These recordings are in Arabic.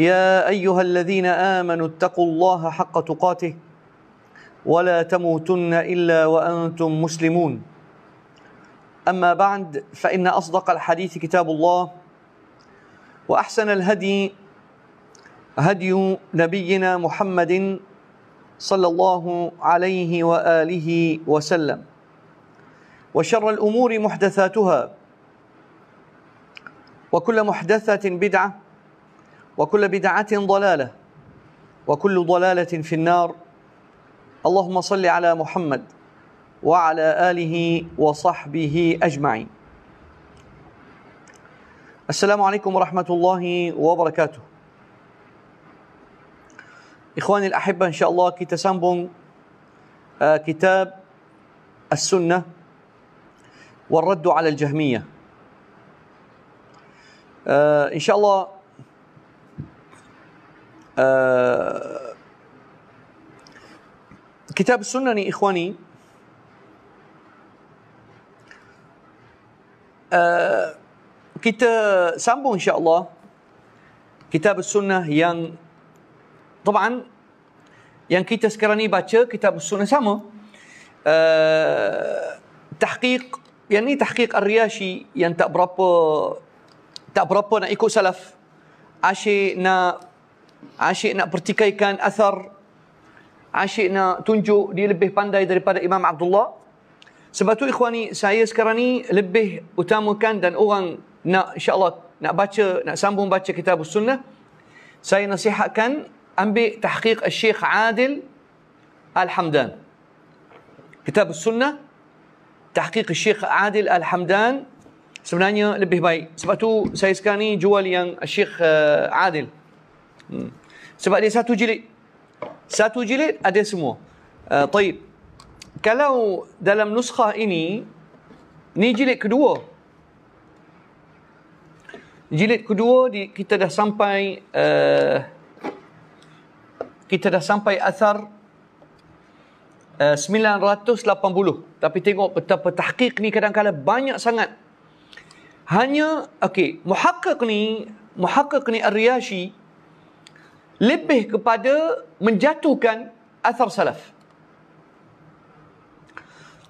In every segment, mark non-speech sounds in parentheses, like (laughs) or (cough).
يا ايها الذين امنوا اتقوا الله حق تقاته ولا تموتن الا وانتم مسلمون اما بعد فان اصدق الحديث كتاب الله واحسن الهدي هدي نبينا محمد صلى الله عليه واله وسلم وشر الامور محدثاتها وكل محدثه بدعه وكل بدعة ضلالة وكل ضلالة في النار اللهم صل على محمد وعلى آله وصحبه أجمعين السلام عليكم ورحمة الله وبركاته إخواني الأحبة إن شاء الله kita آه، كتاب السنة والرد على الجهمية آه، إن شاء الله كتاب السنة إخواني uh, kita sambung insyaAllah kitab sunnah yang tuan yang kita sekarang ni baca kitab sunnah sama uh, tahqiq yang ni tahqiq al-riyashi yang tak berapa tak berapa nak ikut salaf asyik nak Asyik nak pertikaikan asar. Asyik nak tunjuk dia lebih pandai daripada Imam Abdullah. Sebab tu ikhwani, saya sekarang ni lebih utamakan dan orang nak insyaAllah nak baca, nak sambung baca kitab sunnah. Saya nasihatkan ambil tahqiq al-Syeikh Adil Al-Hamdan. Kitab sunnah, tahqiq al-Syeikh Adil Al-Hamdan sebenarnya lebih baik. Sebab tu saya sekarang ni jual yang al-Syeikh uh, eh, Adil. Hmm. Sebab dia satu jilid. Satu jilid ada semua. Uh, taib. Kalau dalam nuskah ini, ni jilid kedua. Jilid kedua di, kita dah sampai uh, kita dah sampai asar uh, 980. Tapi tengok betapa tahqiq ni kadang-kadang banyak sangat. Hanya, okey, muhakkak ni, muhakkak ni Ar-Riyashi, lebih kepada menjatuhkan athar salaf.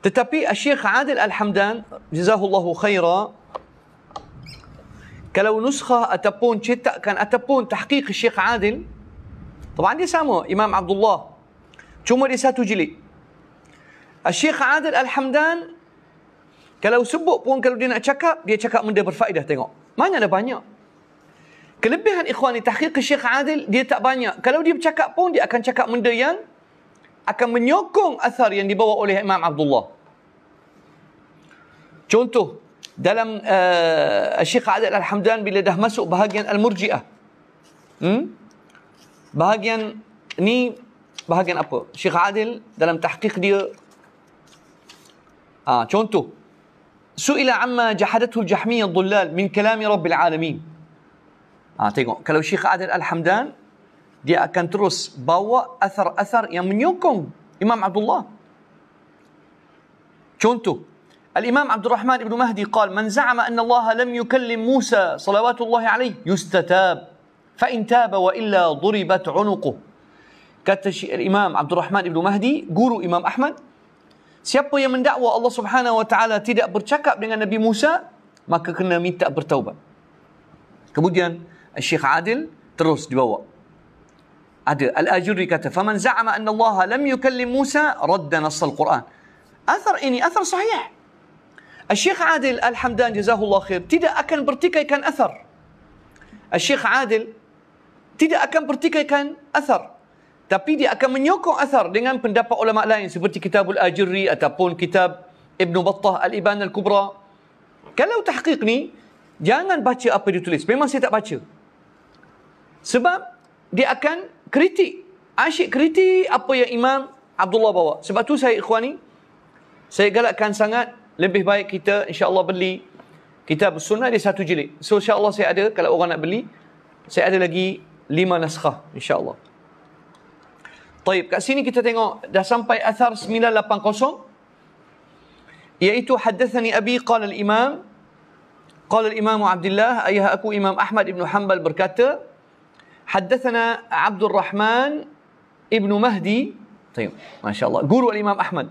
Tetapi Syekh Adil Al-Hamdan, jazahullahu khaira, kalau nuskah ataupun cetakan ataupun tahqiq Syekh Adil, tuan dia sama, Imam Abdullah. Cuma dia satu jilid. Syekh Adil Al-Hamdan, kalau sebut pun kalau dia nak cakap, dia cakap benda berfaedah tengok. Mana ada banyak. Kelebihan ikhwan ni tahqiq ke Syekh Adil dia tak banyak. Kalau dia bercakap pun dia akan cakap benda yang akan menyokong asar yang dibawa oleh Imam Abdullah. Contoh dalam uh, Syekh Adil Al-Hamdan bila dah masuk bahagian Al-Murji'ah. Hmm? Bahagian ni bahagian apa? Syekh Adil dalam tahqiq dia ah, contoh Su'ila amma jahadatul jahmiyah dhullal min kalami rabbil alamin. Ha, tengok kalau Syekh Adil Al-Hamdan dia akan terus bawa asar-asar yang menyokong Imam Abdullah. Contoh, Al-Imam Abdul Rahman Ibn Mahdi قال من زعم أن الله لم يكلم موسى صلوات الله عليه يستتاب فإن تاب وإلا ضربت عنقه kata Imam Abdul Rahman Ibn Mahdi guru Imam Ahmad siapa yang mendakwa Allah Subhanahu Wa Taala tidak bercakap dengan Nabi Musa maka kena minta bertaubat kemudian Syekh Adil terus dibawa. Ada Al-Ajuri kata, "Faman za'ama anna Allah lam yukallim Musa radda nass al-Quran." Athar ini athar sahih. Syekh Adil Al-Hamdan jazahullah khair tidak akan bertikaikan athar. Syekh Adil tidak akan bertikaikan athar. Tapi dia akan menyokong athar dengan pendapat ulama lain seperti kitab Al-Ajuri ataupun kitab Ibn Battah Al-Iban Al-Kubra. Kalau tahqiq ni, jangan baca apa dia tulis. Memang saya tak baca. Sebab dia akan kritik. Asyik kritik apa yang Imam Abdullah bawa. Sebab tu saya ikhwani, saya galakkan sangat lebih baik kita insyaAllah beli kitab sunnah di satu jilid. So insyaAllah saya ada, kalau orang nak beli, saya ada lagi lima naskah insyaAllah. Taib, kat sini kita tengok dah sampai athar 980. Iaitu hadathani abi qala al-imam Qala al-imamu Abdullah Ayah aku Imam Ahmad ibn Hanbal berkata حدثنا عبد الرحمن ابن مهدي طيب ما شاء الله قولوا الإمام أحمد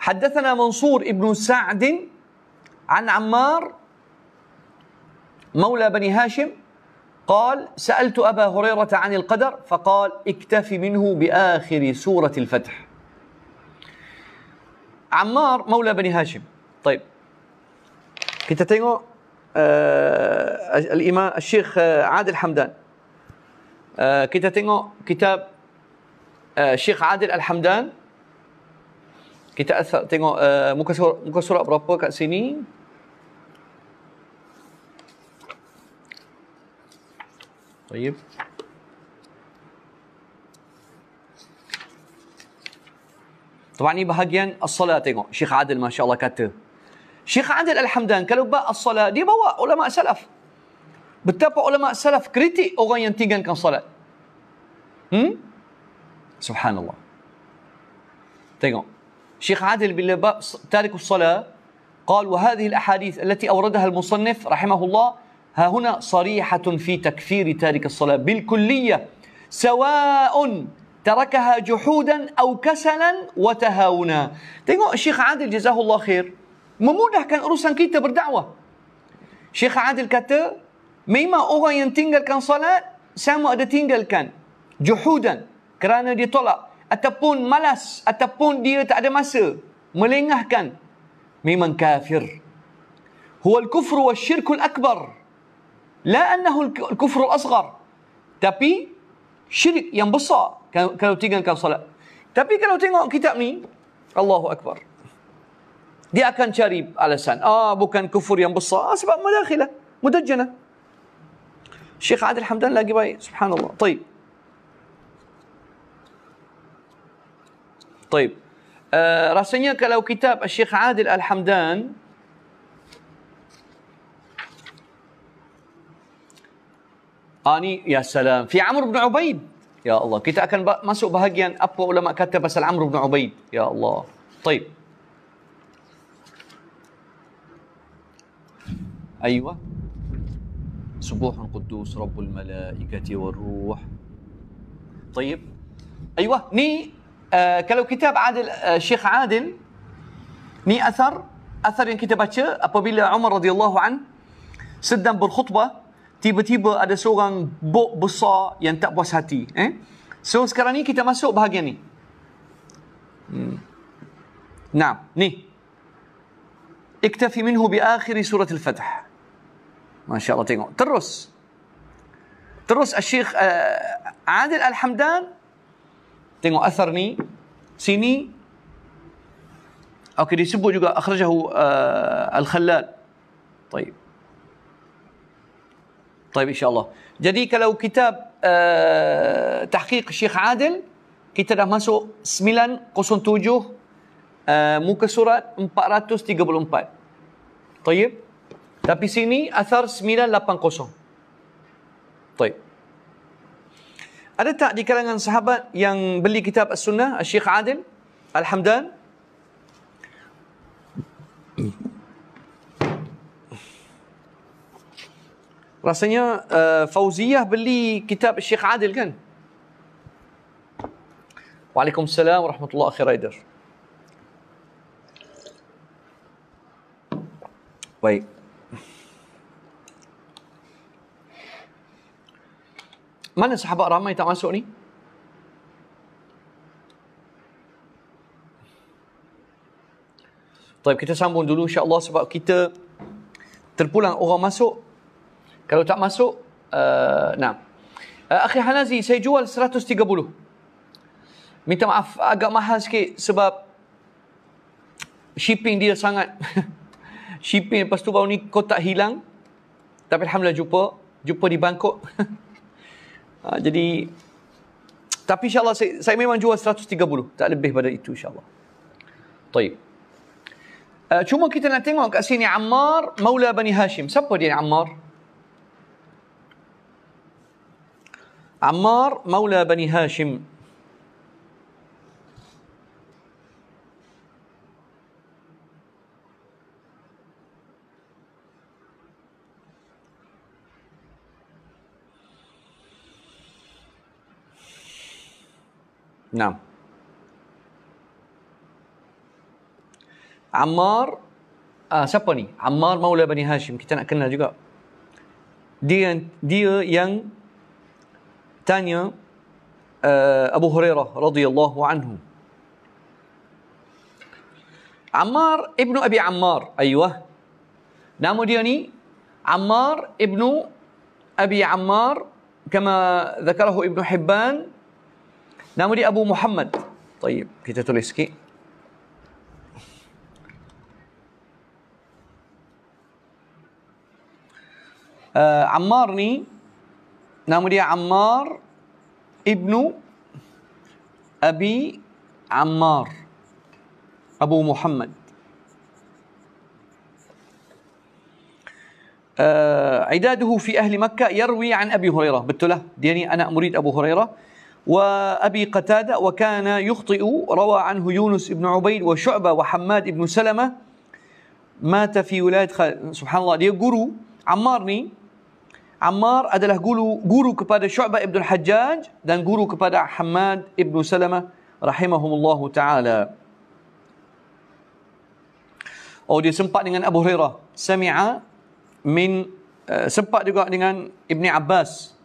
حدثنا منصور ابن سعد عن عمار مولى بني هاشم قال سألت أبا هريرة عن القدر فقال اكتف منه بآخر سورة الفتح عمار مولى بني هاشم طيب كنت tengok آه، الإمام الشيخ عادل حمدان آه، كي تتنغو كتاب آه، الشيخ عادل الحمدان كي تأثر تنغو مكسورة مكسورة بربو كأسيني طيب طبعا هي بهاجيان الصلاة تنغو الشيخ عادل ما شاء الله كاتب Syekh Adil Al-Hamdan kalau bab as-salat dia bawa ulama salaf. Betapa ulama salaf kritik orang yang tinggalkan salat. Hmm? Subhanallah. Tengok. Syekh Adil bila bab tarikus salat قال وهذه الأحاديث التي أوردها المصنف رحمه الله ها هنا صريحة في تكفير تارك الصلاة بالكلية سواء تركها جحودا أو كسلا وتهاونا تengok Syekh Adil جزاه الله خير memudahkan urusan kita berdakwah. Syekh Adil kata, memang orang yang tinggalkan salat sama ada tinggalkan juhudan kerana dia tolak ataupun malas ataupun dia tak ada masa melengahkan memang kafir. Huwa al-kufru wa syirku al-akbar. La annahu al-kufru al-asghar. Tapi syirik yang besar kalau tinggalkan solat. Tapi kalau tengok kitab ni, Allahu akbar. dia akan cari alasan. Ah, oh, bukan kufur yang besar. Ah, sebab mudakhila, mudajjana. Syekh Adil Hamdan lagi baik. Subhanallah. Baik. Baik. Uh, rasanya kalau kitab Syekh Adil Al-Hamdan Ani ya salam fi Amr bin Ubaid. Ya Allah, kita akan masuk bahagian apa ulama kata pasal Amr bin Ubaid. Ya Allah. Baik. أيوة سبوح قدوس رب الملائكة والروح طيب أيوة ني آه كلو كتاب عادل آه شيخ عادل ني أثر أثر ين يعني كتابة أبو عمر رضي الله عنه سدا بالخطبة تيبا تيبا أدى سوغان بو بصا ينتأب وسهتي إيه؟ سو سكراني كتاب سوء بهاجيني نعم ني اكتفي منه بآخر سورة الفتح ما شاء الله تقول ترس ترس الشيخ آه، عادل الحمدان تقول أثرني سيني أوكي يسبه جوجا أخرجه آه، الخلال طيب طيب إن شاء الله جدي كلو كتاب آه، تحقيق الشيخ عادل كتاب dah masuk 907 muka surat 434 طيب Tapi sini asar 980. Baik. Ada tak di kalangan sahabat yang beli kitab As-Sunnah, Syekh Adil, Alhamdan? Rasanya uh, Fauziah beli kitab Syekh Adil kan? Waalaikumsalam warahmatullahi wabarakatuh. Baik. mana sahabat ramai tak masuk ni? Tapi kita sambung dulu insya-Allah sebab kita terpulang orang masuk. Kalau tak masuk, uh, nah. Uh, Akhir Hanazi, saya jual 130. Minta maaf, agak mahal sikit sebab shipping dia sangat. (laughs) shipping lepas tu baru ni kotak hilang. Tapi Alhamdulillah jumpa. Jumpa di Bangkok. (laughs) Ha, jadi tapi insyaAllah saya, saya memang jual 130. Tak lebih pada itu insyaAllah. Baik. Uh, cuma kita nak tengok kat sini Ammar Maula Bani Hashim. Siapa dia Ammar? Ammar Maula Bani Hashim. نعم عمار آه siapa عمار مولى بني هاشم kita nak جوا juga dia dia yang tanya آه، ابو هريره رضي الله عنه عمار ابن ابي عمار ايوه نامو دياني عمار ابن ابي عمار كما ذكره ابن حبان Nama dia Abu Muhammad. Baik, kita tulis sikit. Uh, Ammar ni nama dia Ammar ibnu Abi Ammar Abu Muhammad uh, عداده في أهل مكة يروي عن أبي هريرة betul lah dia ni anak murid Abu Hurairah وأبي قتادة وكان يخطئ روى عنه يونس بن عبيد وشعبة وحماد بن سلمة مات في ولاية خال... سبحان الله ليه قرو عمارني عمار أدله قولوا قرو كبادة شعبة ابن الحجاج دان قرو كبادة حماد بن سلمة رحمهم الله تعالى أو دي سمبق دين أبو هريرة سمع من سمبق دي ابن عباس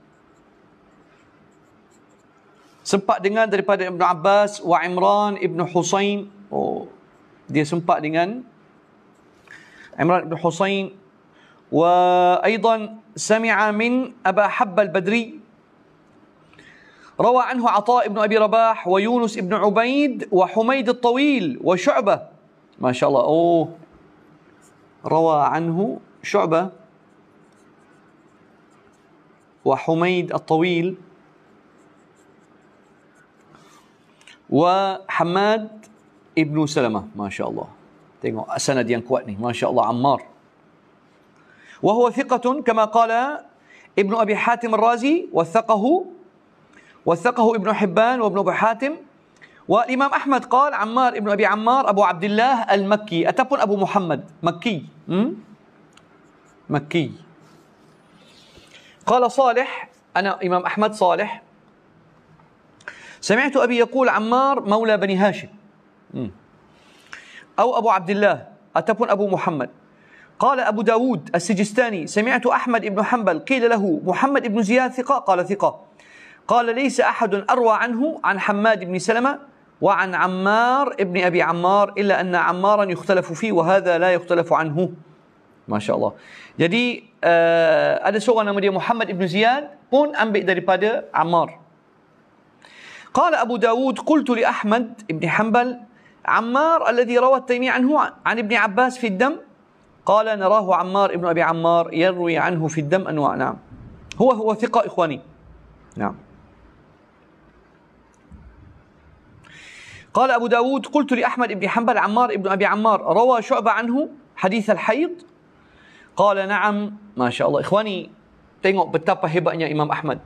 Sempat dengan daripada Ibn Abbas wa Imran Ibn Husain. Oh, dia sempat dengan Imran Ibn Husain wa ايضا سمع من أبا حب البدري روى عنه عطاء ابن أبي رباح ويونس ابن عبيد وحميد الطويل وشعبة ما شاء الله أوه روى عنه شعبة وحميد الطويل وحماد ابن سلمة ما شاء الله تيمو سند ينكوات ما شاء الله عمار وهو ثقة كما قال ابن أبي حاتم الرازي وثقه وثقه ابن حبان وابن أبي حاتم والإمام أحمد قال عمار ابن أبي عمار أبو عبد الله المكي أتبن أبو محمد مكي مكي قال صالح أنا إمام أحمد صالح سمعت أبي يقول عمار مولى بني هاشم أو أبو عبد الله أتكون أبو محمد قال أبو داود السجستاني سمعت أحمد بن حنبل قيل له محمد بن زياد ثقة قال ثقة قال ليس أحد أروى عنه عن حماد بن سلمة وعن عمار بن أبي عمار إلا أن عمارا يختلف فيه وهذا لا يختلف عنه شاء الله Jadi uh, ada seorang nama dia Muhammad Ibn Ziyad pun ambil daripada Ammar. قال أبو داود قلت لأحمد بن حنبل عمار الذي روى التيمي عنه عن ابن عباس في الدم قال نراه عمار ابن أبي عمار يروي عنه في الدم أنواع نعم هو هو ثقة إخواني نعم قال أبو داود قلت لأحمد بن حنبل عمار ابن أبي عمار روى شعبة عنه حديث الحيض قال نعم ما شاء الله إخواني tengok betapa hebatnya Imam Ahmad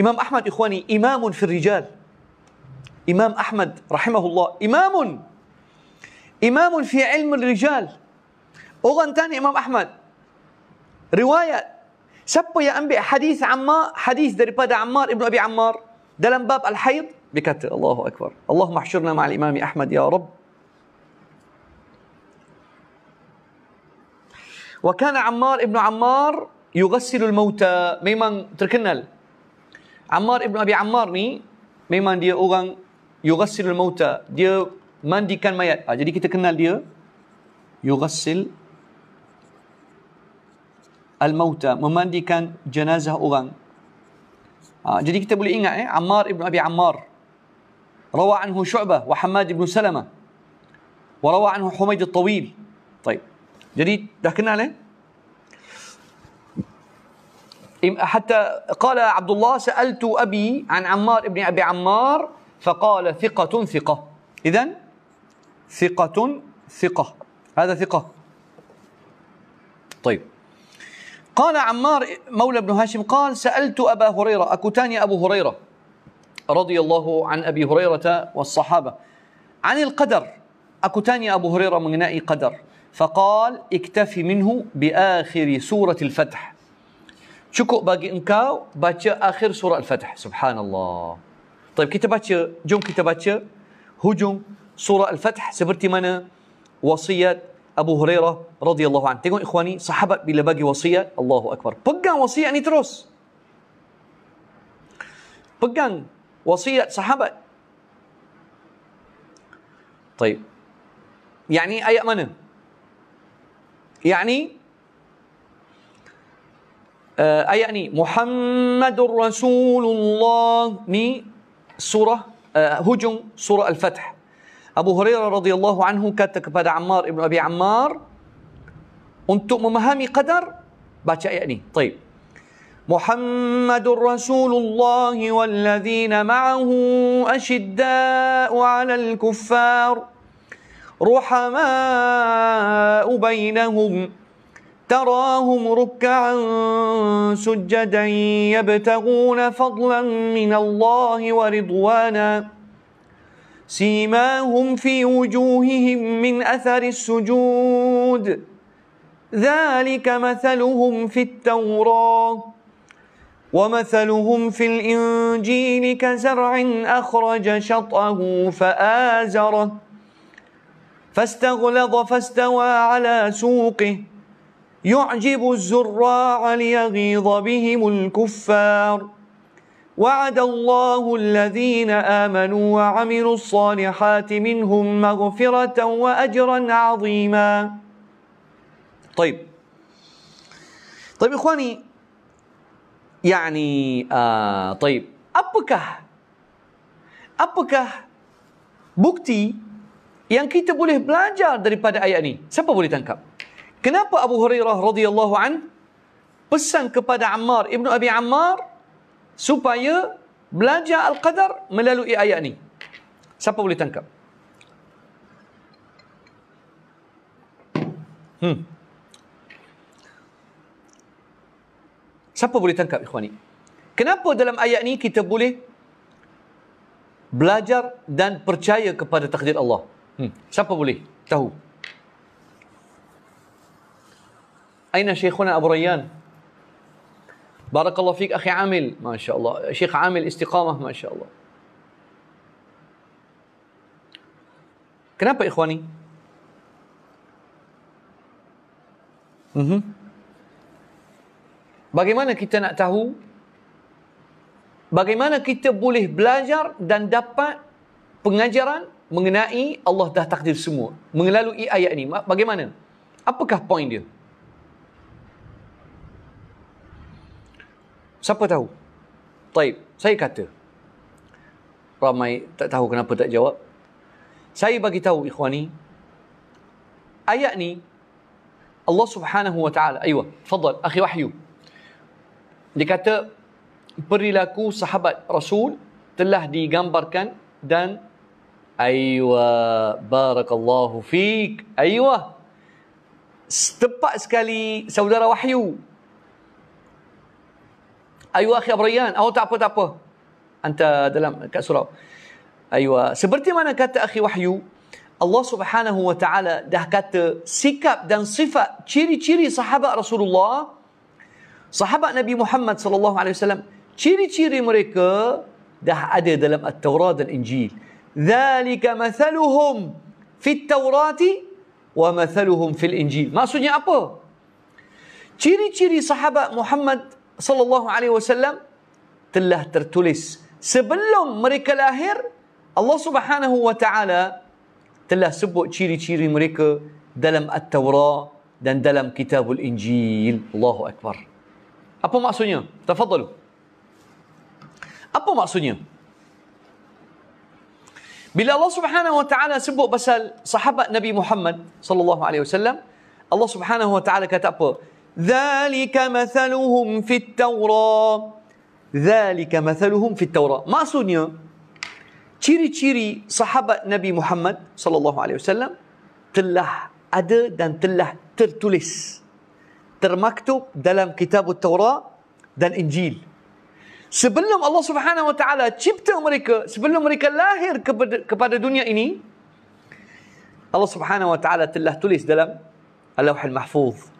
إمام أحمد إخواني إمام في الرجال إمام أحمد رحمه الله إمام إمام في علم الرجال أغن تاني إمام أحمد رواية سبب يا أنبي حديث عما حديث دربادة عمار ابن أبي عمار دلم باب الحيض بكتل الله أكبر اللهم احشرنا مع الإمام أحمد يا رب وكان عمار ابن عمار يغسل الموتى ميمان تركنا Ammar ibn Abi Ammar ni memang dia orang yughassilul mauta, dia mandikan mayat. Ha, jadi kita kenal dia yughassil al mauta, memandikan jenazah orang. Ha, jadi kita boleh ingat eh Ammar ibn Abi Ammar rawa anhu Syu'bah wa Hamad ibn Salama, wa rawa anhu Humayd al-Tawil. Baik. Jadi dah kenal eh? حتى قال عبد الله سألت أبي عن عمار ابن أبي عمار فقال ثقة ثقة إذا ثقة ثقة هذا ثقة طيب قال عمار مولى بن هاشم قال سألت أبا هريرة أكتاني أبو هريرة رضي الله عن أبي هريرة والصحابة عن القدر أكتاني أبو هريرة من قدر فقال اكتفي منه بآخر سورة الفتح شكو باقي انكاو باتش اخر سوره الفتح سبحان الله طيب كتاب باتش جون كتاب هو هجوم سوره الفتح سبرتي مانا وصيه ابو هريره رضي الله عنه تقول اخواني صحابه بلا باقي وصيه الله اكبر بقان وصيه اني تروس بقان وصيه صحابه طيب يعني اي منا يعني آية يعني محمد رسول الله ني سورة آه هجم سورة الفتح أبو هريرة رضي الله عنه كتب كبار عمار ابن أبي عمار أنتم مهامي قدر باتش يعني طيب محمد رسول الله والذين معه أشداء على الكفار رحماء بينهم تراهم ركعا سجدا يبتغون فضلا من الله ورضوانا سيماهم في وجوههم من اثر السجود ذلك مثلهم في التوراه ومثلهم في الانجيل كزرع اخرج شطاه فازره فاستغلظ فاستوى على سوقه يعجب الزراع ليغيظ بهم الكفار وعد الله الذين آمنوا وعملوا الصالحات منهم مغفرة وأجرا عظيما طيب طيب إخواني يعني آه طيب apakah apakah bukti yang kita boleh belajar daripada ayat ni siapa boleh tangkap Kenapa Abu Hurairah radhiyallahu an pesan kepada Ammar ibnu Abi Ammar supaya belajar al-qadar melalui ayat ni? Siapa boleh tangkap? Hmm. Siapa boleh tangkap ikhwani? Kenapa dalam ayat ni kita boleh belajar dan percaya kepada takdir Allah? Hmm. Siapa boleh tahu? أين شيخنا أبو ريان بارك الله فيك أخي عامل ما شاء الله شيخ عامل استقامة ما شاء الله Kenapa ikhwani? Mm-hmm. Bagaimana kita nak tahu? Bagaimana kita boleh belajar dan dapat pengajaran mengenai Allah dah takdir semua? Mengelalui ayat ini. Bagaimana? Apakah poin dia? Siapa tahu? Taib, saya kata. Ramai tak tahu kenapa tak jawab. Saya bagi tahu ikhwan ikhwani. Ayat ni Allah Subhanahu wa taala. Aywa, تفضل akhi Wahyu. Dia kata perilaku sahabat Rasul telah digambarkan dan aywa barakallahu fik. Aywa. Tepat sekali saudara Wahyu ayu akhi abrayan au tak apa tak apa anta dalam kat surau aywa seperti mana kata akhi wahyu Allah Subhanahu wa taala dah kata sikap dan sifat ciri-ciri sahabat Rasulullah sahabat Nabi Muhammad sallallahu alaihi wasallam ciri-ciri mereka dah ada dalam at-taurat dan injil zalika mathaluhum fi at-taurat wa mathaluhum fil injil maksudnya apa ciri-ciri sahabat Muhammad sallallahu alaihi wasallam telah tertulis sebelum mereka lahir Allah Subhanahu wa taala telah sebut ciri-ciri mereka dalam at-taurah dan dalam kitabul injil Allahu akbar apa maksudnya tafadhal apa maksudnya bila Allah Subhanahu wa taala sebut pasal sahabat Nabi Muhammad sallallahu alaihi wasallam Allah Subhanahu wa taala kata apa ذلك مثلهم في التوراة ذلك مثلهم في التوراة maksudnya ciri-ciri sahabat Nabi Muhammad sallallahu alaihi wasallam telah ada dan telah tertulis termaktub dalam kitab Taurat dan Injil sebelum Allah Subhanahu wa taala cipta mereka sebelum mereka lahir kepada, kepada dunia ini Allah Subhanahu wa taala telah tulis dalam Al-Lauhul Mahfuz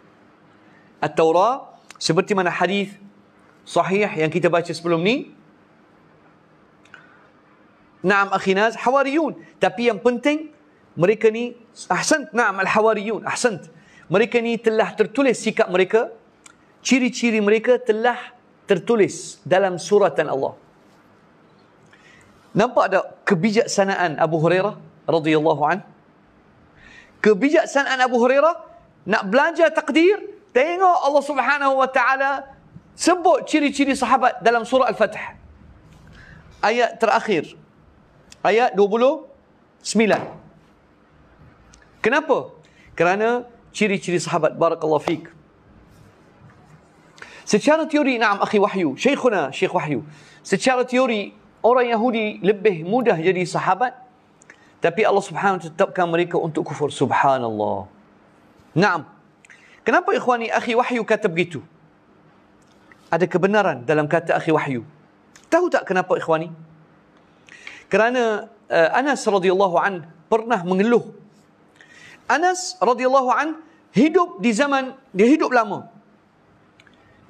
At-Taurah seperti mana hadis sahih yang kita baca sebelum ni. Naam akhinaz hawariyun. Tapi yang penting mereka ni ahsant naam al-hawariyun. Ahsant. Mereka ni telah tertulis sikap mereka. Ciri-ciri mereka telah tertulis dalam suratan Allah. Nampak ada kebijaksanaan Abu Hurairah radhiyallahu an. Kebijaksanaan Abu Hurairah nak belajar takdir, Tengok Allah Subhanahu Wa Taala sebut ciri-ciri sahabat dalam surah Al-Fatih. Ayat terakhir. Ayat 29. Kenapa? Kerana ciri-ciri sahabat barakallahu fik. Secara teori, na'am akhi Wahyu, Syekhuna Syekh Wahyu. Secara teori, orang Yahudi lebih mudah jadi sahabat tapi Allah Subhanahu tetapkan mereka untuk kufur. Subhanallah. Naam. Kenapa ikhwani akhi wahyu kata begitu? Ada kebenaran dalam kata akhi wahyu. Tahu tak kenapa ikhwani? Kerana uh, Anas radhiyallahu an pernah mengeluh. Anas radhiyallahu an hidup di zaman dia hidup lama.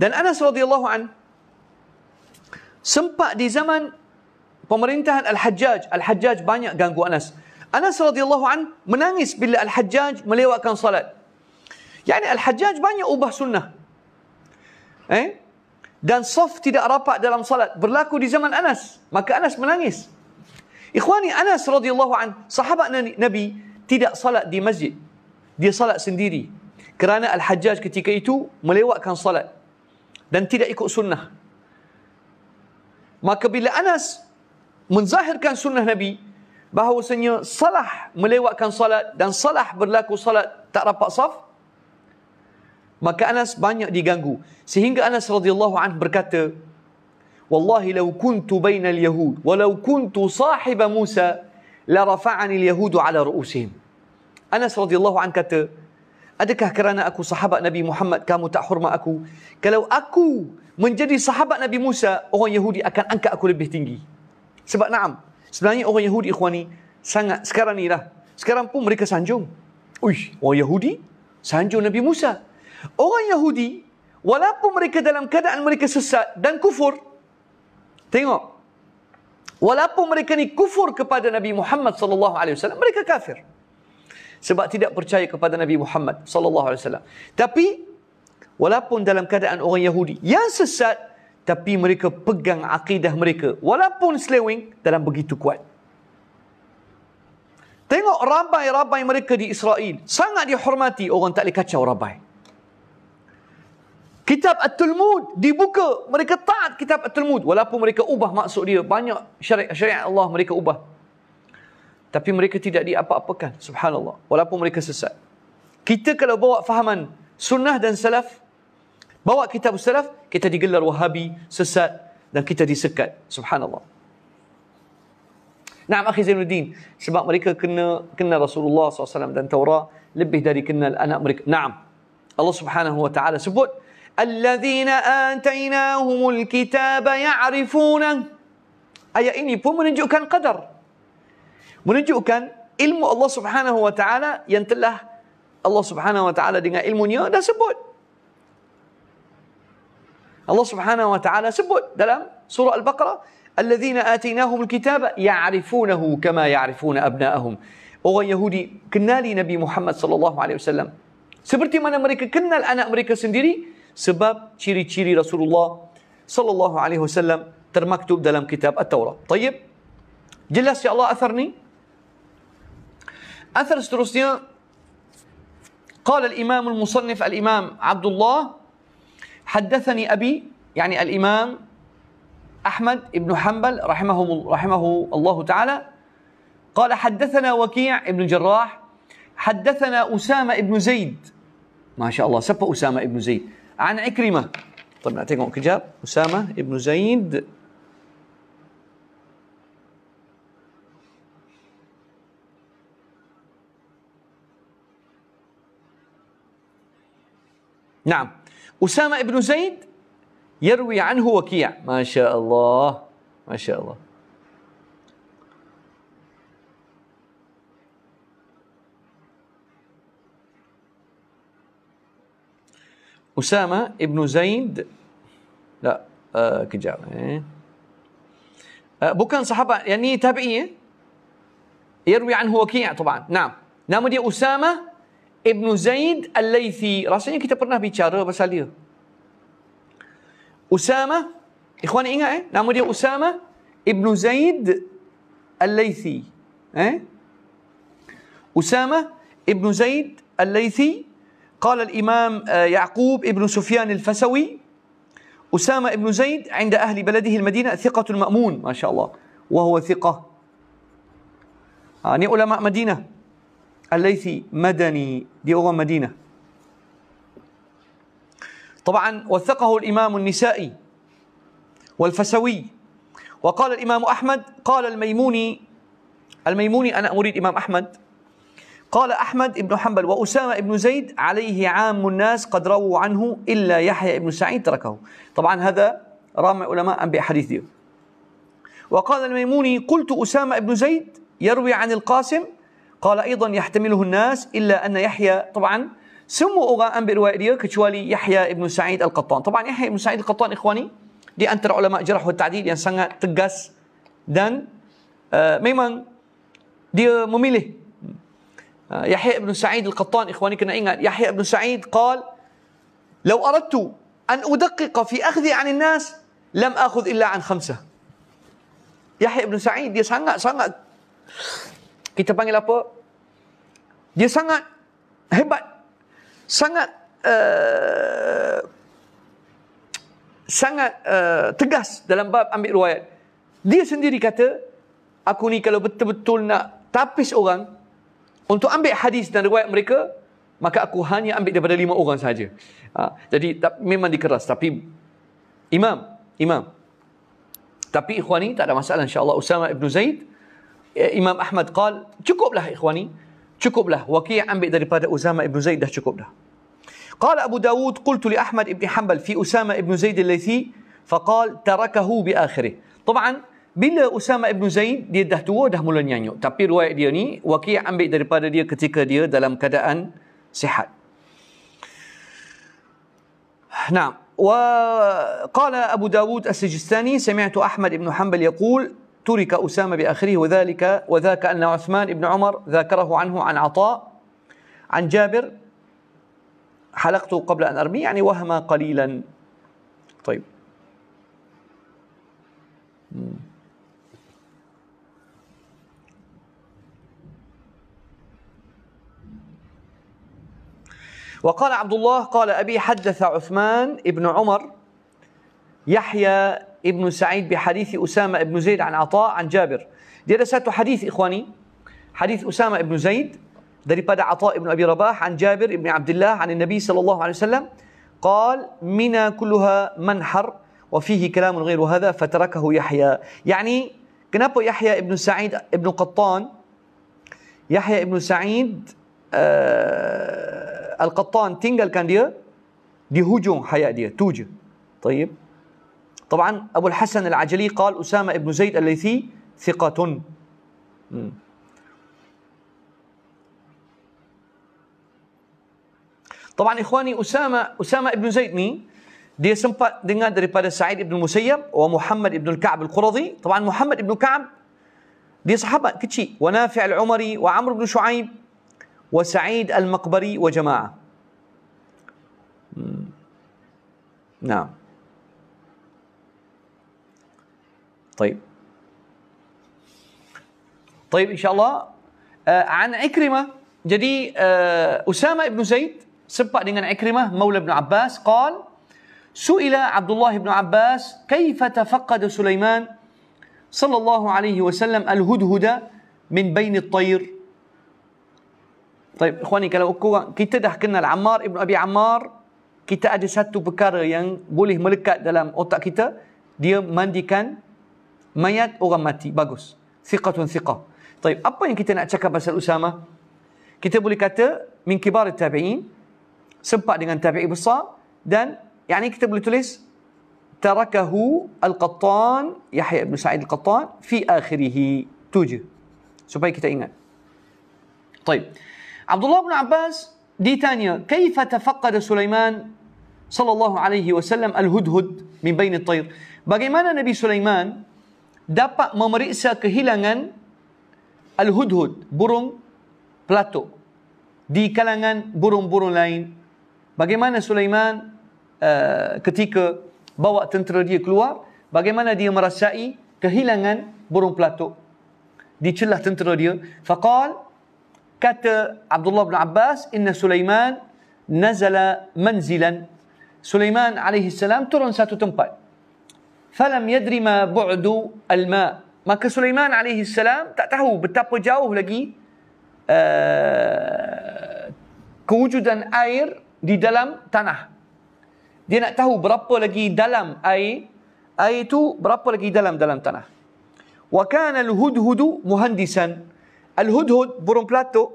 Dan Anas radhiyallahu an sempat di zaman pemerintahan Al-Hajjaj. Al-Hajjaj banyak ganggu Anas. Anas radhiyallahu an menangis bila Al-Hajjaj melewatkan salat. Yang Al-Hajjaj banyak ubah sunnah. Eh? Dan saf tidak rapat dalam salat. Berlaku di zaman Anas. Maka Anas menangis. Ikhwani Anas radhiyallahu an sahabat Nabi tidak salat di masjid. Dia salat sendiri. Kerana Al-Hajjaj ketika itu melewatkan salat dan tidak ikut sunnah. Maka bila Anas menzahirkan sunnah Nabi bahawasanya salah melewatkan salat dan salah berlaku salat tak rapat saf, Maka Anas banyak diganggu sehingga Anas radhiyallahu an berkata Wallahi law kuntu bainal yahud walau kuntu sahib Musa la rafa'ani al-yahud ala ru'usihim Anas radhiyallahu an kata Adakah kerana aku sahabat Nabi Muhammad kamu tak hormat aku kalau aku menjadi sahabat Nabi Musa orang Yahudi akan angkat aku lebih tinggi sebab na'am sebenarnya orang Yahudi ikhwani sangat sekarang ni lah sekarang pun mereka sanjung Uish, orang Yahudi sanjung Nabi Musa Orang Yahudi, walaupun mereka dalam keadaan mereka sesat dan kufur, tengok, walaupun mereka ni kufur kepada Nabi Muhammad sallallahu alaihi wasallam, mereka kafir. Sebab tidak percaya kepada Nabi Muhammad sallallahu alaihi wasallam. Tapi walaupun dalam keadaan orang Yahudi yang sesat, tapi mereka pegang akidah mereka walaupun slewing dalam begitu kuat. Tengok ramai-ramai mereka di Israel. Sangat dihormati orang tak boleh kacau ramai. Kitab At-Talmud dibuka. Mereka taat kitab At-Talmud. Walaupun mereka ubah maksud dia. Banyak syariat, syariat Allah mereka ubah. Tapi mereka tidak diapa-apakan. Subhanallah. Walaupun mereka sesat. Kita kalau bawa fahaman sunnah dan salaf. Bawa kitab salaf. Kita digelar wahabi, sesat. Dan kita disekat. Subhanallah. Naam akhi Zainuddin. Sebab mereka kena kena Rasulullah SAW dan Taurat. Lebih dari kenal anak mereka. Naam. Allah Subhanahu Wa Taala sebut. الذين آتيناهم الkitab ya'rifuna Ayat ini pun menunjukkan qadar. Menunjukkan ilmu Allah Subhanahu wa taala yang telah Allah Subhanahu wa taala dengan ilmunya dah sebut. Allah Subhanahu wa taala sebut dalam surah Al-Baqarah, "Allazina atainahumul kitaba ya'rifunahu kama ya'rifuna abna'ahum." Orang Yahudi kenali Nabi Muhammad sallallahu alaihi wasallam seperti mana mereka kenal anak mereka sendiri سبب تشيري تشيري رسول الله صلى الله عليه وسلم ترمكتب دلم كتاب التوراة طيب جلس يا الله أثرني أثر seterusnya قال الإمام المصنف الإمام عبد الله حدثني أبي يعني الإمام أحمد بن حنبل رحمه رحمه الله تعالى قال حدثنا وكيع بن الجراح حدثنا أسامة بن زيد ما شاء الله سب أسامة بن زيد عن عكرمة طيب نعطيكم كجاب أسامة ابن زيد نعم أسامة ابن زيد يروي عنه وكيع ما شاء الله ما شاء الله أسامة ابن زيد لا آه كجاب إيه. آه بكان صحابة يعني تابعية يروي عنه وكيع طبعا نعم نعم دي أسامة ابن زيد الليثي رأسي كتاب pernah bicara pasal dia أسامة إخواني إيه نعم nama أسامة ابن زيد الليثي eh أسامة ابن زيد الليثي قال الإمام آه، يعقوب ابن سفيان الفسوي أسامة ابن زيد عند أهل بلده المدينة ثقة مأمون ما شاء الله وهو ثقة يعني علماء مدينة الليثي مدني دي مدينة طبعا وثقه الإمام النسائي والفسوي وقال الإمام أحمد قال الميموني الميموني أنا أريد إمام أحمد قال أحمد بن حنبل وأسامة بن زيد عليه عام الناس قد رووا عنه إلا يحيى بن سعيد تركه طبعا هذا رام أنبياء حديث بأحاديثه وقال الميموني قلت أسامة بن زيد يروي عن القاسم قال أيضا يحتمله الناس إلا أن يحيى طبعا سموا أغاء برواية ديو كتوالي يحيى بن سعيد القطان طبعا يحيى بن سعيد القطان إخواني دي أنت العلماء جرح والتعديل ta'dil يعني تقاس دان tegas dan دي آه، memang يحيى بن سعيد القطان إخواني كنا إنغان يحيى بن سعيد قال لو أردت أن أدقق في أخذي عن الناس لم أخذ إلا عن خمسة Yahya bin Sa'id dia sangat-sangat kita panggil apa? Dia sangat hebat. Sangat uh, sangat uh, tegas dalam bab ambil riwayat. Dia sendiri kata, aku ni kalau betul-betul nak tapis orang, untuk ambil hadis dan riwayat mereka maka aku hanya ambil daripada lima orang sahaja ha, jadi tak, memang dikeras tapi imam imam tapi ikhwani tak ada masalah insyaAllah Usama ibn Zaid eh, Imam Ahmad qal cukuplah ikhwani cukuplah wakil ambil daripada Usama ibn Zaid dah cukup dah قال أبو داود قلت لأحمد ابن حنبل في أسامة ابن زيد الليثي فقال تركه بآخره طبعا bila Usama ibn Zaid dia dah tua dah mula nyanyuk tapi riwayat dia ni Waqi' ambil daripada dia ketika dia dalam keadaan sihat Nah, وقال أبو داود السجستاني سمعت أحمد بن حنبل يقول ترك أسامة بأخره وذلك وذاك أن عثمان بن عمر ذاكره عنه عن عطاء عن جابر حلقته قبل أن أرمي يعني وهم قليلا وقال عبد الله قال أبي حدث عثمان ابن عمر يحيى ابن سعيد بحديث أسامة ابن زيد عن عطاء عن جابر دي رسالة حديث إخواني حديث أسامة ابن زيد دري بدا عطاء ابن أبي رباح عن جابر ابن عبد الله عن النبي صلى الله عليه وسلم قال منا كلها منحر وفيه كلام غير هذا فتركه يحيى يعني كنابو يحيى ابن سعيد ابن قطان يحيى ابن سعيد آه Al-Qattan tinggalkan dia di hujung hayat dia tujuh طيب طبعا أبو الحسن العجلي قال أسامة بن زيد الليثي ثقة طبعا إخواني أسامة أسامة بن زيد ni dia sempat dengar daripada Sa'id ibn Musayyab wa Muhammad ibn Ka'ab al-Quradi. Taban Muhammad ibn Ka'ab dia sahabat kecil. Wa Nafi' al-Umari wa Amr ibn Shu'aib وسعيد المقبري وجماعة نعم طيب طيب إن شاء الله آه عن عكرمة جدي آه أسامة بن زيد سبق عن عكرمة مولى بن عباس قال سئل عبد الله بن عباس كيف تفقد سليمان صلى الله عليه وسلم الهدهد من بين الطير Baik, ikhwani kalau kurang, kita dah kenal Ammar Ibn Abi Ammar, kita ada satu perkara yang boleh melekat dalam otak kita, dia mandikan mayat orang mati. Bagus. Siqatun siqah. Baik, apa yang kita nak cakap pasal Usama? Kita boleh kata, min kibar tabi'in, sempat dengan tabi'i besar, dan, yakni kita boleh tulis, tarakahu al-qattan, Yahya ibn Sa'id al-qattan, fi akhirihi tujuh. Supaya kita ingat. Baik. Abdullah bin Abbas ditanya, "Kaifa tafaqqada Sulaiman sallallahu alaihi wasallam al-hudhud min bain at-tayr?" Bagaimana Nabi Sulaiman dapat memeriksa kehilangan al-hudhud, burung pelatuk di kalangan burung-burung lain? Bagaimana Sulaiman uh, ketika bawa tentera dia keluar, bagaimana dia merasai kehilangan burung pelatuk di celah tentera dia? kata Abdullah bin Abbas inna Sulaiman nazala manzilan Sulaiman alaihi salam turun satu tempat falam yadri ma bu'du alma maka Sulaiman alaihi salam tak tahu betapa jauh lagi uh, kewujudan air di dalam tanah dia nak tahu berapa lagi dalam air air itu berapa lagi dalam dalam tanah wa kana alhudhud muhandisan الهدهد برومبلاتو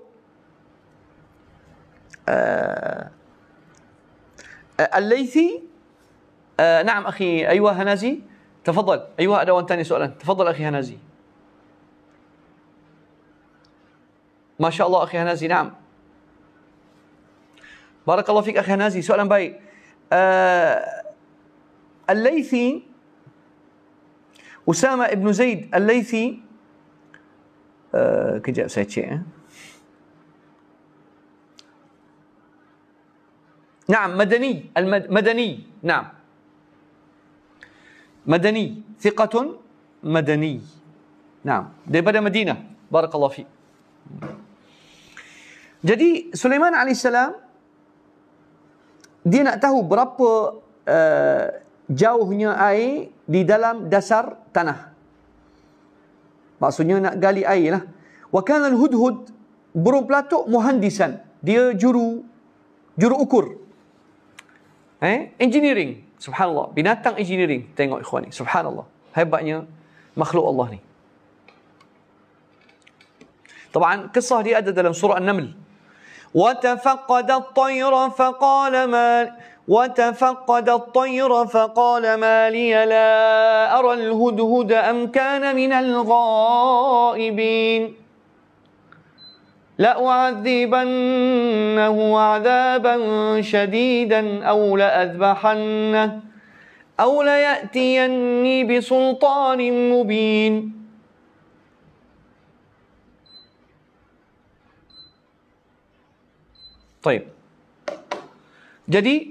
آه،, آه الليثي آه نعم اخي ايوه هنازي تفضل ايوه ادوان ثاني سؤالا تفضل اخي هنازي ما شاء الله اخي هنازي نعم بارك الله فيك اخي هنازي سؤالا باي آه الليثي اسامه ابن زيد الليثي Eh, kejap saya cek eh. Naam madani al madani naam madani thiqatun madani naam daripada Madinah barakallahu fi jadi Sulaiman alaihissalam dia nak tahu berapa uh, jauhnya air di dalam dasar tanah Maksudnya nak gali air lah. Wa kana al-hudhud burung pelatuk muhandisan. Dia juru juru ukur. Eh, engineering. Subhanallah. Binatang engineering. Tengok ikhwan ni. Subhanallah. Hebatnya makhluk Allah ni. طبعا قصة دي أدى دلم سورة النمل وتفقد الطير فقال ما وتفقد الطير فقال ما لي لا أرى الهدهد أم كان من الغائبين لأعذبنه عذابا شديدا أو لأذبحنه أو ليأتيني بسلطان مبين طيب جديد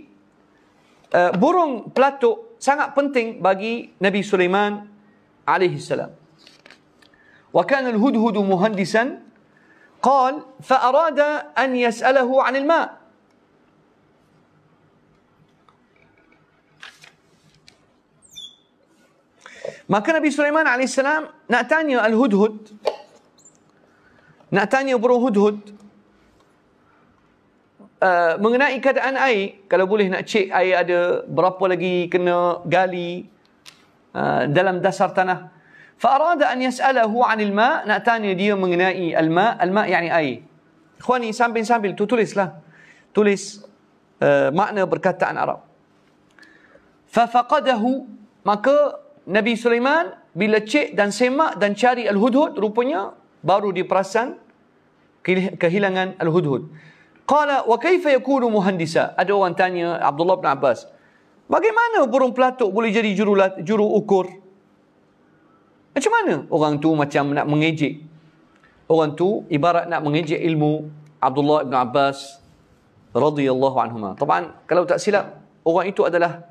burung pelatuk sangat penting bagi Nabi Sulaiman alaihi salam. Wa kana al-hudhud muhandisan qal fa arada an yas'alahu 'an al-ma' Maka Nabi Sulaiman alaihi salam nak tanya Al-Hudhud. Nak tanya burung Hudhud. Uh, mengenai keadaan air, kalau boleh nak cek air ada berapa lagi kena gali uh, dalam dasar tanah. Fa'arada an yas'alahu anil ma' nak tanya dia mengenai al-ma' al-ma' yani air. Khuani sambil-sambil tu lah. Tulis uh, makna berkataan Arab. Fa'faqadahu maka Nabi Sulaiman bila cek dan semak dan cari al-hudhud rupanya baru dia perasan kehilangan al-hudhud. Qala wa kaifa yakunu muhandisa? Ada orang tanya Abdullah bin Abbas. Bagaimana burung pelatuk boleh jadi juru juru ukur? Macam mana orang tu macam nak mengejek? Orang tu ibarat nak mengejek ilmu Abdullah bin Abbas radhiyallahu anhuma. Taban kalau tak silap orang itu adalah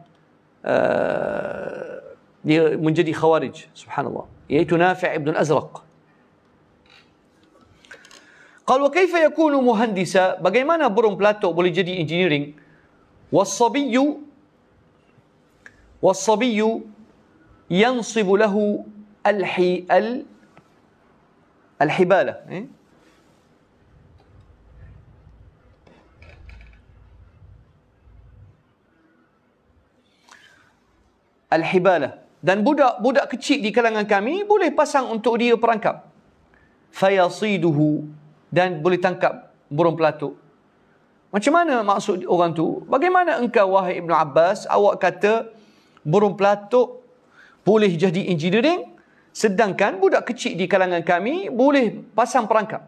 uh, dia menjadi khawarij subhanallah. Iaitu Nafi' ibn Azraq. Kalau kaifa yakunu muhandisa? Bagaimana burung pelatuk boleh jadi engineering? Wasabiyyu wasabiyyu yansibu lahu alhi al alhibala. Eh? Alhibala. Dan budak-budak kecil di kalangan kami boleh pasang untuk dia perangkap. Fayasiduhu dan boleh tangkap burung pelatuk. Macam mana maksud orang tu? Bagaimana engkau wahai Ibn Abbas, awak kata burung pelatuk boleh jadi engineering sedangkan budak kecil di kalangan kami boleh pasang perangkap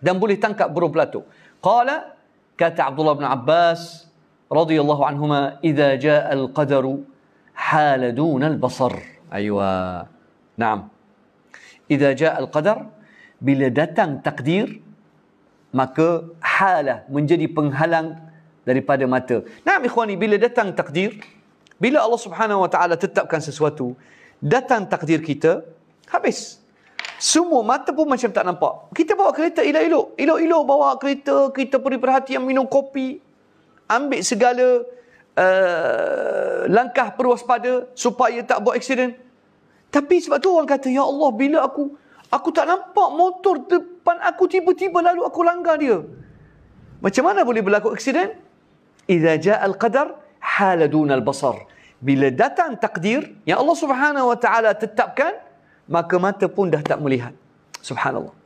dan boleh tangkap burung pelatuk. Qala kata Abdullah bin Abbas radhiyallahu anhuma idza jaa al-qadar hala dun al-basar. Ayuh. Naam. Idza jaa al-qadar bila datang takdir maka halah menjadi penghalang daripada mata. Naam ikhwani bila datang takdir bila Allah Subhanahu wa taala tetapkan sesuatu datang takdir kita habis. Semua mata pun macam tak nampak. Kita bawa kereta elok-elok. Elok-elok bawa kereta, kita beri perhatian minum kopi. Ambil segala uh, langkah perwaspada supaya tak buat aksiden. Tapi sebab tu orang kata, Ya Allah, bila aku Aku tak nampak motor depan aku tiba-tiba lalu aku langgar dia. Macam mana boleh berlaku aksiden? Idza ja'a al-qadar hala duna al-basar. Bila datang takdir yang Allah Subhanahu wa taala tetapkan, maka mata pun dah tak melihat. Subhanallah.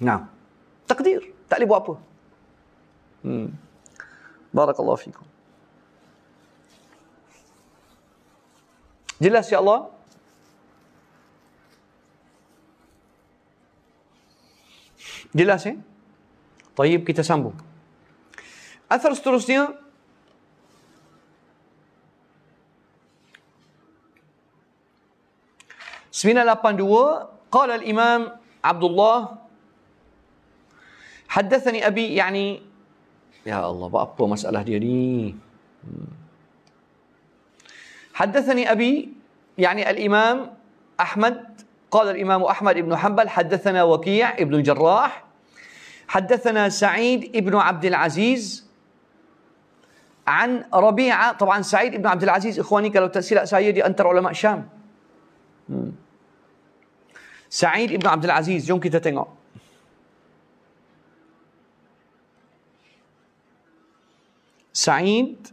Nah. Takdir, tak boleh buat apa. Hmm. Barakallahu fikum. Jelas ya Allah? جلاسه طيب كي تسامبو اثر ستروسيان لاباندو قال الامام عبد الله حدثني ابي يعني يا الله بابو مساله دي حدثني ابي يعني الامام احمد قال الإمام أحمد بن حنبل حدثنا وكيع بن الجراح حدثنا سعيد بن عبد العزيز عن ربيعة طبعا سعيد بن عبد العزيز إخواني kalau تأسيل سعيد أنت علماء شام سعيد بن عبد العزيز يوم Abdul Aziz سعيد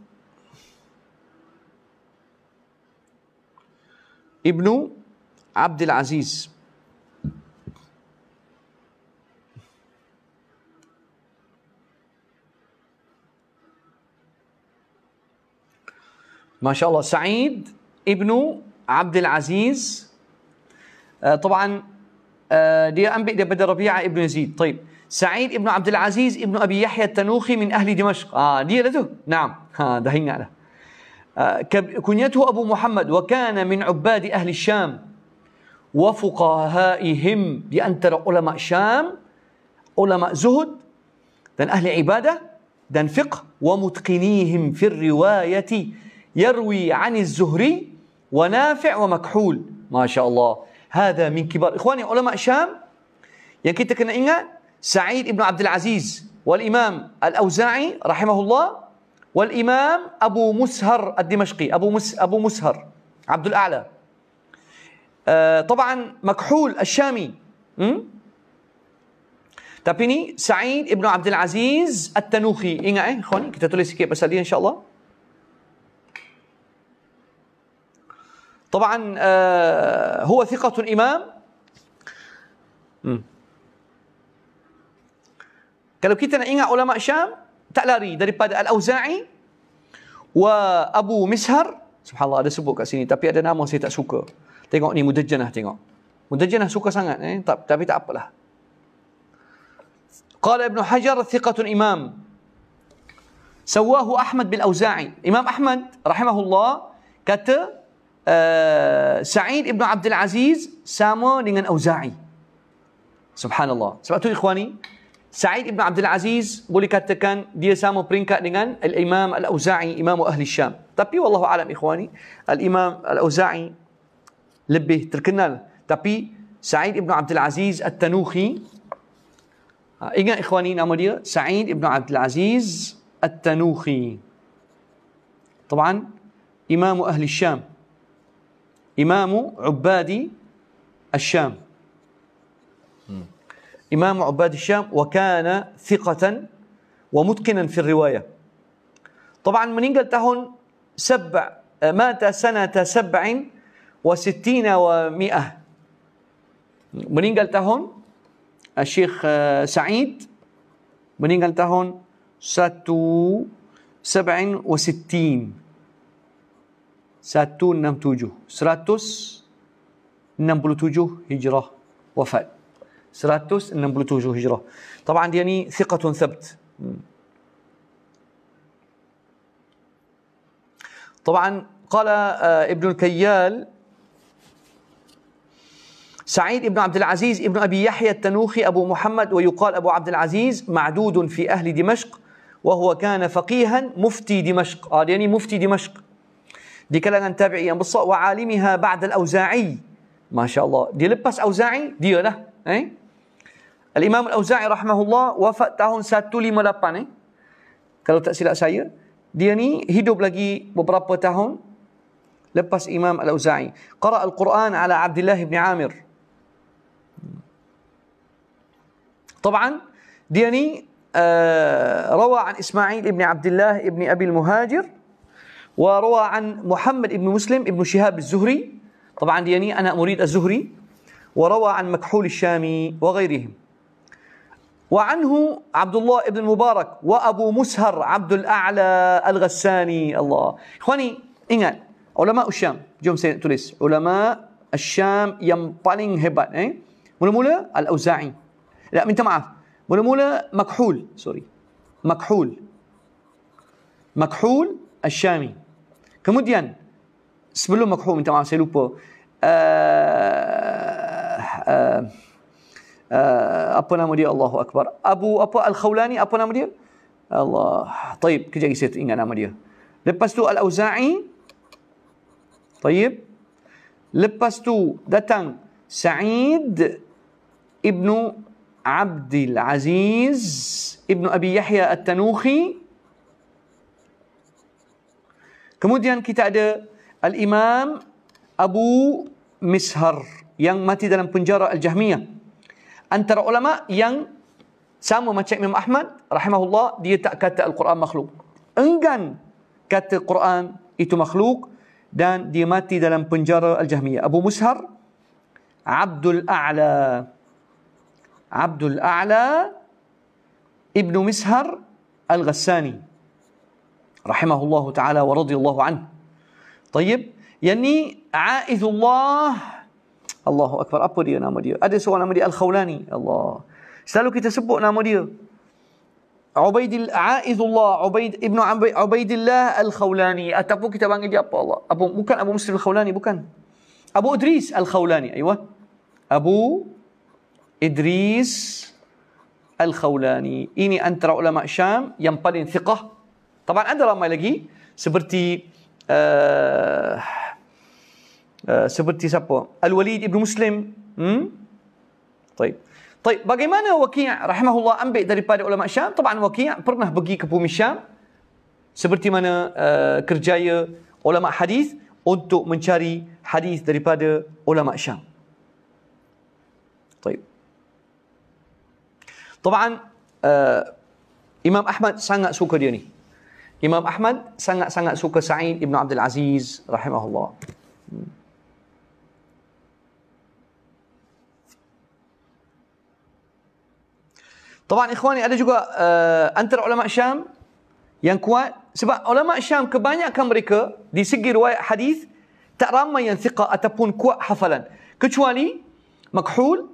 ابن عبد العزيز ما شاء الله سعيد ابن عبد العزيز آه طبعا آه دي أنبئ بدر ربيعة ابن يزيد طيب سعيد ابن عبد العزيز ابن أبي يحيى التنوخي من أهل دمشق آه دي لده نعم ها آه، ده على آه كنيته أبو محمد وكان من عباد أهل الشام وفقهائهم لأن ترى علماء شام علماء زهد دان أهل عبادة دان فقه ومتقنيهم في الرواية يروي عن الزهري ونافع ومكحول ما شاء الله هذا من كبار إخواني علماء شام يعني كنت كنا سعيد بن عبد العزيز والإمام الأوزاعي رحمه الله والإمام أبو مسهر الدمشقي أبو, مس أبو مسهر عبد الأعلى آه، طبعا مكحول الشامي م? تابيني سعيد ابن عبد العزيز التنوخي إنا إيه خوني كتا تولي سكيب بسالي إن شاء الله طبعا هو ثقة إمام كلو كيتنا إنا علماء شام تألاري daripada الأوزاعي وأبو مسهر سبحان الله ada sebut kat tapi ada nama saya tak suka Tengok ni mudajjanah tengok. Mudajjanah suka sangat eh tapi tak apalah. Qala Ibn Hajar thiqatun imam. Sawahu Ahmad bin Auza'i. Imam Ahmad rahimahullah kata uh, Sa'id Ibn Abdul Aziz sama dengan Auza'i. Subhanallah. Sebab tu ikhwani, Sa'id Ibn Abdul Aziz boleh katakan dia sama peringkat dengan Al-Imam Al-Auza'i, Imam Ahli Syam. Tapi wallahu alam ikhwani, Al-Imam Al-Auza'i lebih terkenal tapi Sa'id ibn Abdul Aziz at إيجا ingat ikhwani nama dia Sa'id ibn Abdul Aziz at طبعا إمام أهل الشام إمام عباد الشام إمام عباد الشام وكان ثقة ومتقنا في الرواية طبعا من إنجل تهون سبع مات سنة سبع وستين ومئة من إنجلترا الشيخ آه، سعيد من إنجلترا ساتو سبع وستين ساتو نم توجو سراتوس نم توجو هجرة وفاء سراتوس نم توجو هجرة طبعا دي يعني ثقة ثبت طبعا قال آه، ابن الكيال سعيد بن عبد العزيز ابن ابي يحيى التنوخي ابو محمد ويقال ابو عبد العزيز معدود في اهل دمشق وهو كان فقيها مفتي دمشق آه يعني مفتي دمشق دي كلا تابعي يعني وعالمها بعد الاوزاعي ما شاء الله دي لبس اوزاعي دي له أي؟ الامام الاوزاعي رحمه الله وفى تاهون ساتولي ملاباني كلا تأسيلا سايا دي يعني هيدوب لقي ببرابة تاهون لبس امام الاوزاعي قرأ القرآن على عبد الله بن عامر طبعا دياني آه روى عن إسماعيل ابن عبد الله ابن أبي المهاجر وروى عن محمد ابن مسلم ابن شهاب الزهري طبعا دياني أنا أريد الزهري وروى عن مكحول الشامي وغيرهم وعنه عبد الله ابن المبارك وأبو مسهر عبد الأعلى الغساني الله إخواني ingat علماء الشام جوم saya tulis علماء الشام yang paling hebat eh mula-mula Al-Auza'i La, minta maaf. Mula-mula makhul. Sorry. Makhul. Makhul asyami. Kemudian, sebelum makhul, minta maaf, saya lupa. Uh, uh, uh, apa nama dia? Allahu Akbar. Abu apa? Al-Khawlani. Apa nama dia? Allah. Taib. Kejap lagi saya ingat nama dia. Lepas tu Al-Auza'i. Taib. Lepas tu datang Sa'id ibnu عبد العزيز ابن أبي يحيى التنوخي Kemudian kita ada Al-Imam Abu Mishar yang mati dalam penjara Al-Jahmiyah. Antara ulama yang sama macam Imam Ahmad rahimahullah dia tak kata Al-Quran makhluk. Enggan kata Quran itu makhluk dan dia mati dalam penjara Al-Jahmiyah. Abu Mishar Abdul A'la. عبد الأعلى ابن مسهر الغساني رحمه الله تعالى ورضي الله عنه طيب يعني عائذ الله الله أكبر أبو دي نام دي أدي سوى نام دي الخولاني الله سألو كي تسبق نام دي عبيد عائذ الله عبيد ابن عبيد الله الخولاني أتبو كي تبان دي أبو الله أبو مكان أبو مسلم الخولاني بكان أبو إدريس الخولاني أيوة أبو Idris Al-Khawlani. Ini antara ulama Syam yang paling thiqah. Tepat ada ramai lagi seperti uh, uh, seperti siapa? Al-Walid Ibn Muslim. Hmm? Taib. Taib, bagaimana Waqi' rahimahullah ambil daripada ulama Syam? Tepat Waqi' pernah pergi ke bumi Syam seperti mana uh, kerjaya ulama hadis untuk mencari hadis daripada ulama Syam. Tuan, uh, eh, Imam Ahmad sangat suka dia ni. Imam Ahmad sangat-sangat suka Sa'id Ibn Abdul Aziz rahimahullah. Hmm. Tuan ikhwan ada juga uh, antara ulama Syam yang kuat sebab ulama Syam kebanyakan mereka di segi riwayat hadis tak ramai yang thiqah ataupun kuat hafalan kecuali Makhul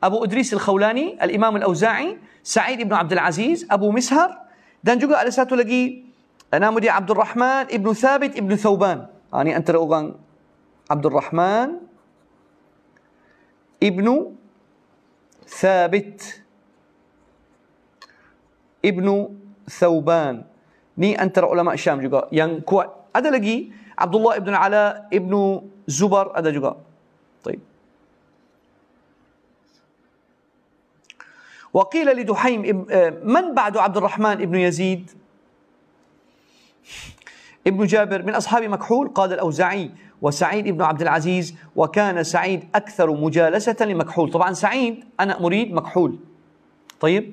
Abu Idris Al-Khawlani, Al-Imam Al-Auza'i, Sa'id ibn Abdul Aziz, Abu Mishar dan juga ada satu lagi nama dia Abdul Rahman ibn Thabit ibn Thauban. Ha, ini antara orang Abdul Rahman ibnu Thabit ibnu Thauban. Ni antara ulama Syam juga yang kuat. Ada lagi Abdullah ibn Ala ibnu Zubar ada juga. Baik. وقيل لدحيم آه، من بعد عبد الرحمن ابن يزيد ابن جابر من أصحاب مكحول قال الأوزعي وسعيد ابن عبد العزيز وكان سعيد أكثر مجالسة لمكحول طبعا سعيد أنا أريد مكحول طيب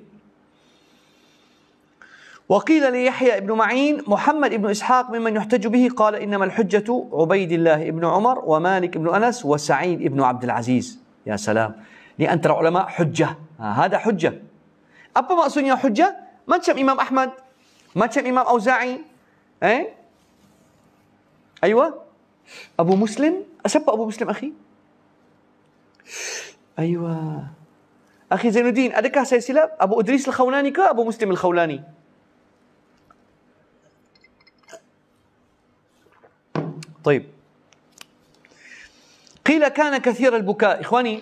وقيل ليحيى بن معين محمد بن إسحاق ممن يحتج به قال إنما الحجة عبيد الله بن عمر ومالك بن أنس وسعيد بن عبد العزيز يا سلام لأن ترى علماء حجة Ha, hada hujjah. Apa maksudnya hujjah? Macam Imam Ahmad, macam Imam Auza'i, eh? Aywa? Abu Muslim? Siapa Abu Muslim, akhi? Aywa. Akhi Zainuddin, adakah saya silap? Abu Idris Al-Khawlani ke Abu Muslim Al-Khawlani? طيب قيل كان كثير البكاء إخواني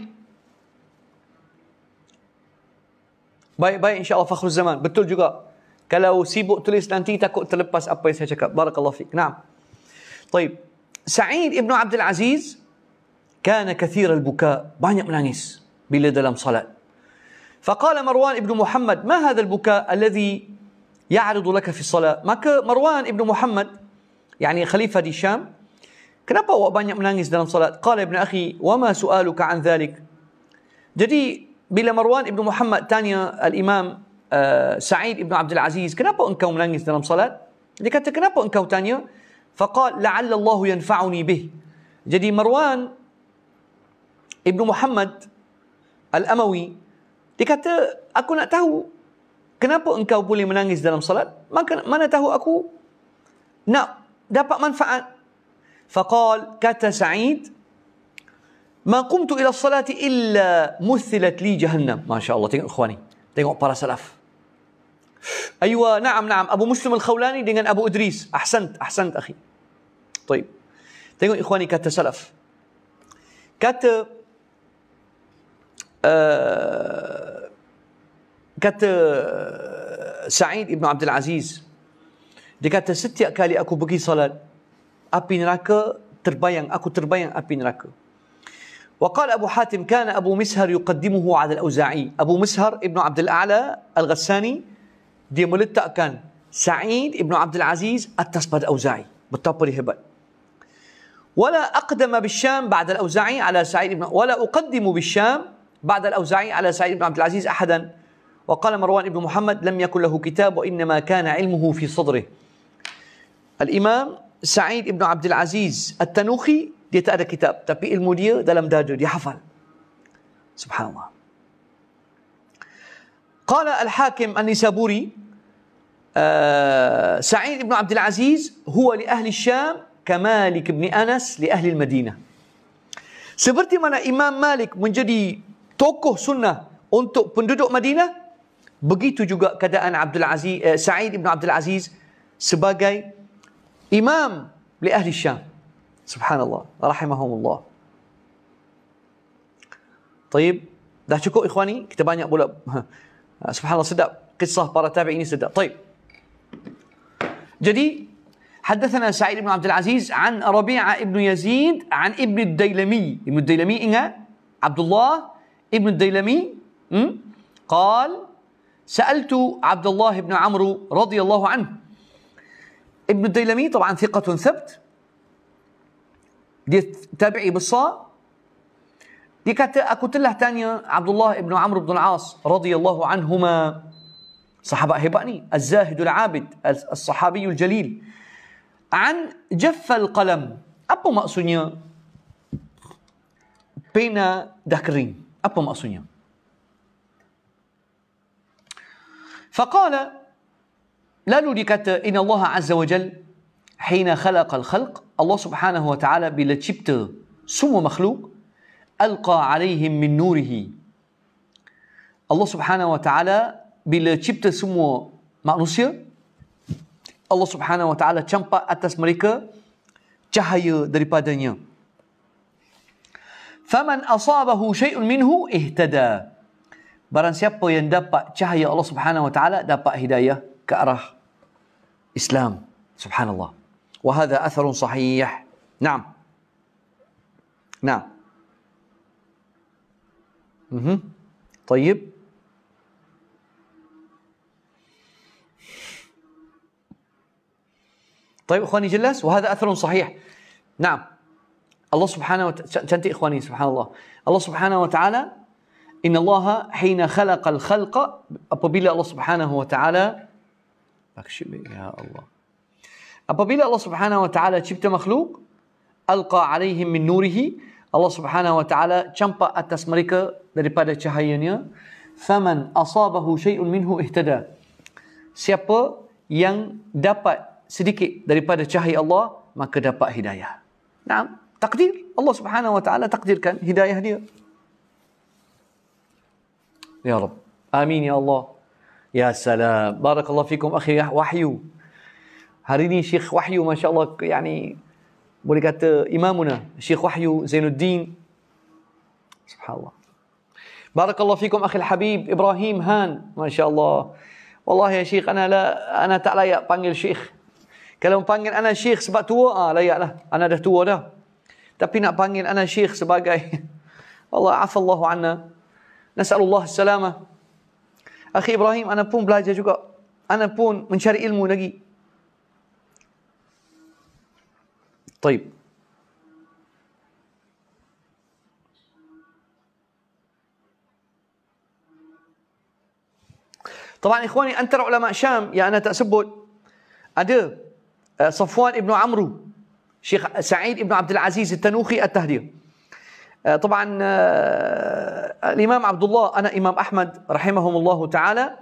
Baik-baik insya-Allah Fakhrul Zaman. Betul juga. Kalau sibuk tulis nanti takut terlepas apa yang saya cakap. Barakallahu fiqh. Naam. Taib. Sa'id Ibn Abdul Aziz kana kathir al-buka. banyak menangis bila dalam salat. Faqala فقال مروان ابن محمد ما هذا البكاء الذي يعرض laka fi salat. maka Marwan Ibn Muhammad yani khalifah di Syam kenapa awak banyak menangis dalam salat Qala Ibn Akhi wa ma su'aluka an thalik. jadi بلا مروان ابن محمد ثانيا الامام آه، سعيد ابن عبد العزيز كنا بو انكم ملانجز دلم صلاة لكتا كنا بو انكم ثانيا فقال لعل الله ينفعني به جدي مروان ابن محمد الاموي لكتا اكو نتهو كنا بو انكم بولي منانجز دلم صلاة ما كان ما نتهو اكو نا دابا منفعة فقال كتا سعيد ما قمت الى الصلاه الا مثلت لي جهنم ما شاء الله تنقل اخواني تنقل para سلف ايوه نعم نعم ابو مسلم الخولاني dengan ابو ادريس احسنت احسنت اخي طيب تنقل اخواني كات سلف كات آه، كات آه، سعيد ابن عبد العزيز دكات ستي اكالي اكو بقي صلاه ابي نراك تربيان اكو تربيان ابي نراكو وقال أبو حاتم كان أبو مسهر يقدمه على الأوزاعي أبو مسهر ابن عبد الأعلى الغساني دي ديمولتا كان سعيد ابن عبد العزيز التصبد أوزاعي بالطبري هبل ولا أقدم بالشام بعد الأوزاعي على سعيد ابن ولا أقدم بالشام بعد الأوزاعي على سعيد بن عبد العزيز أحدا وقال مروان بن محمد لم يكن له كتاب وإنما كان علمه في صدره الإمام سعيد بن عبد العزيز التنوخي Dia tak ada kitab. Tapi ilmu dia dalam dada. Dia hafal. Subhanallah. Qala Al-Hakim An-Nisaburi sa'id ibn abd al سعيد بن عبد العزيز هو لأهل ibn anas li ahli al madinah Seperti mana Imam Malik menjadi tokoh sunnah untuk penduduk Madinah, begitu juga keadaan Abdul Aziz eh, Sa'id ibn abd al Aziz sebagai imam li ahli Syam. سبحان الله رحمهم الله طيب dah cukup ikhwani kita banyak pula (laughs) subhanallah sedap kisah para tabi'in ini sedap طيب jadi حدثنا سعيد بن عبد العزيز عن ربيعة بن يزيد عن ابن الديلمي ابن الديلمي إنها عبد الله ابن الديلمي قال سألت عبد الله بن عمرو رضي الله عنه ابن الديلمي طبعا ثقة ثبت دي تابعي بالصا دي كانت اكو تلها تانية عبد الله بن عمرو بن العاص رضي الله عنهما صحابة هبأني الزاهد العابد الصحابي الجليل عن جف القلم أبو مأسونيا بين دكرين أبو مأسونيا فقال لا لو إن الله عز وجل حين خلق الخلق Allah Subhanahu wa taala bila cipta semua makhluk alqa alaihim min nurihi Allah Subhanahu wa taala bila cipta semua manusia Allah Subhanahu wa taala campak atas mereka cahaya daripadanya faman asabahu shay'un minhu ihtada barang siapa yang dapat cahaya Allah Subhanahu wa taala dapat hidayah ke arah Islam subhanallah وهذا أثر صحيح نعم نعم مه. طيب طيب اخواني جلس وهذا اثر صحيح نعم الله سبحانه وتعالى تنتي اخواني سبحان الله الله سبحانه وتعالى ان الله حين خلق الخلق أبو الله سبحانه وتعالى يا الله Apabila Allah Subhanahu wa taala cipta makhluk, alqa alaihim min nurihi, Allah Subhanahu wa taala campak atas mereka daripada cahayanya. Faman asabahu shay'un minhu ihtada. Siapa yang dapat sedikit daripada cahaya Allah, maka dapat hidayah. Naam, takdir. Allah Subhanahu wa taala takdirkan hidayah dia. Ya Rabb. Amin ya Allah. Ya salam. Barakallahu fikum akhi wahyu. Hari ini Syekh Wahyu Masya Allah yani, Boleh kata imamuna Syekh Wahyu Zainuddin Subhanallah Barakallahu fikum akhil habib Ibrahim Han Masya Allah Wallahi ya Syekh Ana, la, ana tak layak panggil Syekh Kalau panggil Ana Syekh sebab tua ah, Layak lah Ana dah tua dah Tapi nak panggil Ana Syekh sebagai (laughs) Allah afallahu anna Nasalullah salamah Akhi Ibrahim Ana pun belajar juga Ana pun mencari ilmu lagi طيب طبعا اخواني انتر علماء شام يا انا يعني تسبل ادي آه، صفوان ابن عمرو شيخ سعيد ابن عبد العزيز التنوخي التهدير آه، طبعا آه، الامام عبد الله انا امام احمد رحمهم الله تعالى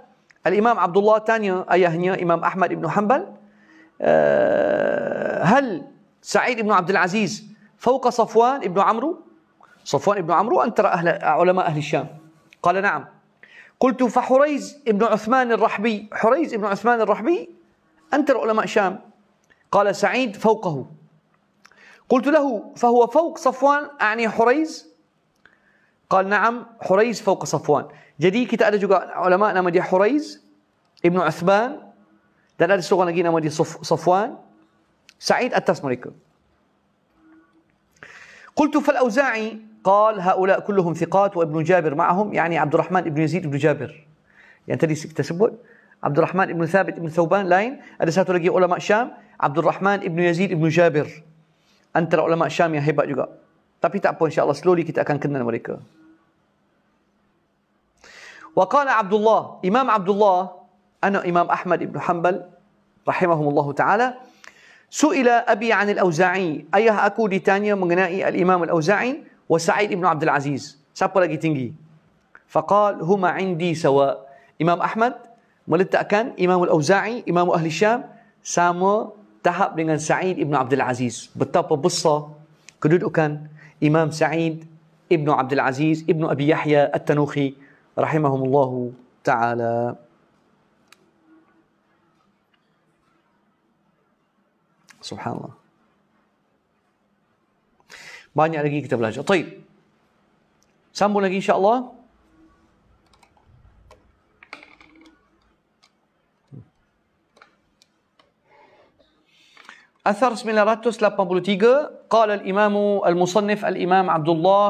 الامام عبد الله ثانيه ايهنيا امام احمد ابن حنبل هل سعيد بن عبد العزيز فوق صفوان بن عمرو صفوان بن عمرو أن ترى أهل علماء أهل الشام قال نعم قلت فحريز بن عثمان الرحبي حريز بن عثمان الرحبي أنتر علماء شام قال سعيد فوقه قلت له فهو فوق صفوان أعني حريز قال نعم حريز فوق صفوان جدي kita ada juga علماء nama حريز ابن عثمان Uthman dan ada seorang lagi nama dia سعيد التسمريكي قلت فالأوزاعي قال هؤلاء كلهم ثقات وابن جابر معهم يعني عبد الرحمن بن يزيد بن جابر يعني تدي تسبب عبد الرحمن بن ثابت بن ثوبان لاين ada satu lagi ulama Syam عبد الرحمن بن يزيد بن جابر انت العلماء الشام yang hebat juga tapi tak apa insyaallah slowly kita akan kenal mereka وقال عبد الله إمام عبد الله أنا إمام أحمد بن حنبل رحمهم الله تعالى Su'ila Abi Anil Auza'i. Ayah aku ditanya mengenai Al-Imam Al-Auza'i wa Sa'id Ibn Abdul Aziz. Siapa lagi tinggi? Faqal huma indi sawa. Imam Ahmad meletakkan Imam Al-Auza'i, Imam Ahli Syam sama tahap dengan Sa'id Ibn Abdul Aziz. Betapa besar kedudukan Imam Sa'id Ibn Abdul Aziz, Ibn Abi Yahya At-Tanukhi rahimahumullahu ta'ala. سبحان الله Banyak lagi kita belajar. سامبو Sambung lagi شاء الله أثر 983 قال الإمام المصنف الإمام عبد الله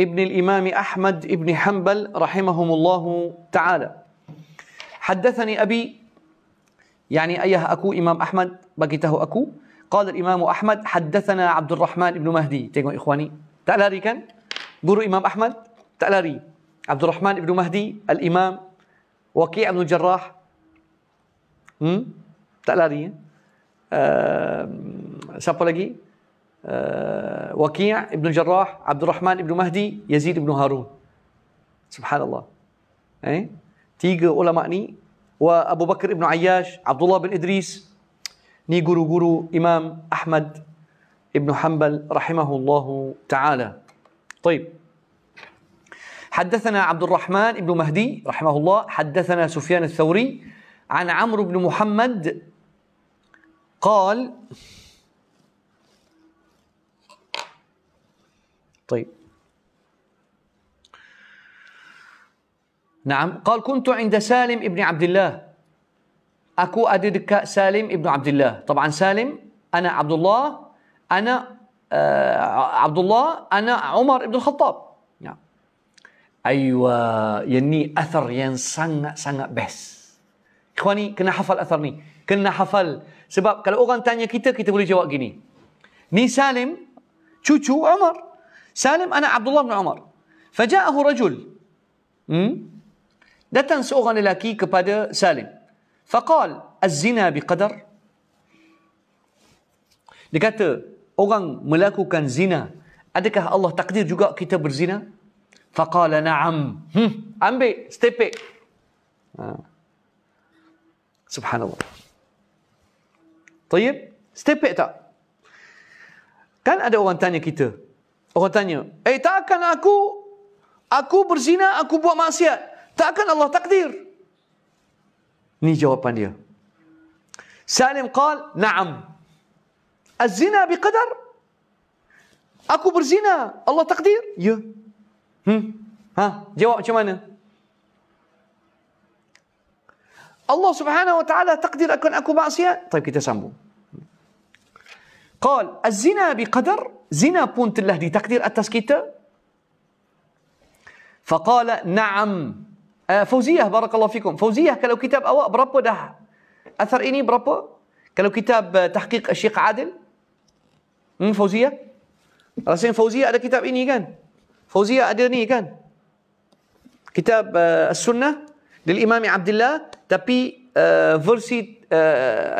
ابن الإمام أحمد ابن حنبل رحمهم الله تعالى حدثني أبي يعني أيها أكو إمام أحمد بقيته أكو قال الإمام أحمد حدثنا عبد الرحمن بن مهدي تيجوا إخواني تألاري كان برو إمام أحمد تألاري عبد الرحمن بن مهدي الإمام وكيع بن الجراح هم تألاري أه... لقي أه... وكيع بن الجراح عبد الرحمن بن مهدي يزيد بن هارون سبحان الله إيه تيجي علماء ني وأبو بكر بن عياش عبد الله بن إدريس غورو غورو امام احمد ابن حنبل رحمه الله تعالى طيب حدثنا عبد الرحمن بن مهدي رحمه الله حدثنا سفيان الثوري عن عمرو بن محمد قال طيب نعم قال كنت عند سالم بن عبد الله aku ada dekat Salim ibnu Abdullah. Tabaan Salim, anak Abdullah, anak uh, eh, Abdullah, anak Umar ibnu Khattab. Ya. Aywa, yang ni athar yang sangat-sangat best. Kau ni kena hafal athar ni. Kena hafal. Sebab kalau orang tanya kita, kita boleh jawab gini. Ni Salim, cucu Umar. Salim anak Abdullah bin Umar. Faja'ahu rajul. Hmm? Datang seorang lelaki kepada Salim. Faqal az-zina biqadar. Dia kata, orang melakukan zina. Adakah Allah takdir juga kita berzina? Faqala na'am. Hmm. Ambil, stepek. Ha. Subhanallah. Tapi. stepek tak? Kan ada orang tanya kita. Orang tanya, eh takkan aku, aku berzina, aku buat maksiat. Takkan Allah takdir. Ini jawapan dia. Salim qal, "Na'am." Az-zina biqadar? Aku berzina, Allah takdir? Ya. Hmm. Ha, jawab macam mana? Allah Subhanahu wa taala takdir akan aku maksiat? Baik kita sambung. Qal, "Az-zina biqadar?" Zina pun telah ditakdir atas kita? Faqala, "Na'am." فوزيه بارك الله فيكم فوزيه كلو كتاب اواء برابو ده اثر اني برابو كلو كتاب تحقيق الشيخ عادل من فوزيه راسين فوزيه هذا كتاب اني كان فوزيه هذا اني كان كتاب السنه للامام عبد الله تبي فرسي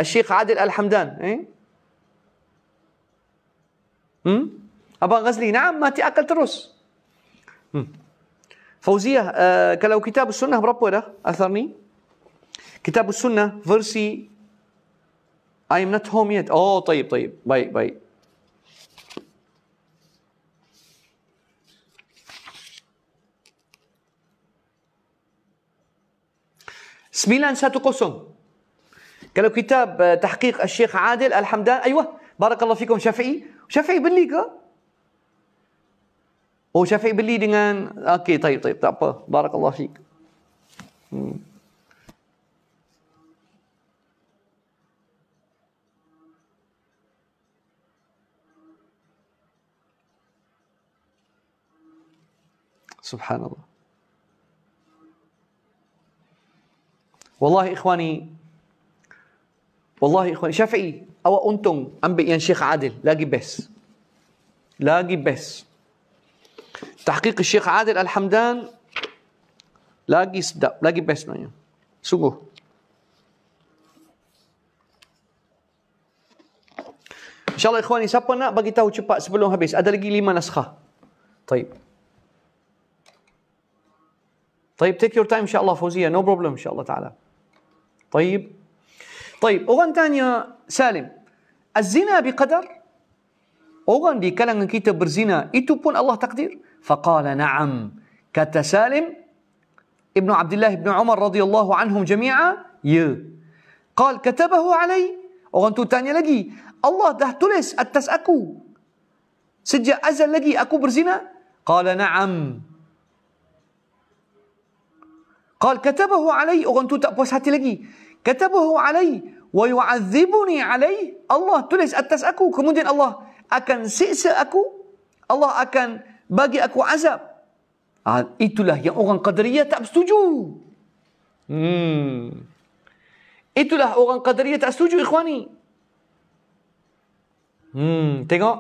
الشيخ عادل الحمدان ابا غزلي نعم ما تاكل ترس فوزيه آه، كلو كتاب السنه ده اثرني كتاب السنه فيرسي I'm not home yet يت اوه طيب طيب باي باي سميلان ساتو قسم قالوا كتاب آه، تحقيق الشيخ عادل الحمدان ايوه بارك الله فيكم شافعي شافعي بالليقة Oh Syafiq beli dengan okey taib taib tak apa. Barakallahu fik. Hmm. Subhanallah. Wallahi ikhwani. Wallahi ikhwani. Syafi'i, awak untung ambil yang Syekh Adil. Lagi best. Lagi best. تحقيق الشيخ عادل الحمدان لاقي سدا لاقي بس مايا سوغو ان شاء الله اخواني siapa nak bagi tahu cepat sebelum habis ada lagi 5 naskah طيب طيب take your time ان شاء الله فوزيه no problem ان شاء الله تعالى طيب طيب اغنتانيا سالم الزنا بقدر orang di kalangan kita berzina itu pun Allah takdir faqala na'am kata Salim Ibnu Abdullah Ibnu Umar radhiyallahu anhum jami'a ya qal katabahu alai orang tu tanya lagi Allah dah tulis atas aku sejak azal lagi aku berzina qala na'am qal katabahu alai orang tu tak puas hati lagi katabahu alai wa yu'adzibuni alai Allah tulis atas aku kemudian Allah akan siksa aku. Allah akan bagi aku azab. Ha, itulah yang orang Qadariyah tak setuju. Hmm. Itulah orang Qadariyah tak setuju ikhwani. Hmm, tengok.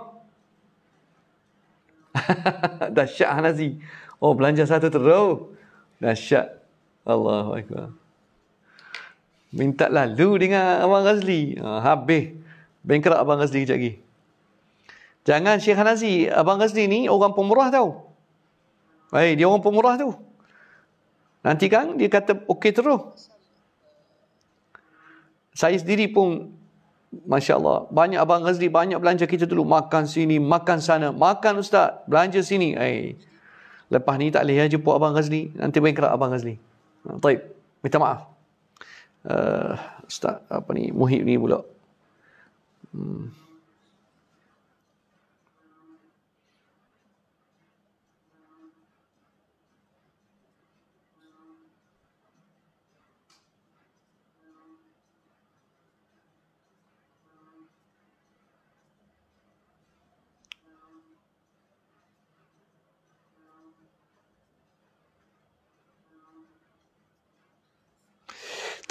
(laughs) Dahsyat Hanazi. Oh, belanja satu terus. Dahsyat. Allahu akbar. Minta lalu dengan Abang Razli. Ha, ah, habis. Bankrupt Abang Azli kejap lagi. Jangan Syekh Hanazi, Abang Ghazni ni orang pemurah tau. Baik, dia orang pemurah tu. Nanti kan dia kata okey terus. Saya sendiri pun Masya Allah, banyak Abang Ghazli, banyak belanja kita dulu. Makan sini, makan sana. Makan Ustaz, belanja sini. Hey. Lepas ni tak boleh jumpa Abang Ghazli. Nanti bankrupt Abang Ghazli. Ah, taib, minta maaf. Uh, Ustaz, apa ni, muhib ni pula. Hmm.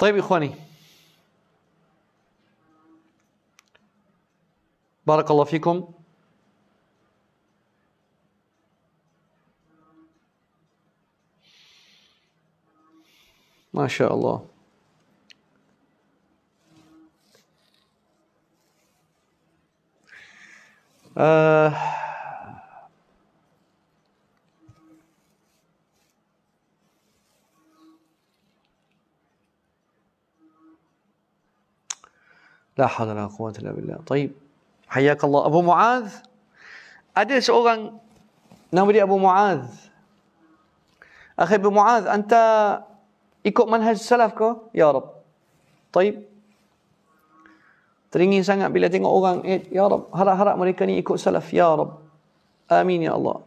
طيب إخواني بارك الله فيكم ما شاء الله آه La hawla la quwwata illa billah. Tayyib. Hayyakallah Abu Muaz. Ada seorang nama dia Abu Muaz. Akhi Abu Muaz, anta ikut manhaj salaf kau? Ya Rab. Tayyib. Teringin sangat bila tengok orang, eh, Ya Rab, harap-harap mereka ni ikut salaf. Ya Rab. Amin Ya Allah.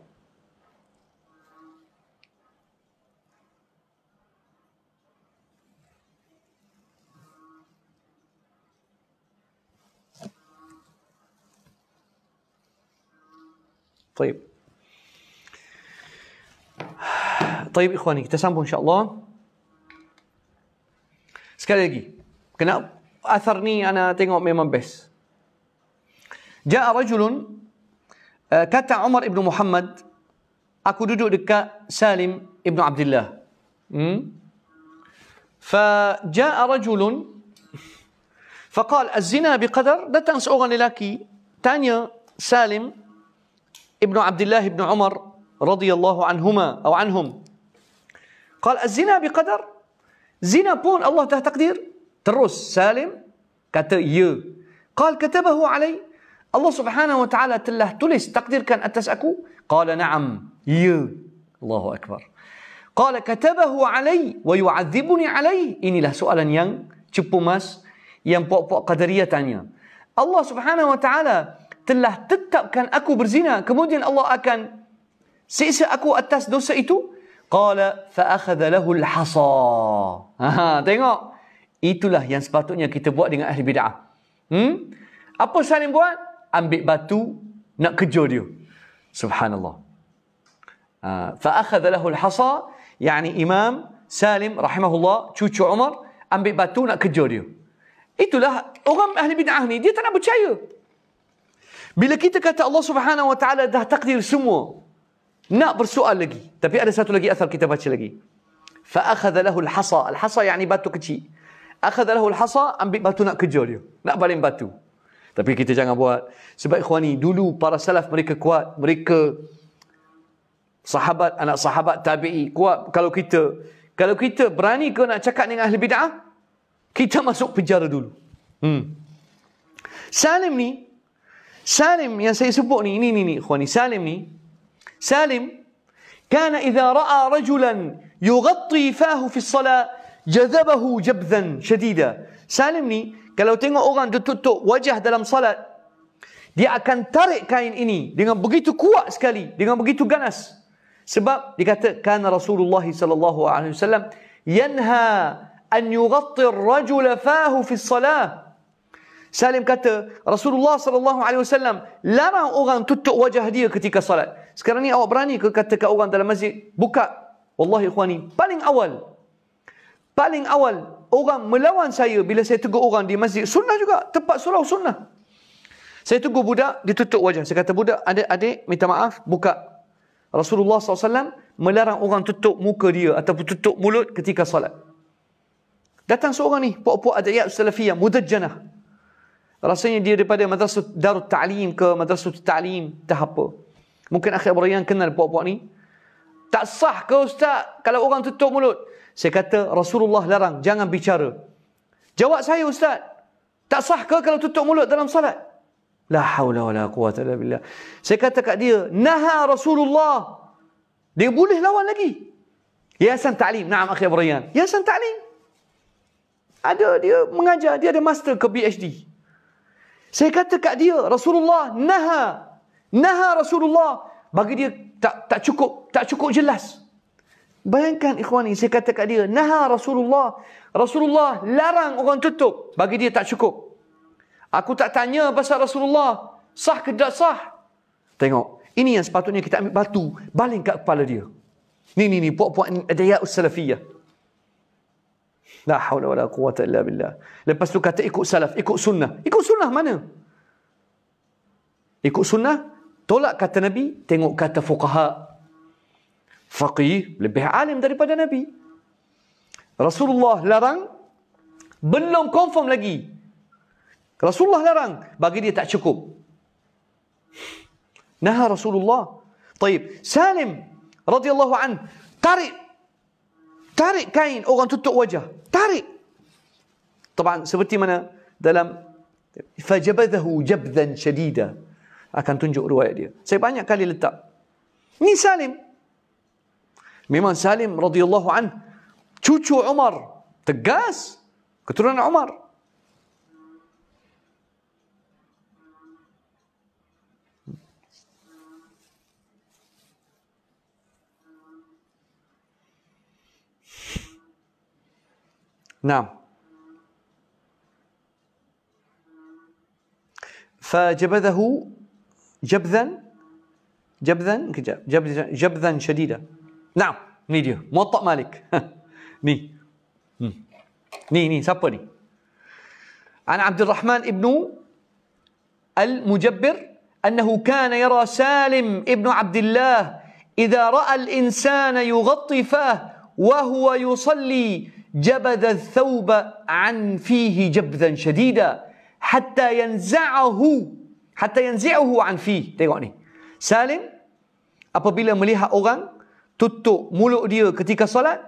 طيب طيب اخواني تسامحوا ان شاء الله sekali lagi kena asar ni ana tengok memang best jaa rajulun kata Umar ibn Muhammad aku duduk dekat Salim ibn Abdullah hmm فجاء رجل فقال الزنا بقدر datang seorang lelaki tanya Salim ابن عبد الله بن عمر رضي الله عنهما او عنهم قال الزنا بقدر زنا بون الله تحت تقدير ترس سالم كت يو قال كتبه علي الله سبحانه وتعالى تله تلس تقدير كان اتسأكو قال نعم ي الله اكبر قال كتبه علي ويعذبني علي اني له سؤالا ين تشبو ماس ين بو قدريه تانيه الله سبحانه وتعالى telah tetapkan aku berzina kemudian Allah akan siksa aku atas dosa itu qala fa akhadha lahu al hasa ha tengok itulah yang sepatutnya kita buat dengan ahli bidah hmm apa Salim buat ambil batu nak kejar dia subhanallah ha ah, fa akhadha lahu al hasa yani imam Salim rahimahullah cucu Umar ambil batu nak kejar dia itulah orang ahli bidah ni dia tak nak percaya bila kita kata Allah Subhanahu Wa Taala dah takdir semua, nak bersoal lagi. Tapi ada satu lagi asal kita baca lagi. Fa akhadha lahu al-hasa. Al-hasa yani batu kecil. Akhadha lahu al-hasa, ambil batu nak kejar dia. Nak baling batu. Tapi kita jangan buat. Sebab ikhwani, dulu para salaf mereka kuat. Mereka sahabat, anak sahabat tabi'i kuat. Kalau kita kalau kita berani ke nak cakap dengan ahli bid'ah, kita masuk penjara dulu. Hmm. Salim ni, Salim yang saya sebut ni, ini ni ni, ikhwan ni, Salim ni. Salim, kana idha ra'a rajulan yugatti fahu fi salat, jazabahu jabzan syadida. Salim ni, kalau tengok orang tertutup wajah dalam salat, dia akan tarik kain ini dengan begitu kuat sekali, dengan begitu ganas. Sebab dikatakan Rasulullah sallallahu alaihi wasallam yanha an yughatti ar-rajula fahu fi as-salah. Salim kata, Rasulullah sallallahu alaihi wasallam larang orang tutup wajah dia ketika salat. Sekarang ni awak berani ke kata kat orang dalam masjid buka? Wallahi ikhwani, paling awal paling awal orang melawan saya bila saya tegur orang di masjid sunnah juga, tempat surau sunnah. Saya tegur budak, ditutup wajah. Saya kata budak, adik, adik minta maaf, buka. Rasulullah SAW melarang orang tutup muka dia ataupun tutup mulut ketika salat. Datang seorang ni, puak-puak adiyat salafiyah, mudajjanah, Rasanya dia daripada madrasah darut ta'lim ke madrasah ta'lim tak apa. Mungkin akhir berayang kenal puak-puak ni. Tak sah ke ustaz kalau orang tutup mulut? Saya kata Rasulullah larang jangan bicara. Jawab saya ustaz. Tak sah ke kalau tutup mulut dalam salat? La haula wala quwata illa billah. Saya kata kat dia, naha Rasulullah. Dia boleh lawan lagi. Yayasan Ta'lim. Naam akhi Ibrahim. Yayasan Ta'lim. Ada dia mengajar, dia ada master ke PhD. Saya kata kat dia, Rasulullah naha. Naha Rasulullah. Bagi dia tak tak cukup, tak cukup jelas. Bayangkan ikhwani, ini, saya kata kat dia, naha Rasulullah. Rasulullah larang orang tutup. Bagi dia tak cukup. Aku tak tanya pasal Rasulullah. Sah ke tak sah? Tengok. Ini yang sepatutnya kita ambil batu. Baling kat kepala dia. Ni, ni, ni. Puak-puak adayat salafiyah. La hawla wa la quwata illa billah. Lepas tu kata ikut salaf, ikut sunnah. Ikut sunnah mana? Ikut sunnah, tolak kata Nabi, tengok kata fuqaha. Faqih lebih alim daripada Nabi. Rasulullah larang, belum confirm lagi. Rasulullah larang, bagi dia tak cukup. Naha Rasulullah. Taib, Salim radhiyallahu an tarik tarik kain orang tutup wajah tarik tabaan seperti mana dalam fajabadhahu jabdan shadida akan tunjuk riwayat dia saya banyak kali letak ni salim memang salim radhiyallahu an cucu umar tegas keturunan umar نعم فجبذه جبذا جبذا جبذا شديدا نعم نيدي موطا مالك (laughs) ني ني ني ni عن عبد الرحمن ابن المجبر أنه كان يرى سالم ابن عبد الله إذا رأى الإنسان يغطي فاه وهو يصلي جبذ الثوب عن فيه جبذا شديدا حتى ينزعه حتى ينزعه عن فيه tengok ni Salim apabila melihat orang tutup mulut dia ketika solat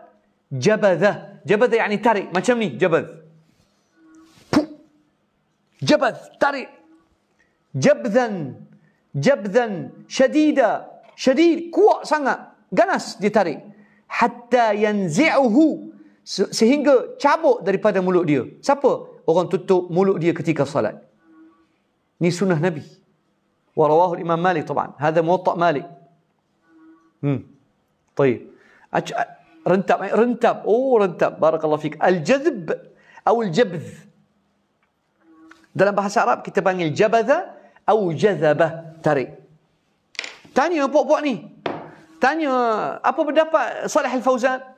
jabadha jabadha yani tarik macam ni jabadh jabadh tarik jabdhan jabdhan shadida shadid kuat sangat ganas dia tarik hatta yanzi'uhu sehingga cabut daripada mulut dia. Siapa? Orang tutup mulut dia ketika salat. Ini sunnah Nabi. Warawahul Imam Malik tuan. Hada muwatta' Malik. Hmm. baik. Rentab. Eh, rentab. Oh rentab. Barakallah fik. Al-jazb. Awul jabz. Dalam bahasa Arab kita panggil jabaza. atau jazabah. Tarik. Tanya puak-puak ni. Tanya apa pendapat Salih Al-Fawzan?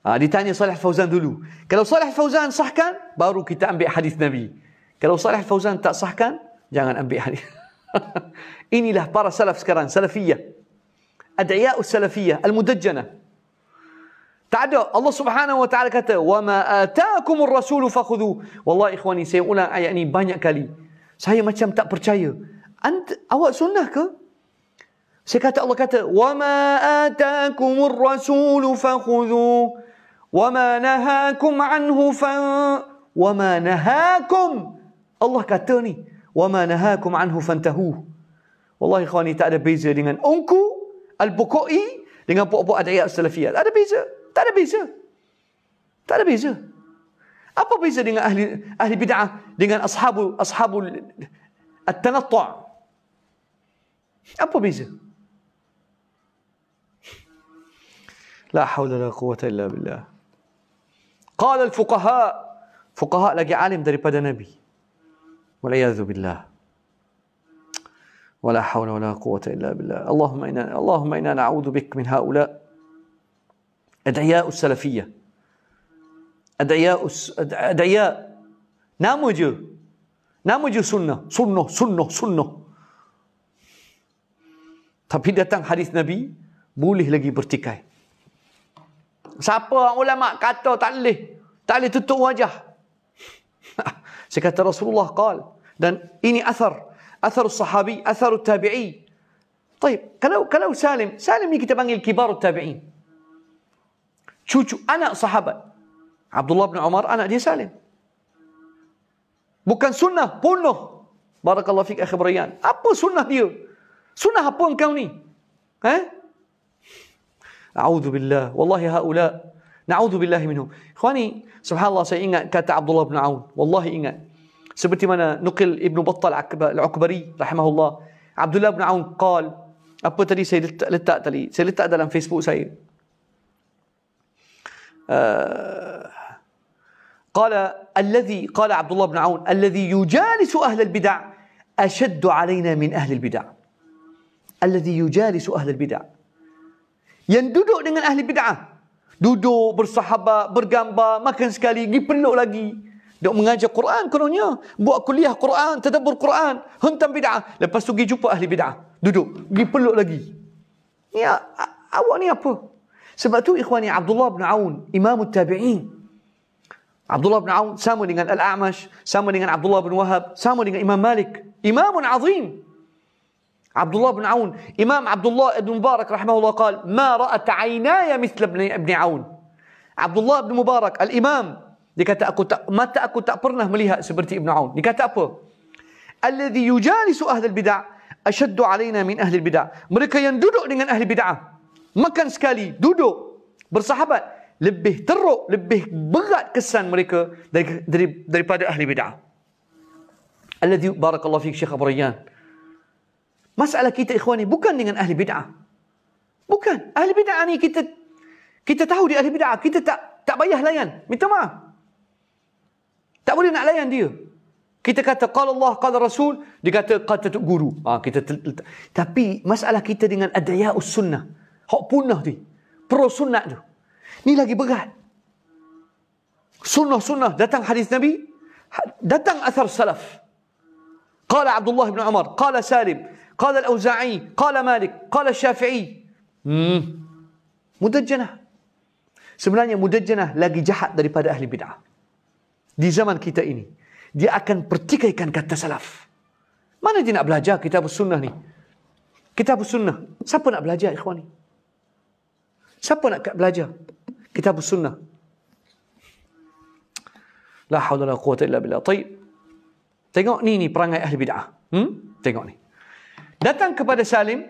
Ha, ah, dia tanya Salih Fauzan dulu. Kalau Salih Fauzan sahkan, baru kita ambil hadis Nabi. Kalau Salih Fauzan tak sahkan, jangan ambil hadis. (laughs) Inilah para salaf sekarang, salafiyah. Ad'iyaus salafiyah, al-mudajjana. Tak ada. Allah subhanahu wa ta'ala kata, وَمَا آتَاكُمُ الرَّسُولُ فَخُذُوا Wallah ikhwani, saya ulang ayat ni banyak kali. Saya macam tak percaya. Ant, awak sunnah ke? Saya kata Allah kata, وَمَا آتَاكُمُ الرَّسُولُ فَخُذُوا Wama nahakum anhu fan Wama nahakum Allah kata ni Wama nahakum anhu fantahu Wallahi kawan ni tak ada beza dengan Ongku Al-Bukhoi dengan pokok-pokok adayat salafiyat Ada beza Tak ada beza Tak ada beza Apa beza dengan ahli ahli bid'ah dengan ashabu ashabul at-tanatta'? Apa beza? La haula la quwwata illa billah. قال الفقهاء فقهاء لقي عالم دري بدا نبي والعياذ بالله ولا حول ولا قوة إلا بالله اللهم إنا اللهم إنا نعوذ بك من هؤلاء أدعياء السلفية أدعياء أدعياء ناموجو ناموجو سنة سنة سنة سنة طب هي حديث نبي بوله لقي برتكاي Siapa orang ulama kata tak boleh? Tak boleh tutup wajah. (laughs) Saya kata Rasulullah qal dan ini asar, asar sahabi, asar tabi'i. Baik, kalau kalau Salim, Salim ni kita panggil kibar tabi'in. Cucu anak sahabat. Abdullah bin Umar anak dia Salim. Bukan sunnah bunuh. Barakallahu fik akhbarian. Apa sunnah dia? Sunnah apa engkau ni? Eh? أعوذ بالله والله هؤلاء نعوذ بالله منهم إخواني سبحان الله سيئنا كات عبد الله بن عون والله إنا سبت من نقل ابن بطل العكبري رحمه الله عبد الله بن عون قال أبتلي سيدت أتلي سيدت أدلم فيسبوك سيد قال الذي قال عبد الله بن عون الذي يجالس أهل البدع أشد علينا من أهل البدع الذي يجالس أهل البدع yang duduk dengan ahli bid'ah. Duduk bersahabat, bergambar, makan sekali, dipeluk lagi. Dok mengajar Quran kononnya, buat kuliah Quran, tadabbur Quran, hentam bid'ah, lepas tu pergi jumpa ahli bid'ah. Duduk, dipeluk lagi. Ya, awak ni apa? Sebab tu ikhwani Abdullah bin Aun, Imam tabiin Abdullah bin Aun sama dengan Al-A'mash, sama dengan Abdullah bin Wahab, sama dengan Imam Malik. Imamun azim. عبد الله بن عون إمام عبد الله بن مبارك رحمه الله قال ما رأت عيناي مثل ابن عون عبد الله بن مبارك الإمام dikata aku tak mata aku tak pernah melihat seperti Ibn Aun. Dia kata apa? Alladhi yujalisu ahlul bid'ah ashaddu alaina min ahlul bid'ah. Mereka yang duduk dengan ahli bid'ah. Makan sekali, duduk bersahabat lebih teruk, lebih berat kesan mereka dari, dari daripada ahli bid'ah. Alladhi barakallahu fiik Syekh Abu Rayyan. Masalah kita ikhwan ni bukan dengan ahli bid'ah. Bukan. Ahli bid'ah ni kita kita tahu dia ahli bid'ah. Kita tak tak bayar layan. Minta maaf. Tak boleh nak layan dia. Kita kata qala Allah qala Rasul, dia kata kata tu guru. Ah ha, kita tapi masalah kita dengan adaya sunnah. Hak punah tu. Pro sunnah tu. Ni lagi berat. Sunnah-sunnah datang hadis Nabi, ha, datang asar salaf. Qala Abdullah bin Umar, qala Salim, قال الأوزاعي قال مالك قال الشافعي مدجنة Sebenarnya mudajjanah lagi jahat daripada ahli bid'ah. Di zaman kita ini, dia akan pertikaikan kata salaf. Mana dia nak belajar kitab sunnah ni? Kitab sunnah. Siapa nak belajar ikhwan ni? Siapa nak belajar kitab sunnah? La haula la quwata illa billah. Tengok ni ni perangai ahli bid'ah. Hmm? Tengok ni. Datang kepada Salim,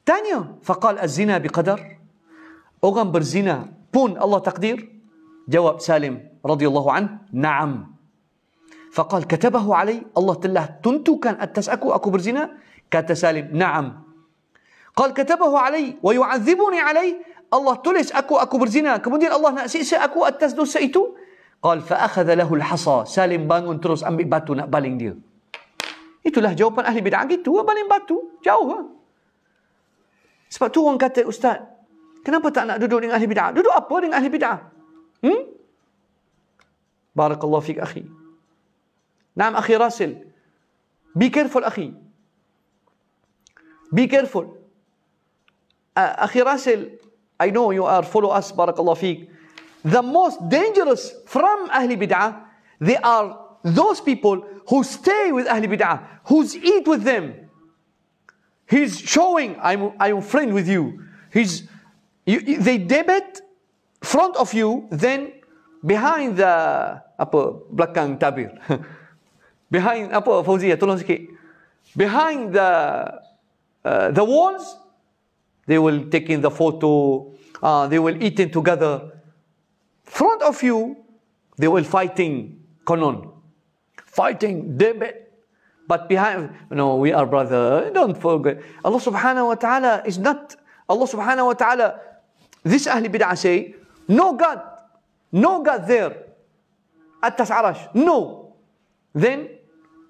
tanya, faqal az-zina biqadar? Orang berzina pun Allah takdir? Jawab Salim radhiyallahu an, na'am. Faqal katabahu alai, Allah telah tuntukan atas aku aku berzina? Kata Salim, na'am. Qal katabahu alai wa yu'adzibuni alai, Allah tulis aku aku berzina, kemudian Allah nak siksa aku atas dosa itu? Qal fa akhadha lahu al-hasa, Salim bangun terus ambil batu nak baling dia. Itulah jawapan ahli bid'ah kita. Baling batu. Jauh lah. Sebab tu orang kata, Ustaz, kenapa tak nak duduk dengan ahli bid'ah? Duduk apa dengan ahli bid'ah? Hmm? Barakallahu fiqh, akhi. Naam, akhi Rasil. Be careful, akhi. Be careful. Uh, akhi Rasil, I know you are follow us, barakallahu fiqh. The most dangerous from ahli bid'ah, they are those people who stay with Ahli Bid'ah, who eat with them. He's showing, I'm, I'm friend with you. He's, you, they debit front of you, then behind the apa belakang tabir. (laughs) behind apa Fauzia tolong sikit. Behind the uh, the walls they will take in the photo, uh, they will eating together. Front of you they will fighting konon. fighting, damn it. But behind, no, we are brother. Don't forget. Allah subhanahu wa ta'ala is not, Allah subhanahu wa ta'ala, this Ahl Bid'ah say, no God, no God there at Tas'arash, no. Then,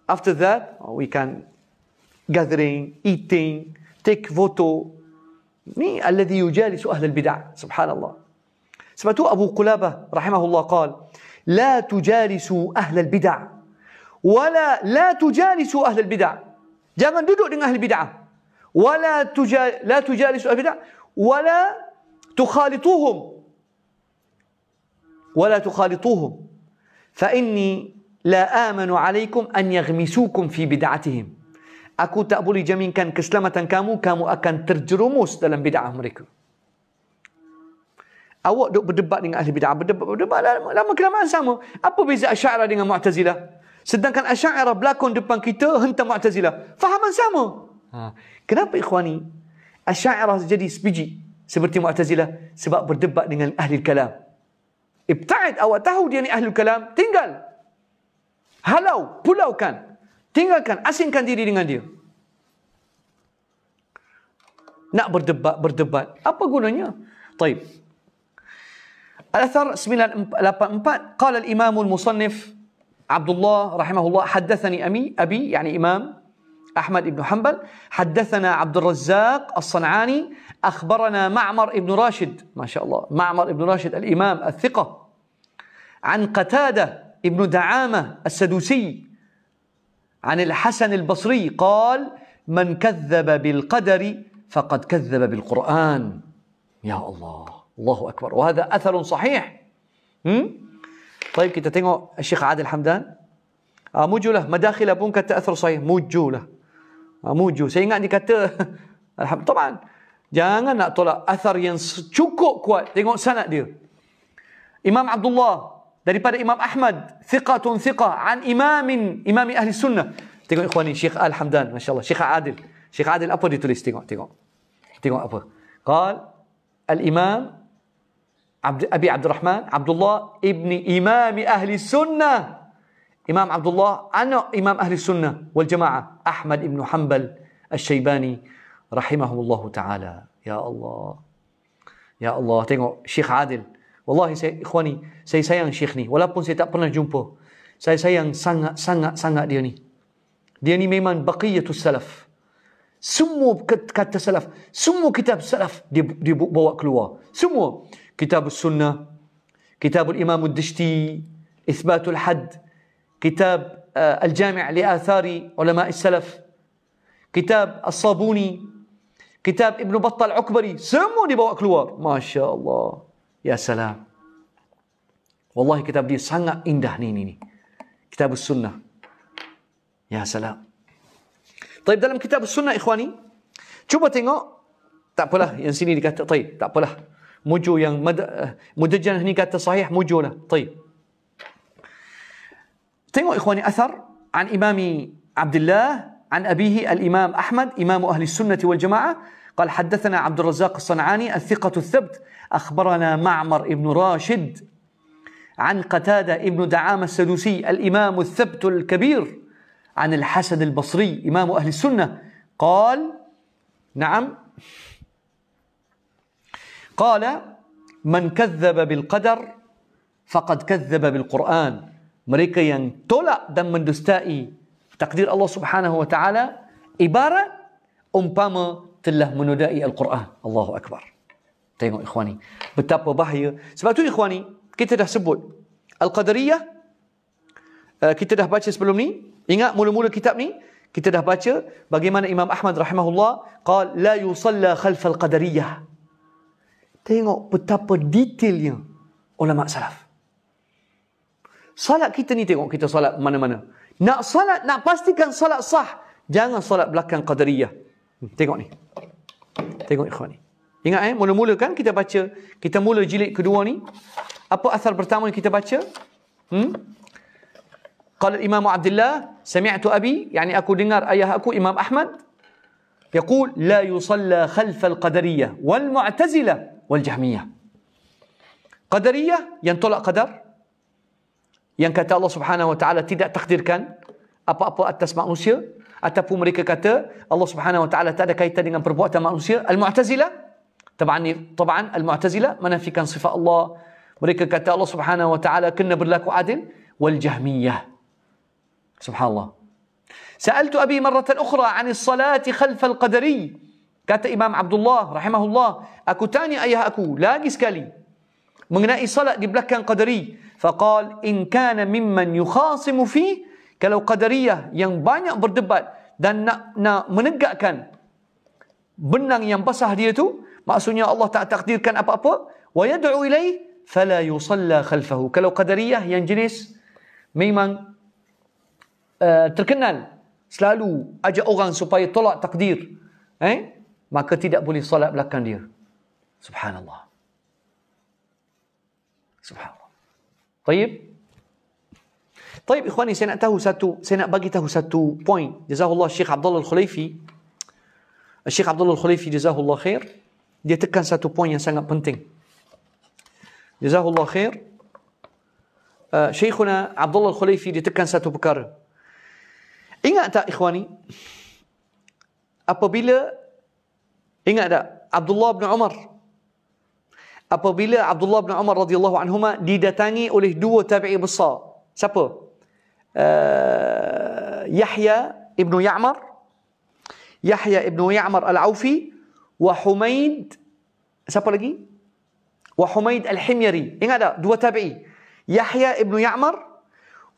after that, we can gathering, eating, take photo. Me, الذي يجالس أهل البدع سبحان الله سمعتوا أبو قلابة رحمه الله قال لا تجالسوا أهل البدع wala la tujalisu ahlul bid'ah. Jangan duduk dengan ahli bid'ah. Wala tujal, la tujalisu ahli bid'ah wala tukhalituhum. Wala tukhalituhum. Fa inni la amanu alaikum an yaghmisukum fi bid'atihim. Aku tak boleh jaminkan keselamatan kamu, kamu akan terjerumus dalam bid'ah mereka. Awak duk berdebat dengan ahli bid'ah, berdebat, berdebat lama, lama kelamaan sama. Apa beza Asy'ariyah dengan Mu'tazilah? Sedangkan Asy'ariyah berlakon depan kita hentam Mu'tazilah. Fahaman sama. Ha. Kenapa ikhwani? Asy'ariyah jadi sebiji seperti Mu'tazilah sebab berdebat dengan ahli kalam. Ibtaid awak tahu dia ni ahli kalam, tinggal. Halau, pulaukan. Tinggalkan, asingkan diri dengan dia. Nak berdebat, berdebat. Apa gunanya? Taib. Al-Athar 984 Qala al-imamul musannif عبد الله رحمه الله حدثني أمي أبي يعني إمام أحمد بن حنبل حدثنا عبد الرزاق الصنعاني أخبرنا معمر بن راشد ما شاء الله معمر بن راشد الإمام الثقة عن قتادة بن دعامة السدوسي عن الحسن البصري قال من كذب بالقدر فقد كذب بالقرآن يا الله الله أكبر وهذا أثر صحيح م? طيب كنت تنقو الشيخ عادل حمدان آه موجو له مداخل أبون كتا أثر صحيح موجو له آه موجو سيئنا أني كتا الحمد طبعا jangan nak tolak أثر yang cukup kuat tengok sanat dia إمام عبد الله daripada إمام أحمد ثقة ثقة عن إمام إمام أهل السنة tengok إخواني شيخ آل حمدان ما شاء الله شيخ عادل شيخ عادل أبو دي توليس تنقو تنقو تنقو أبو قال الإمام Abi Abdul Rahman Abdullah ibni Imam ahli sunnah Imam Abdullah anak Imam ahli sunnah wal jamaah Ahmad ibn Hanbal Al-Shaybani rahimahumullah taala ya Allah ya Allah tengok Syekh Adil wallahi saya ikhwani saya sayang Syekh ni walaupun saya tak pernah jumpa saya sayang sangat sangat sangat dia ni dia ni memang baqiyatus salaf semua kata salaf semua kitab salaf dia, dia bawa keluar semua كتاب السنة كتاب الإمام الدشتي إثبات الحد كتاب آه، الجامع لآثار علماء السلف كتاب الصابوني كتاب ابن بطة العكبري سموني بوأك لوار ما شاء الله يا سلام والله كتاب دي سنة إنده نينيني كتاب السنة يا سلام طيب دلم كتاب السنة إخواني شو تنقو تعبوا له ينسيني طيب تعبوا يعني مد... مدجن هني قالت صحيح مو طيب تيمو إخواني أثر عن إمام عبد الله عن أبيه الإمام أحمد إمام أهل السنة والجماعة قال حدثنا عبد الرزاق الصنعاني الثقة الثبت أخبرنا معمر ابن راشد عن قتادة ابن دعامة السدوسي الإمام الثبت الكبير عن الحسن البصري إمام أهل السنة قال نعم قال من كذب بالقدر فقد كذب بالقرآن mereka yang tolak dan mendustai takdir Allah Subhanahu wa taala ibarat umpama telah menodai al-Quran Allahu akbar tengok ikhwani betapa bahaya sebab tu ikhwani kita dah sebut al-qadariyah eh, kita dah baca sebelum ni ingat mula-mula kitab ni kita dah baca bagaimana Imam Ahmad rahimahullah qala la yusalla khalf al-qadariyah tengok betapa detailnya ulama salaf. Salat kita ni tengok kita salat mana-mana. Nak salat, nak pastikan salat sah. Jangan salat belakang qadariyah. Hmm, tengok ni. Tengok ikhwan ni. Ingat eh, mula-mula kan kita baca. Kita mula jilid kedua ni. Apa asal pertama yang kita baca? Hmm? Qala Imam Abdullah, sami'tu abi, yani aku dengar ayah aku Imam Ahmad yaqul la yusalla khalf al-qadariyah wal mu'tazilah والجهمية Qadariyah yang tolak qadar yang kata Allah Subhanahu Wa Taala tidak takdirkan apa-apa atas manusia ataupun mereka kata Allah Subhanahu Wa Taala tak ada kaitan dengan perbuatan manusia al-mu'tazilah taban taban al-mu'tazilah menafikan sifat Allah mereka kata Allah Subhanahu Wa Taala kena berlaku adil wal jahmiyah subhanallah سألت أبي مرة أخرى عن الصلاة خلف القدري Kata Imam Abdullah rahimahullah, aku tanya ayah aku lagi sekali mengenai salat di belakang qadari. Faqal in kana mimman yukhasimu fi kalau qadariyah yang banyak berdebat dan nak, nak menegakkan benang yang basah dia tu, maksudnya Allah tak takdirkan apa-apa, wa yad'u ilai fala yusalla khalfahu. Kalau qadariyah yang jenis memang uh, terkenal selalu ajak orang supaya tolak takdir. Eh? maka tidak boleh solat belakang dia. Subhanallah. Subhanallah. Baik. Baik, ikhwan saya nak tahu satu, saya nak bagi tahu satu point. Jazakallah Syekh Abdullah Al-Khulaifi. Syekh Abdullah Al-Khulaifi jazakallah khair. Dia tekan satu point yang sangat penting. Jazakallah khair. Uh, Syekhuna Abdullah Al-Khulaifi dia tekan satu perkara. Ingat tak ikhwani? Apabila Ingat tak Abdullah bin Umar apabila Abdullah bin Umar radhiyallahu anhuma didatangi oleh dua tabi'i besar. Siapa? Uh, Yahya ibnu Ya'mar Yahya ibnu Ya'mar Al-Aufi wa Humaid siapa lagi? Wa Humaid Al-Himyari. Ingat tak dua tabi'i? Yahya ibnu Ya'mar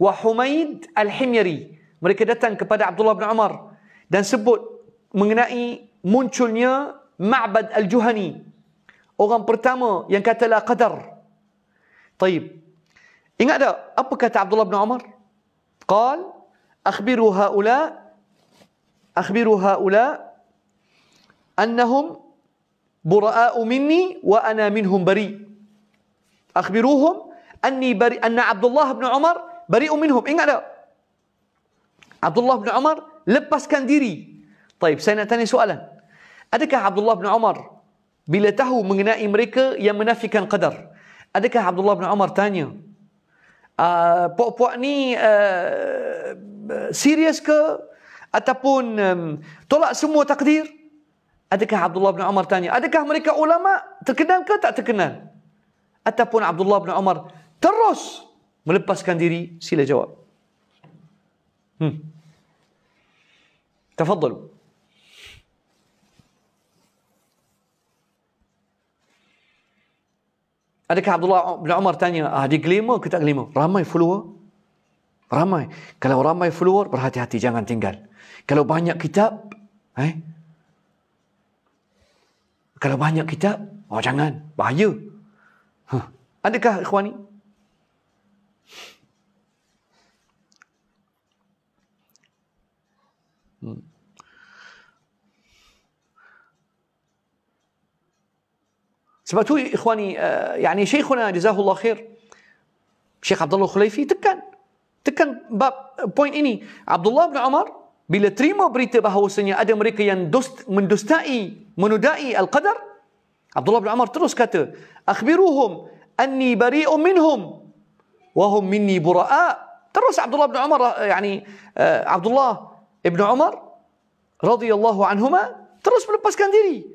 wa Humaid Al-Himyari. Mereka datang kepada Abdullah bin Umar dan sebut mengenai munculnya Ma'bad Al-Juhani. Orang pertama yang katalah qadar. Taib. Ingat tak apa kata Abdullah bin Umar? Qal akhbiru haula akhbiru haula annahum bura'a'u minni wa ana minhum bari. Akhbiruhum anni bari anna Abdullah bin Umar bari'u minhum. Ingat tak? Abdullah bin Umar lepaskan diri. Taib, saya nak tanya soalan. Adakah Abdullah bin Umar bila tahu mengenai mereka yang menafikan qadar? Adakah Abdullah bin Umar tanya, uh, puak-puak ni uh, serius ke? Ataupun um, tolak semua takdir? Adakah Abdullah bin Umar tanya, adakah mereka ulama terkenal ke tak terkenal? Ataupun Abdullah bin Umar terus melepaskan diri, sila jawab. Hmm. تفضلوا Adakah Abdullah bin Umar tanya, ah, dia glamour ke tak glamour? Ramai follower. Ramai. Kalau ramai follower, berhati-hati, jangan tinggal. Kalau banyak kitab, eh? kalau banyak kitab, oh jangan, bahaya. Huh. Adakah ikhwani? سبتوا اخواني آه، يعني شيخنا جزاه الله خير شيخ عبد الله الخليفي تكن تكن باب بوينت اني عبد الله بن عمر بلا تريما بريتا بهو سنيا ادم ريكيا دوست من دوستائي دائي القدر عبد الله بن عمر تروس كاتو اخبروهم اني بريء منهم وهم مني براء تروس عبد الله بن عمر يعني آه، عبد الله ابن عمر رضي الله عنهما تروس بلباس كانديري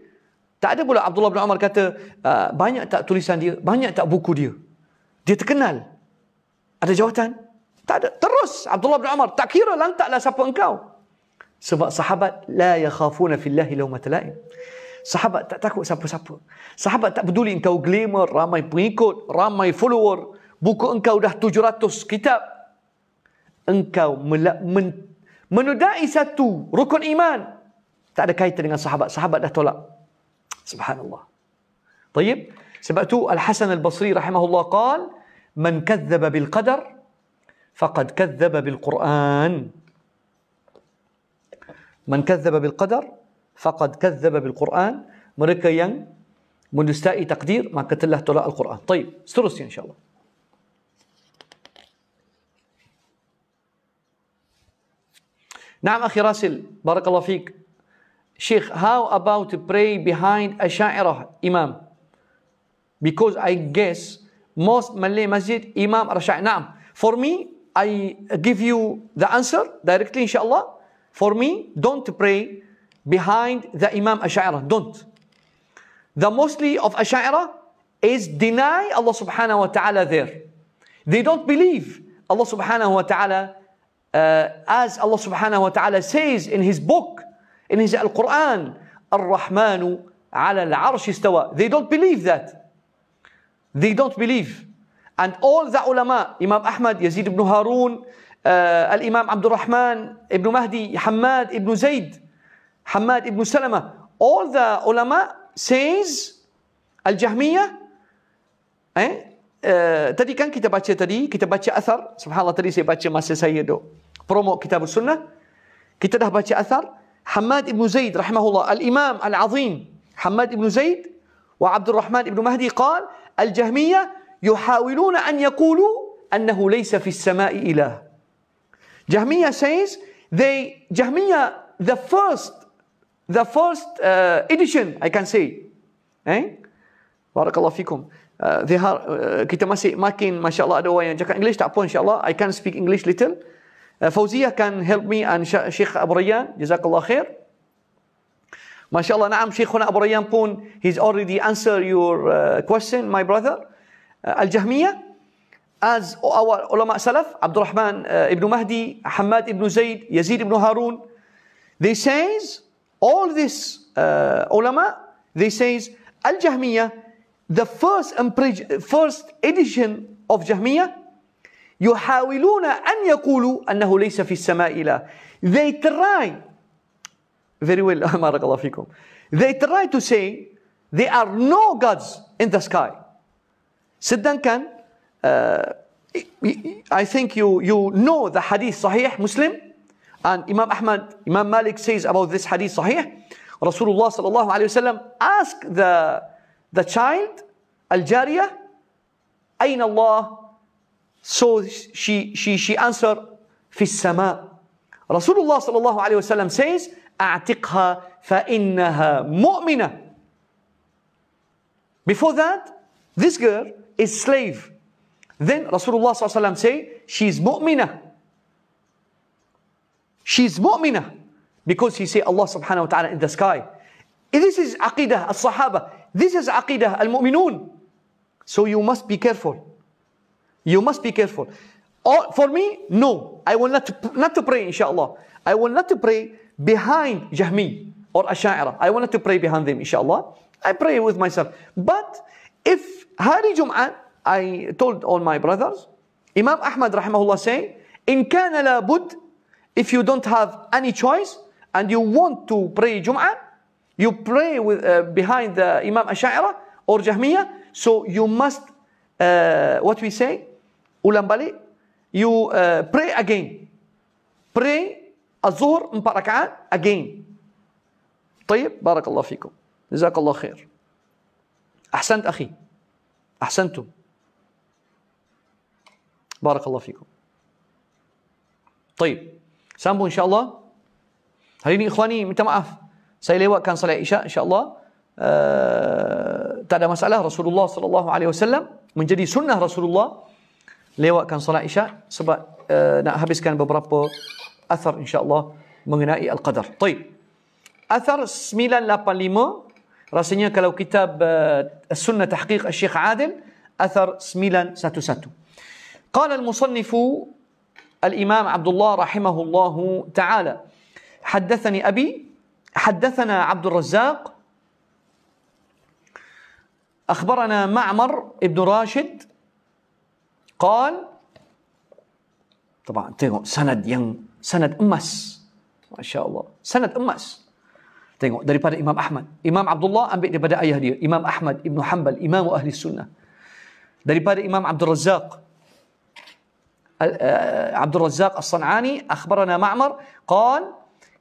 Tak ada pula Abdullah bin Umar kata ah, banyak tak tulisan dia, banyak tak buku dia. Dia terkenal. Ada jawatan? Tak ada. Terus Abdullah bin Umar tak kira lantaklah siapa engkau. Sebab sahabat la yakhafuna fillahi lawmat lain. Sahabat tak takut siapa-siapa. Sahabat tak peduli engkau glamour, ramai pengikut, ramai follower. Buku engkau dah 700 kitab. Engkau men menudai satu rukun iman. Tak ada kaitan dengan sahabat. Sahabat dah tolak. سبحان الله طيب سمعت الحسن البصري رحمه الله قال من كذب بالقدر فقد كذب بالقرآن من كذب بالقدر فقد كذب بالقرآن مريكا yang mendustai تقدير ما telah تلاء القرآن طيب سترسي إن شاء الله نعم أخي راسل بارك الله فيك Sheikh, how about to pray behind Ash'arah Imam? Because I guess most Malay Masjid Imam Rasha'ah. Naam. For me, I give you the answer directly inshallah. For me, don't pray behind the Imam Ash'arah. Don't. The mostly of Ash'arah is deny Allah subhanahu wa ta'ala there. They don't believe Allah subhanahu wa ta'ala uh, as Allah subhanahu wa ta'ala says in his book إن جاء القرآن الرحمن على العرش استوى they don't believe that they don't believe and all the ulama Imam Ahmad Yazid ibn Harun uh, الإمام عبد الرحمن ابن مهدي حماد ابن زيد حماد ابن سلمة all the ulama says الجهمية eh, Uh, tadi kan kita baca tadi, kita baca athar. Subhanallah tadi saya baca masa saya duk promo kitab sunnah. Kita dah baca athar. حماد بن زيد رحمه الله الإمام العظيم حماد بن زيد وعبد الرحمن بن مهدي قال الجهمية يحاولون أن يقولوا أنه ليس في السماء إله جهمية says they جهمية the first the first uh, edition I can say eh بارك الله فيكم uh, they are, uh, kita masih makin ما شاء الله orang yang cakap English تعبون إن شاء الله I can speak English little Uh, Fauzia can help me and Sheikh Abu Rayyan. Jazakallah khair. MashaAllah, Naam, Sheikhuna Abu Rayyan Poon, he's already answered your uh, question, my brother. Uh, Al Jahmiyyah, as our ulama salaf, Abdul Rahman uh, ibn Mahdi, Hamad ibn Zayd, Yazid ibn Harun, they says, all this uh, ulama, they says, Al Jahmiyyah, the first, first edition of Jahmiyyah يحاولون أن يقولوا أنه ليس في السماء إله they try very well بارك الله فيكم they try to say there are no gods in the sky سدا كان uh, I think you you know the hadith صحيح مسلم and Imam Ahmad Imam Malik says about this hadith صحيح Rasulullah صلى الله عليه وسلم asked the the child الجارية أين الله So she, she, she answered, في السماء. Rasulullah sallallahu alayhi wasallam says, أعتقها فإنها مؤمنة. Before that, this girl is slave. Then Rasulullah sallallahu say, she's mu'mina. She's mu'mina. Because he say Allah subhanahu wa ta'ala in the sky. This is aqidah al-sahaba. This is aqidah al-mu'minun. So you must be careful. You must be careful. for me, no. I will not, not to pray, inshallah. I will not to pray behind Jahmi or Asha'ira. I will not to pray behind them, inshallah. I pray with myself. But if Hari Jum'ah, I told all my brothers, Imam Ahmad rahimahullah say, in kana bud, if you don't have any choice and you want to pray Jum'ah, you pray with, uh, behind the Imam Asha'ira or Jahmiyyah, so you must, uh, what we say, ulang balik you uh, pray again pray الظهر أربع ركعات again طيب بارك الله فيكم جزاك الله خير أحسنت أخي أحسنتم بارك الله فيكم طيب sambung insyaAllah hari ini ikhwani minta maaf saya lewatkan salat isyak insyaAllah uh, tak ada masalah Rasulullah sallallahu alaihi wasallam menjadi sunnah Rasulullah lewatkan solat isyak sebab uh, nak habiskan beberapa athar insyaallah mengenai al-qadar. Baik. Athar 985 rasanya kalau kitab uh, Sunnah Tahqiq Syekh Adil athar 911. Qala al-musannif الإمام عبد الله رحمه الله تعالى حدثني أبي حدثنا عبد الرزاق أخبرنا معمر ابن راشد قال طبعا تنقل سند ين سند أمس ما شاء الله سند أمس تنقل daripada إمام أحمد إمام عبد الله أمبئ daripada أيه dia إمام أحمد ابن حنبل إمام أهل السنة daripada إمام عبد الرزاق آه، عبد الرزاق الصنعاني أخبرنا معمر قال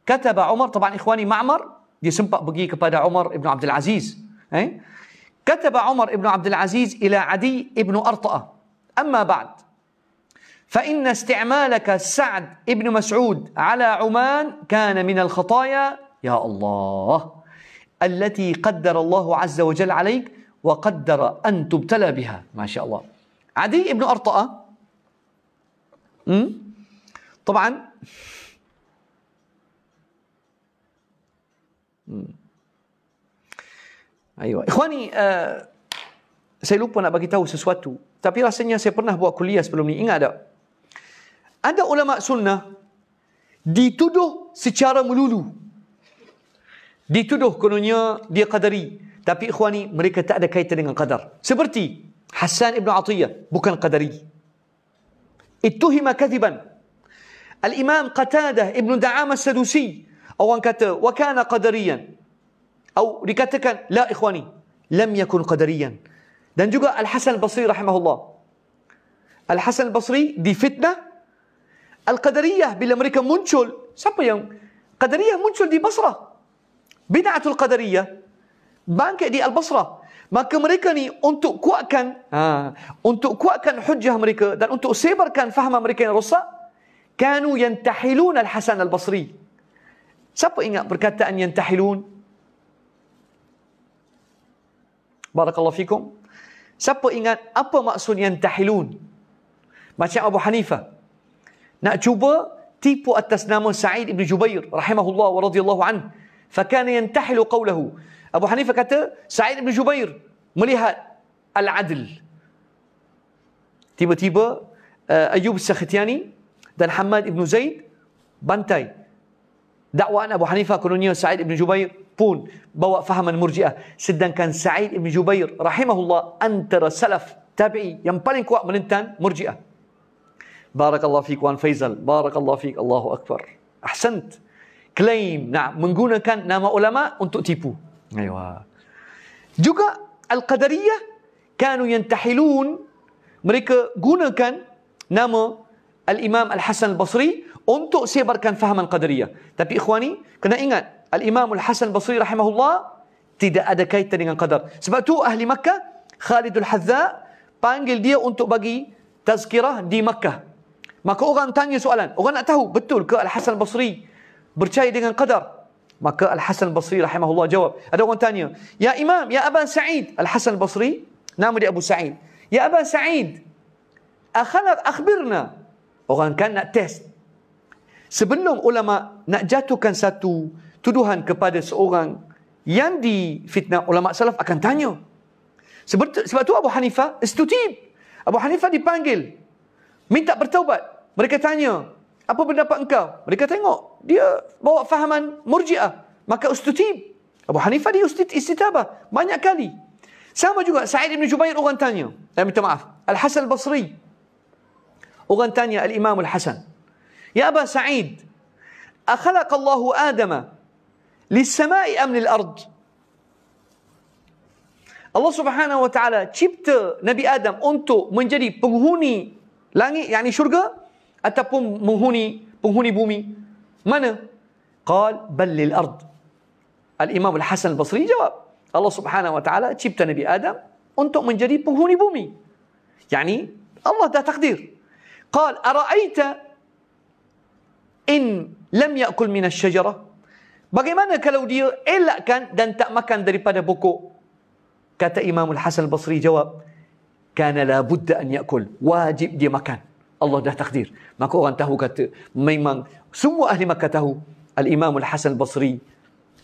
كتب عمر طبعا إخواني معمر دي سمبا pergi kepada عمر ابن عبد العزيز إيه؟ كتب عمر ابن عبد العزيز إلى عدي ابن أرطأ أما بعد فإن استعمالك سعد ابن مسعود على عمان كان من الخطايا يا الله التي قدر الله عز وجل عليك وقدر أن تبتلى بها ما شاء الله عدي ابن أرطأة طبعا ايوه اخواني آه، سيلوب سيلوبنا بقيتاو سسواتو Tapi rasanya saya pernah buat kuliah sebelum ni. Ingat tak? Ada ulama sunnah dituduh secara melulu. Dituduh kononnya dia qadari. Tapi ikhwani mereka tak ada kaitan dengan qadar. Seperti Hassan Ibn Atiyah bukan qadari. Ittuhima kathiban. Al-Imam Qatadah Ibn Da'am As-Sadusi. Orang kata, wakana kana qadariyan. Atau dikatakan, la ikhwani, lam yakun qadariyan. Dan juga Al-Hasan Al-Basri rahimahullah. Al-Hasan Al-Basri di fitnah Al-Qadariyah bila mereka muncul, siapa yang Qadariyah muncul di Basrah. Bid'atul Qadariyah bangkit di Al-Basrah. Maka mereka ni untuk kuatkan ha, untuk kuatkan hujah mereka dan untuk sebarkan faham mereka yang rosak, kanu yantahilun Al-Hasan Al-Basri. Siapa ingat perkataan yantahilun? Barakallahu fikum. Siapa ingat apa maksud yang tahilun? Macam Abu Hanifa Nak cuba tipu atas nama Sa'id ibn Jubair rahimahullah wa radiyallahu anhu. Fakana yang tahilu qawlahu. Abu Hanifa kata, Sa'id ibn Jubair melihat Al-Adl. Tiba-tiba, uh, eh, Ayub Sakhtiani dan Hamad ibn Zaid bantai. Dakwaan Abu Hanifa kononnya Sa'id ibn Jubair pun bawa fahaman murjiah. Sedangkan Sa'id Ibn Jubair rahimahullah antara salaf tabi'i yang paling kuat menentang murjiah. Barakallahu fiq wa faizal. Barakallahu fiq. Allahu akbar. Ahsant. Claim. Nah, menggunakan nama ulama untuk tipu. Aywa. Juga Al-Qadariyah kanu yantahilun. Mereka gunakan nama Al-Imam Al-Hasan Al-Basri untuk sebarkan fahaman Qadariyah. Tapi ikhwani, kena ingat Al-Imam Al-Hasan Basri rahimahullah tidak ada kaitan dengan qadar. Sebab tu ahli Makkah Khalid al-Hazza, panggil dia untuk bagi tazkirah di Makkah. Maka orang tanya soalan, orang nak tahu betul ke Al-Hasan Basri percaya dengan qadar? Maka Al-Hasan Basri rahimahullah jawab. Ada orang tanya, "Ya Imam, ya Aban Sa'id, Al-Hasan Basri, nama dia Abu Sa'id. Ya Aban Sa'id, akhlak akhbirna." Orang kan nak test. Sebelum ulama nak jatuhkan satu tuduhan kepada seorang yang difitnah ulama salaf akan tanya. Sebab tu, sebab tu Abu Hanifah istutib. Abu Hanifah dipanggil. Minta bertaubat. Mereka tanya. Apa pendapat engkau? Mereka tengok. Dia bawa fahaman murjiah. Maka istutib. Abu Hanifah dia istitabah. Banyak kali. Sama juga Sa'id ibn Jubair orang tanya. Saya minta maaf. Al-Hasan al-Basri. Orang tanya Al-Imam Al-Hasan. Ya Aba Sa'id. Akhalaqallahu Adama. للسماء أم للأرض الله سبحانه وتعالى شبت نبي آدم أنتو من جدي بغهوني لاني يعني شرقة أتبم مهوني بغهوني بومي من قال بل للأرض الإمام الحسن البصري جواب الله سبحانه وتعالى شبت نبي آدم أنتو من جدي بغهوني بومي يعني الله ده تقدير قال أرأيت إن لم يأكل من الشجرة Bagaimana kalau dia elakkan dan tak makan daripada pokok? Kata Imam Al-Hasan Al-Basri jawab, kana la budda an yakul, wajib dia makan. Allah dah takdir. Maka orang tahu kata, memang semua ahli Makkah tahu, Al-Imam Al-Hasan Al-Basri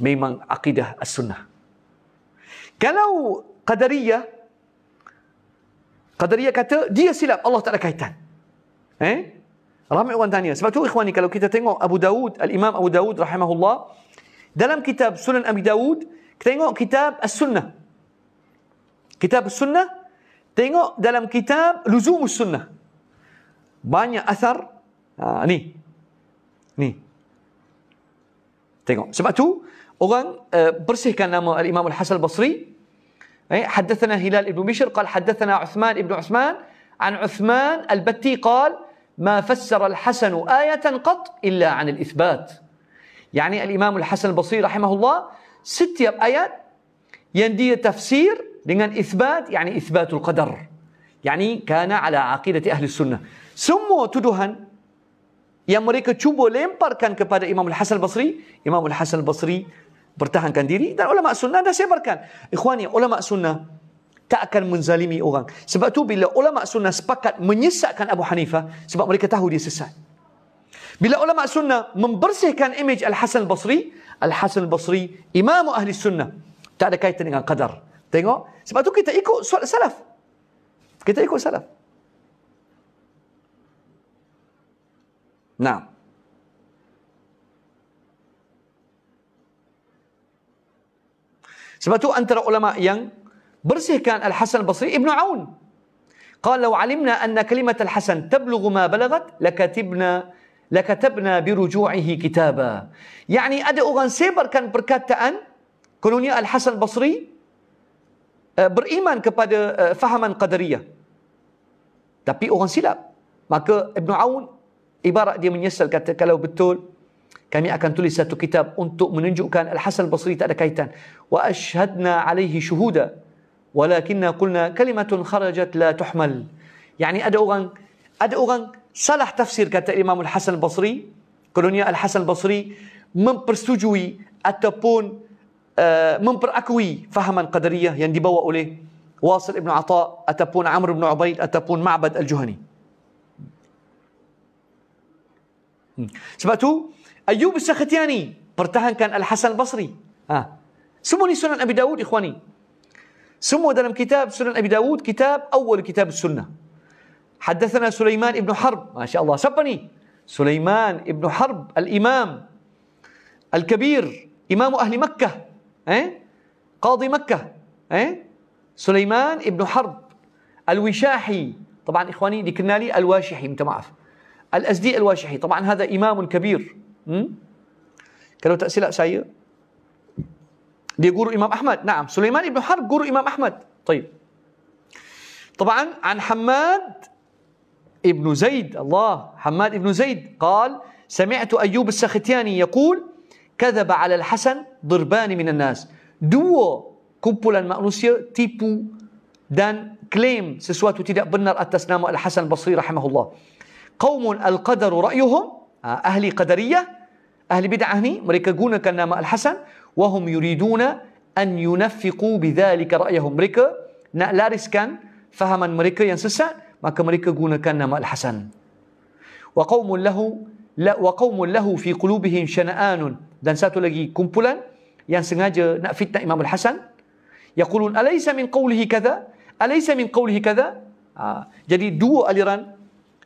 memang akidah as-sunnah. Kalau Qadariyah, Qadariyah kata, dia silap, Allah tak ada kaitan. Eh? Ramai orang tanya. Sebab tu ikhwani, kalau kita tengok Abu Dawud, Al-Imam Abu Dawud rahimahullah, dalam kitab Sunan Abi Dawud kita tengok kitab As-Sunnah kitab As-Sunnah tengok dalam kitab Luzum as Sunnah banyak asar ha, ni ni tengok sebab tu orang uh, bersihkan nama al-Imam al-Hasan basri eh hadathana Hilal ibn Bishr qala hadathana Uthman ibn Uthman an Uthman al-Batti qala ما فسر الحسن آية قط إلا عن الإثبات Yani Al-Imam Al-Hasan Al-Basri rahimahullah setiap ayat yang dia tafsir dengan isbat yani isbatul qadar. Yani kana ala aqidati ahli sunnah. Semua tuduhan yang mereka cuba lemparkan kepada Imam Al-Hasan Al-Basri, Imam Al-Hasan Al-Basri bertahankan diri dan ulama sunnah dah sebarkan. Ikhwani, ulama sunnah tak akan menzalimi orang. Sebab tu bila ulama sunnah sepakat menyesatkan Abu Hanifah sebab mereka tahu dia sesat. بلا علماء السنة من برسه كان إيميج الحسن البصري الحسن البصري إمام أهل السنة تعالى كايتا عن قدر تيغو سبعتو كيتا إيكو سلف كيتا إيكو سلف نعم أن ترى علماء ين برسه كان الحسن البصري ابن عون قال لو علمنا أن كلمة الحسن تبلغ ما بلغت لكتبنا lakatabna bi ruju'ihi kitaba yani ada orang sebarkan perkataan kononnya al hasan basri eh, beriman kepada eh, fahaman qadariyah tapi orang silap maka ibn aun ibarat dia menyesal kata kalau betul kami akan tulis satu kitab untuk menunjukkan al hasan basri tak ada kaitan wa ashhadna alaihi shuhuda walakinna qulna kalimatun kharajat la tuhmal yani ada orang ada orang salah tafsir kata Imam Al-Hasan Al-Basri Kolonia Al-Hasan Al-Basri mempersetujui ataupun uh, memperakui fahaman qadariyah yang dibawa oleh Wasil Ibn Atta ataupun Amr Ibn Ubaid ataupun Ma'bad Al-Juhani hmm. sebab tu Ayub Sakhtiyani pertahankan Al-Hasan Al-Basri ha. semua ni sunan Abi Dawud ikhwani semua dalam kitab sunan Abi Dawud kitab awal kitab sunnah حدثنا سليمان ابن حرب ما شاء الله سبني سليمان ابن حرب الإمام الكبير إمام أهل مكة إيه؟ قاضي مكة إيه؟ سليمان ابن حرب الوشاحي طبعا إخواني ذكرنا لي الواشحي متمعف الأزدي الواشحي طبعا هذا إمام كبير كانوا تأسيلة سيء دي جورو إمام أحمد نعم سليمان ابن حرب جورو إمام أحمد طيب طبعا عن حماد ابن زيد الله حماد ابن زيد قال سمعت أيوب السختياني يقول كذب على الحسن ضربان من الناس دو كبولا مانوسيا تيبو دان كليم سسواتو تيدا بنر التسنام الحسن البصري رحمه الله قوم القدر رأيهم أهل قدرية أهل بدعة هني مريكا جونا كان نام الحسن وهم يريدون أن ينفقوا بذلك رأيهم مريكا لا كان فهما مريكا ينسسان maka mereka gunakan nama Al-Hasan. Wa qawmun lahu la wa qawmun lahu fi qulubihim shana'anun dan satu lagi kumpulan yang sengaja nak fitnah Imam Al-Hasan. Yaqulun alaysa min qawlihi kadha? Alaysa min qawlihi kadha? Ha. jadi dua aliran,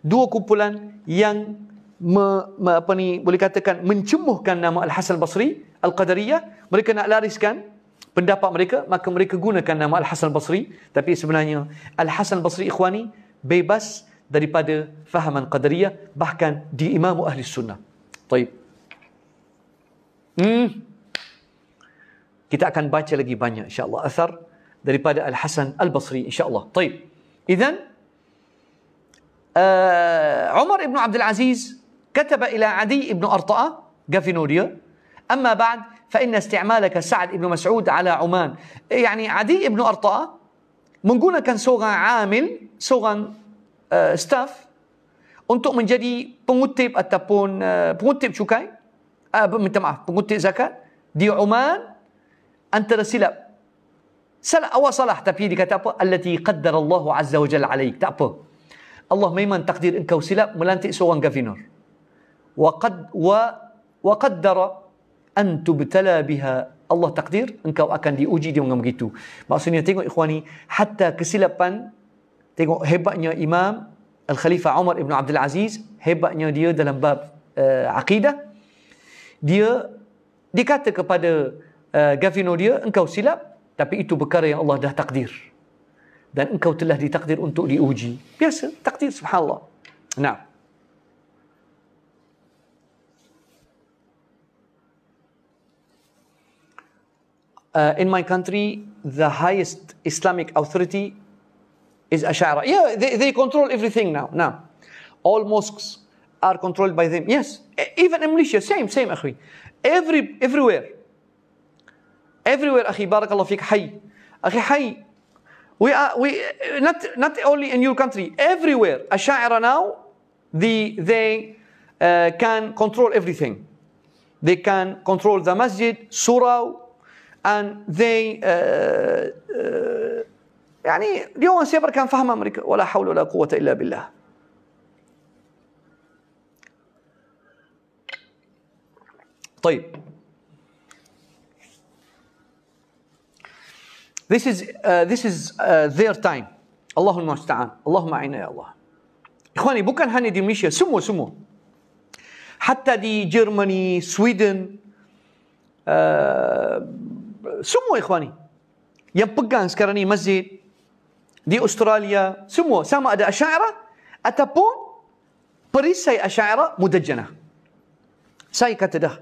dua kumpulan yang me, me, apa ni boleh katakan mencemuhkan nama Al-Hasan Basri, Al-Qadariyah, mereka nak lariskan pendapat mereka maka mereka gunakan nama Al-Hasan Basri tapi sebenarnya Al-Hasan Basri ikhwani bebas daripada fahaman qadariyah bahkan di imam ahli sunnah. Baik. Hmm. Kita akan baca lagi banyak insya-Allah asar daripada Al-Hasan Al-Basri insya-Allah. Baik. Idzan uh, Umar ibn Abdul Aziz كتب إلى عدي بن أرطأة قفنوديا أما بعد فإن استعمالك سعد بن مسعود على عمان يعني عدي بن أرطأة menggunakan seorang amil, seorang uh, staff untuk menjadi pengutip ataupun uh, pengutip cukai, uh, minta maaf, pengutip zakat di Oman antara silap. Salah awal salah tapi dia kata apa? Allati qaddar Allah azza wa jalla alaik. Tak apa. Allah memang takdir engkau silap melantik seorang governor. Wa qad wa wa qaddara an tubtala biha Allah takdir engkau akan diuji dia dengan begitu. Maksudnya tengok ikhwani hatta kesilapan tengok hebatnya imam Al-Khalifah Umar Ibn Abdul Aziz hebatnya dia dalam bab uh, akidah dia dikata kepada uh, eh, Gavino dia engkau silap tapi itu perkara yang Allah dah takdir dan engkau telah ditakdir untuk diuji biasa takdir subhanallah nah uh, in my country, the highest Islamic authority is Ash'ara. Yeah, they, they control everything now. Now, all mosques are controlled by them. Yes, even in Malaysia, same, same, akhi. Every, everywhere. Everywhere, akhi, barakallah fiqh, hay. Akhi, hay. We are, we, not, not only in your country, everywhere. Ash'ara now, the, they uh, can control everything. They can control the masjid, surah, and they آه، آه، يعني ليون سيبر كان فهم امريكا ولا حول ولا قوه الا بالله طيب This is uh, this is uh, their time. الله المستعان. اللهم اعنا يا الله. اخواني bukan hanya دي Malaysia, سمو سمو حتى دي Germany, سويدن uh, semua ikhwan ni yang pegang sekarang ni masjid di Australia semua sama ada Asy'ariyah ataupun perisai Asy'ariyah mudajjanah. Saya kata dah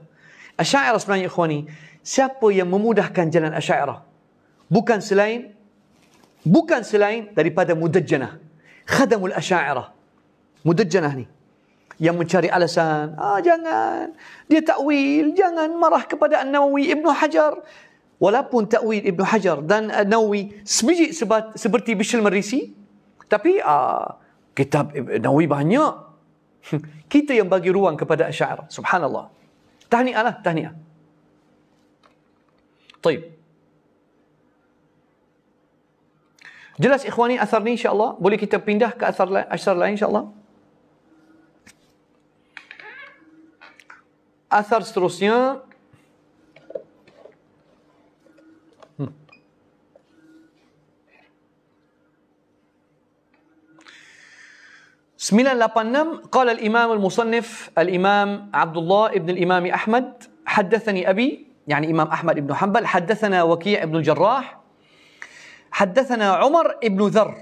Asy'ariyah sebenarnya ikhwan ni siapa yang memudahkan jalan Asy'ariyah bukan selain bukan selain daripada mudajjanah khadamul Asy'ariyah. Mudajjanah ni yang mencari alasan ah jangan dia takwil jangan marah kepada An-Nawawi Ibnu Hajar walaupun takwil Ibn Hajar dan uh, Nawawi semijik sebat, seperti Bishal Marisi tapi uh, kitab nawi eh, banyak (laughs) kita yang bagi ruang kepada Asy'ar subhanallah tahniahlah tahniah طيب lah, Jelas ikhwani asar ni insyaAllah. Boleh kita pindah ke asar lain, asar lain insyaAllah. Asar seterusnya. بسم الله لابنم قال الإمام المصنف الإمام عبد الله ابن الإمام أحمد حدثني أبي يعني إمام أحمد ابن حنبل حدثنا وكيع ابن الجراح حدثنا عمر ابن ذر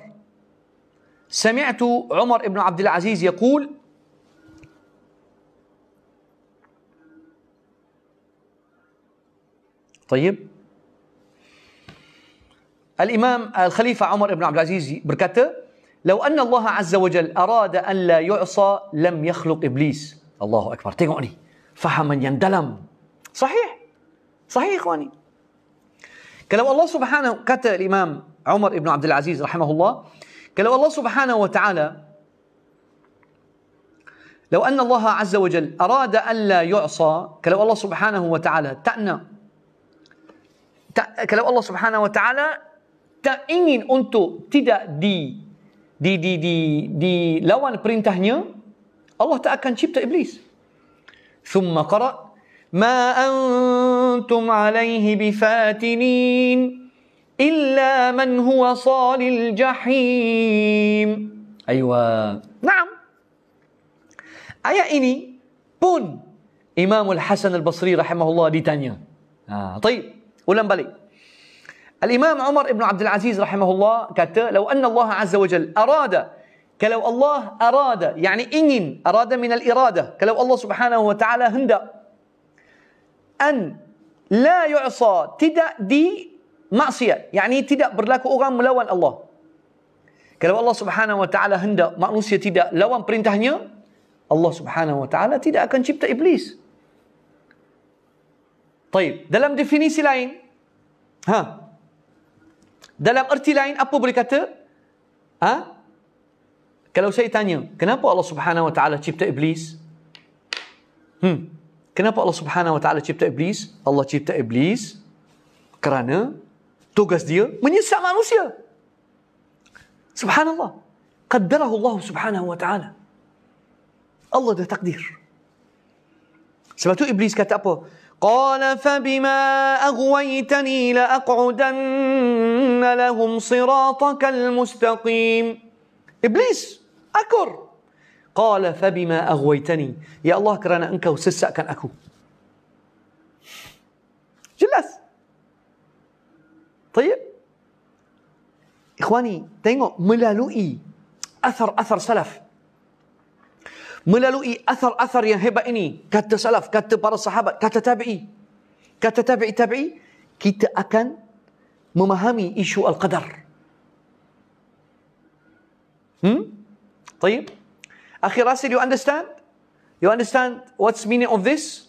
سمعت عمر ابن عبد العزيز يقول طيب الإمام الخليفة عمر ابن عبد العزيز بركته لو أن الله عز وجل أراد أن لا يعصى لم يخلق إبليس الله أكبر تقعني فهما يندلم صحيح صحيح إخواني كلام الله سبحانه كتب الإمام عمر بن عبد العزيز رحمه الله كلام الله سبحانه وتعالى لو أن الله عز وجل أراد أن لا يعصى كلام الله سبحانه وتعالى تأنى كلام الله سبحانه وتعالى تأنين أنتو تدأ دي di di di di lawan perintahnya Allah tak akan cipta iblis. Thumma qara ma antum alaihi bifatinin illa man huwa salil jahim. Aywa. Naam. Ayat ini pun Imam Al-Hasan Al-Basri rahimahullah ditanya. Ha, baik. Ulang balik. الإمام عمر بن عبد العزيز رحمه الله كتا لو أن الله عز وجل أراد كلو الله أراد يعني إن أراد من الإرادة كلو الله سبحانه وتعالى هند أن لا يعصى تدا دي معصية يعني تدا برلاك أغام ملوان الله كلو الله سبحانه وتعالى هند مأنوسية تدا لوان برنتهنيا الله سبحانه وتعالى تدا أكن شبت إبليس طيب دلم ديفينيسي لاين ها Dalam erti lain apa boleh kata? Ha? Kalau saya tanya, kenapa Allah Subhanahu Wa Taala cipta iblis? Hmm. Kenapa Allah Subhanahu Wa Taala cipta iblis? Allah cipta iblis kerana tugas dia menyesat manusia. Subhanallah. Qaddarahu Allah Subhanahu Wa Taala. Allah dah takdir. Sebab tu iblis kata apa? قال فبما أغويتني لأقعدن لهم صراطك المستقيم إبليس أكر قال فبما أغويتني يا الله كرنا أنك وسسا كان أكو جلس طيب إخواني تengok ملالوئي أثر أثر سلف melalui athar-athar yang hebat ini, kata salaf, kata para sahabat, kata tabi'i, kata tabi'i tabi'i, kita akan memahami isu al-qadar. Hmm? طيب اخي راسل you understand you understand what's meaning of this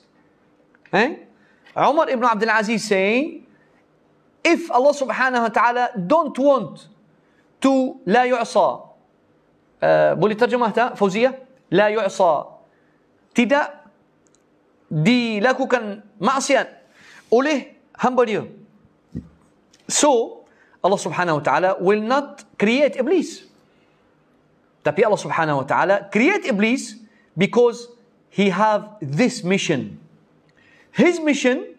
eh? Umar ibn Abdul Aziz saying if Allah subhanahu wa ta'ala don't want to لا يعصى uh, boleh terjemah tak Fauzia la yu'sa. Tidak dilakukan maksiat oleh hamba dia. So, Allah Subhanahu wa taala will not create iblis. Tapi Allah Subhanahu wa taala create iblis because he have this mission. His mission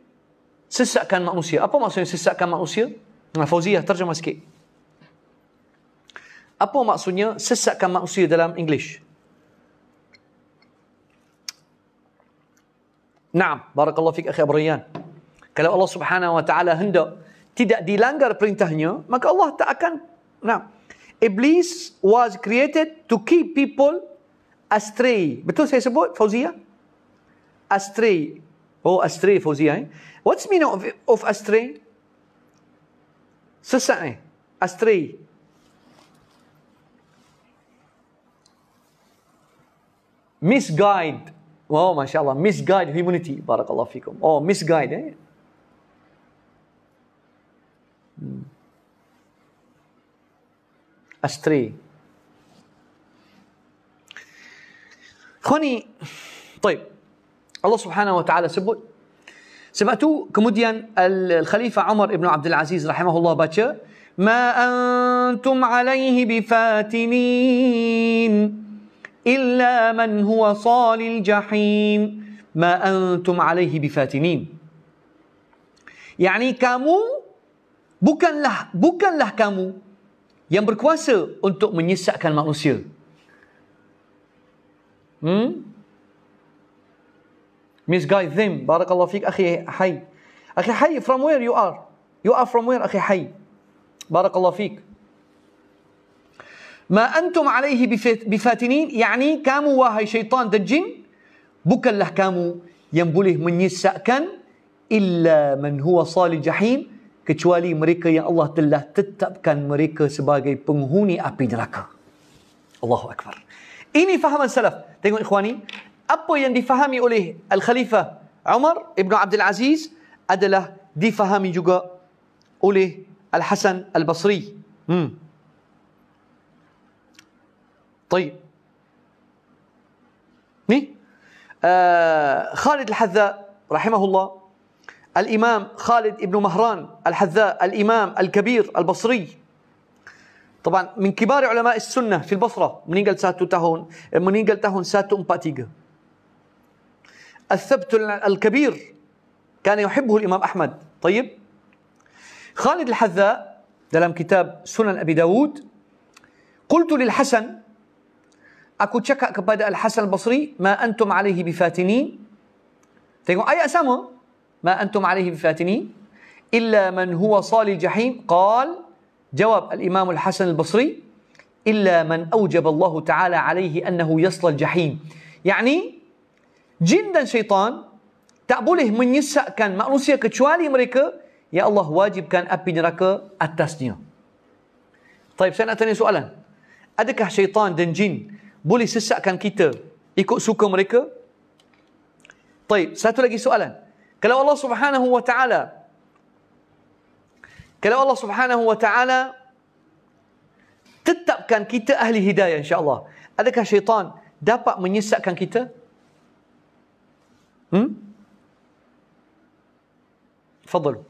sesatkan manusia. Apa maksudnya sesatkan manusia? Nah, Fauziah terjemah sikit. Apa maksudnya sesatkan manusia dalam English? Naam, barakallahu fik akhi Abrayan. Kalau Allah Subhanahu wa taala hendak tidak dilanggar perintahnya, maka Allah tak akan Naam. Iblis was created to keep people astray. Betul saya sebut Fauzia? Astray. Oh, astray Fauzia. Eh? What's meaning of, of astray? Sesat eh? Astray. Misguide. اوه ما شاء الله مس جايد هيومانيتي بارك الله فيكم اوه مس جايد استري اخواني طيب الله سبحانه وتعالى سبت سمعتوا كموديان الخليفة عمر بن عبد العزيز رحمه الله باشا ما أنتم عليه بفاتنين إلا من هو صال الجحيم ما أنتم alaihi bifatinin. يعني كامو bukanlah bukanlah kamu yang berkuasa untuk menyesatkan manusia. Hmm? Misguide them. Barakallahu fiik akhi Hayy. Akhi Hayy from where you are? You are from where akhi Hayy? Barakallahu fiik. ma antum alaihi bifatinin yakni kamu wahai syaitan dan jin bukanlah kamu yang boleh menyesatkan illa man huwa salih jahim kecuali mereka yang Allah telah tetapkan mereka sebagai penghuni api neraka Allahu akbar ini fahaman salaf tengok ikhwani apa yang difahami oleh al-khalifah Umar ibn Abdul Aziz adalah difahami juga oleh al-Hasan al-Basri hmm طيب ني آه خالد الحذاء رحمه الله الإمام خالد ابن مهران الحذاء الإمام الكبير البصري طبعا من كبار علماء السنة في البصرة ينقل ساتو تهون ينقل تهون ساتو أمباتيجا الثبت الكبير كان يحبه الإمام أحمد طيب خالد الحذاء دلم كتاب سنن أبي داود قلت للحسن aku cakap kepada Al-Hasan Al-Basri, "Ma antum alaihi bifatini." Tengok ayat sama. "Ma antum alaihi bifatini illa man huwa salil jahim." Qal jawab Al-Imam Al-Hasan Al-Basri, "Illa man awjab Allah Ta'ala alaihi annahu yaslal jahim Yani jin dan syaitan tak boleh menyesatkan manusia kecuali mereka ya Allah wajibkan api neraka atasnya. Baik, saya nak tanya soalan. Adakah syaitan dan jin boleh sesatkan kita ikut suka mereka? Baik, satu lagi soalan. Kalau Allah Subhanahu wa taala kalau Allah Subhanahu wa taala tetapkan kita ahli hidayah insya-Allah, adakah syaitan dapat menyesatkan kita? Hmm? Fadhlu.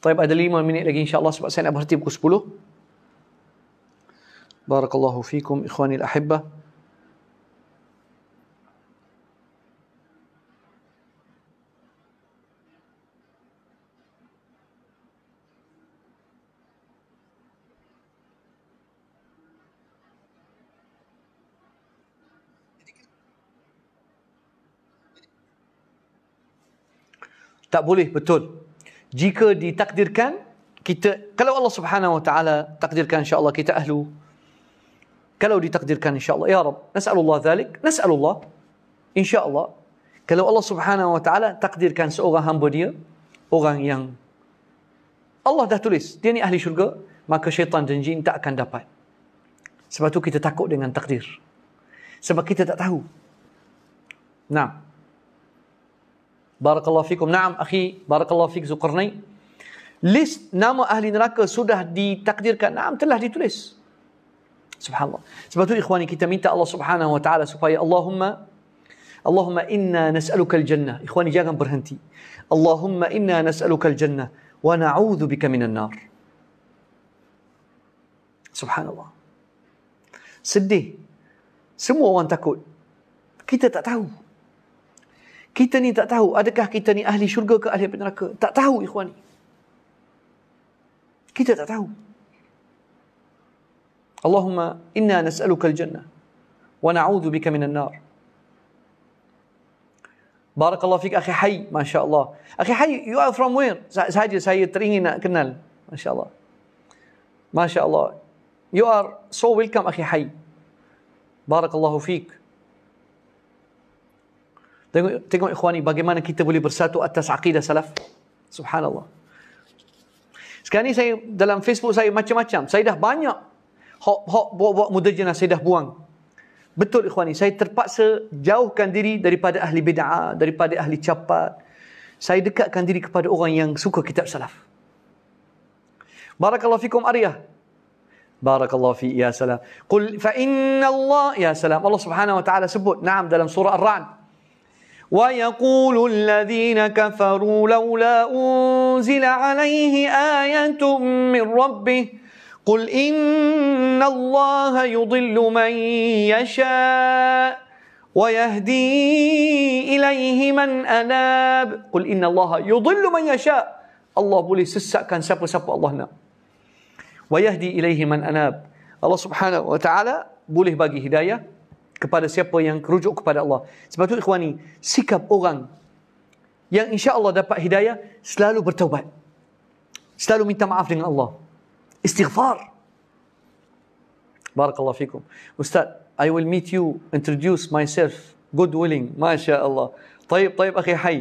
طيب ada 5 minit lagi insya-Allah sebab saya nak berhenti pukul 10. Barakallahu fikum ikhwani al-ahibbah. Tak boleh, betul. jika ditakdirkan kita kalau Allah Subhanahu wa taala takdirkan insyaallah kita ahlu kalau ditakdirkan insyaallah ya rab nasalullah zalik nasalullah insyaallah kalau Allah Subhanahu wa taala takdirkan seorang hamba dia orang yang Allah dah tulis dia ni ahli syurga maka syaitan dan jin tak akan dapat sebab tu kita takut dengan takdir sebab kita tak tahu nah Barakallahu fikum. Naam, akhi. Barakallahu fik Zulkarnai. List nama ahli neraka sudah ditakdirkan. Naam, telah ditulis. Subhanallah. Sebab itu ikhwani kita minta Allah Subhanahu wa taala supaya Allahumma Allahumma inna nas'aluka al-jannah. Ikhwani jangan berhenti. Allahumma inna nas'aluka al-jannah wa na'udzu bika minan nar. Subhanallah. Sedih. Semua orang takut. Kita tak tahu. Kita ni tak tahu adakah kita ni ahli syurga ke ahli neraka. Tak tahu ikhwan ni. Kita tak tahu. Allahumma inna nas'aluka al-jannah wa na'udzu bika minan nar. Barakallahu fik akhi Hayy, masya-Allah. Akhi Hayy, you are from where? Saja saya teringin nak kenal, masya-Allah. Masya-Allah. You are so welcome akhi Hayy. Barakallahu fik. Tengok tengok ikhwani bagaimana kita boleh bersatu atas aqidah salaf. Subhanallah. Sekarang ini saya dalam Facebook saya macam-macam. Saya dah banyak hok-hok buat-buat mudajjanah saya dah buang. Betul ikhwani, saya terpaksa jauhkan diri daripada ahli bid'ah, daripada ahli capat. Saya dekatkan diri kepada orang yang suka kitab salaf. Barakallahu fikum Aryah. Barakallahu fi ya salam. Qul fa inna Allah ya salam. Allah Subhanahu wa taala sebut, "Naam" dalam surah Ar-Ra'd. ويقول الذين كفروا لولا أنزل عليه آية من ربه قل إن الله يضل من يشاء ويهدي إليه من أناب قل إن الله يضل من يشاء بولي سسا كان سبو سبو الله nak ويهدي إليه من أناب الله سبحانه وتعالى ta'ala باقي هداية kepada siapa yang rujuk kepada Allah. Sebab itu ikhwani, sikap orang yang insya Allah dapat hidayah selalu bertaubat. Selalu minta maaf dengan Allah. Istighfar. Barakallahu fikum. Ustaz, I will meet you, introduce myself, good willing, Masya Allah. taib tayyib, akhi, hai.